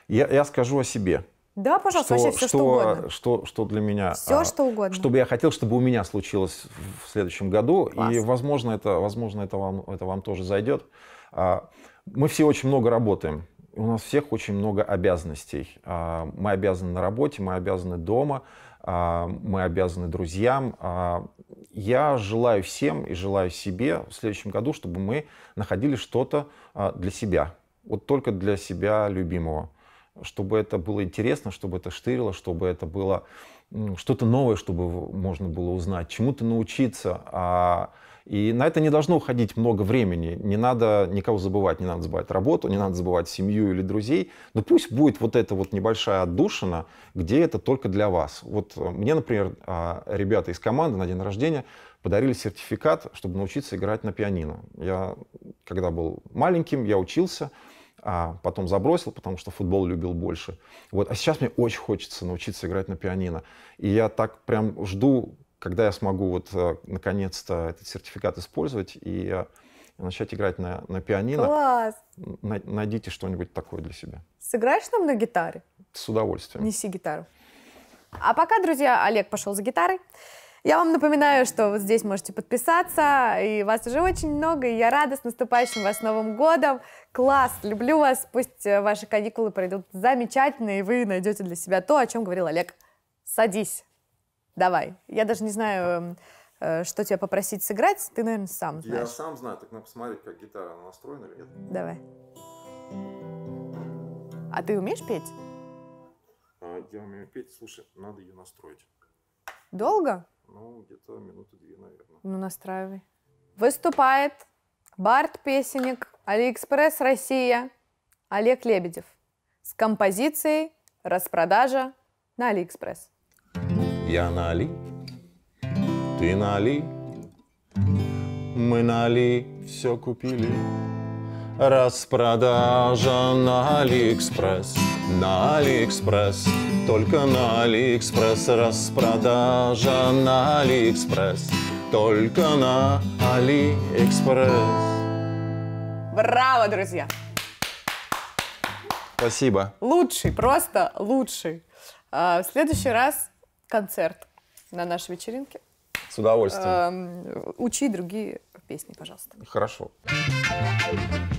Speaker 2: Я, я скажу о себе. Да, пожалуйста, что, вообще все, что, что угодно. Что, что для меня... Все, а, что угодно. Чтобы я хотел, чтобы у меня случилось в следующем году. Класс. И, возможно, это, возможно, это, вам, это вам тоже зайдет. А, мы все очень много работаем. У нас всех очень много обязанностей. А, мы обязаны на работе, мы обязаны дома, а, мы обязаны друзьям. А, я желаю всем и желаю себе в следующем году, чтобы мы находили что-то а, для себя. Вот только для себя любимого чтобы это было интересно, чтобы это штырило, чтобы это было что-то новое, чтобы можно было узнать, чему-то научиться. А, и на это не должно уходить много времени. Не надо никого забывать, не надо забывать работу, не надо забывать семью или друзей. Но пусть будет вот эта вот небольшая отдушина, где это только для вас. Вот э, мне, например, а, ребята из команды на день рождения подарили сертификат, чтобы научиться играть на пианино. Я, когда был маленьким, я учился, а потом забросил, потому что футбол любил больше. Вот. А сейчас мне очень хочется научиться играть на пианино. И я так прям жду, когда я смогу вот э, наконец-то этот сертификат использовать и э, начать играть на, на пианино. Класс! найдите что-нибудь такое для себя.
Speaker 1: Сыграешь нам на гитаре?
Speaker 2: С удовольствием.
Speaker 1: Неси гитару. А пока, друзья, Олег пошел за гитарой. Я вам напоминаю, что вот здесь можете подписаться, и вас уже очень много, и я рада с наступающим вас Новым годом. Класс, люблю вас, пусть э, ваши каникулы пройдут замечательно, и вы найдете для себя то, о чем говорил Олег. Садись, давай. Я даже не знаю, эм, э, что тебя попросить сыграть, ты, наверное, сам знаешь. Я сам
Speaker 2: знаю, так надо посмотреть, как гитара настроена или нет. Давай.
Speaker 1: А ты умеешь петь?
Speaker 2: А, я умею петь, слушай, надо ее настроить. Долго? Ну, где-то минуты две, наверное.
Speaker 1: Ну, настраивай. Выступает бард-песенник Алиэкспресс Россия Олег Лебедев с композицией «Распродажа на Алиэкспресс».
Speaker 2: Я на Али, ты на Али, мы на Али все купили. Распродажа на Алиэкспресс, на Алиэкспресс, только на Алиэкспресс. Распродажа на Алиэкспресс, только на Алиэкспресс.
Speaker 1: Браво, друзья! Спасибо. Лучший, просто лучший. А, в следующий раз концерт на нашей вечеринке. С удовольствием. А, учи другие песни, пожалуйста. Хорошо. Thank you.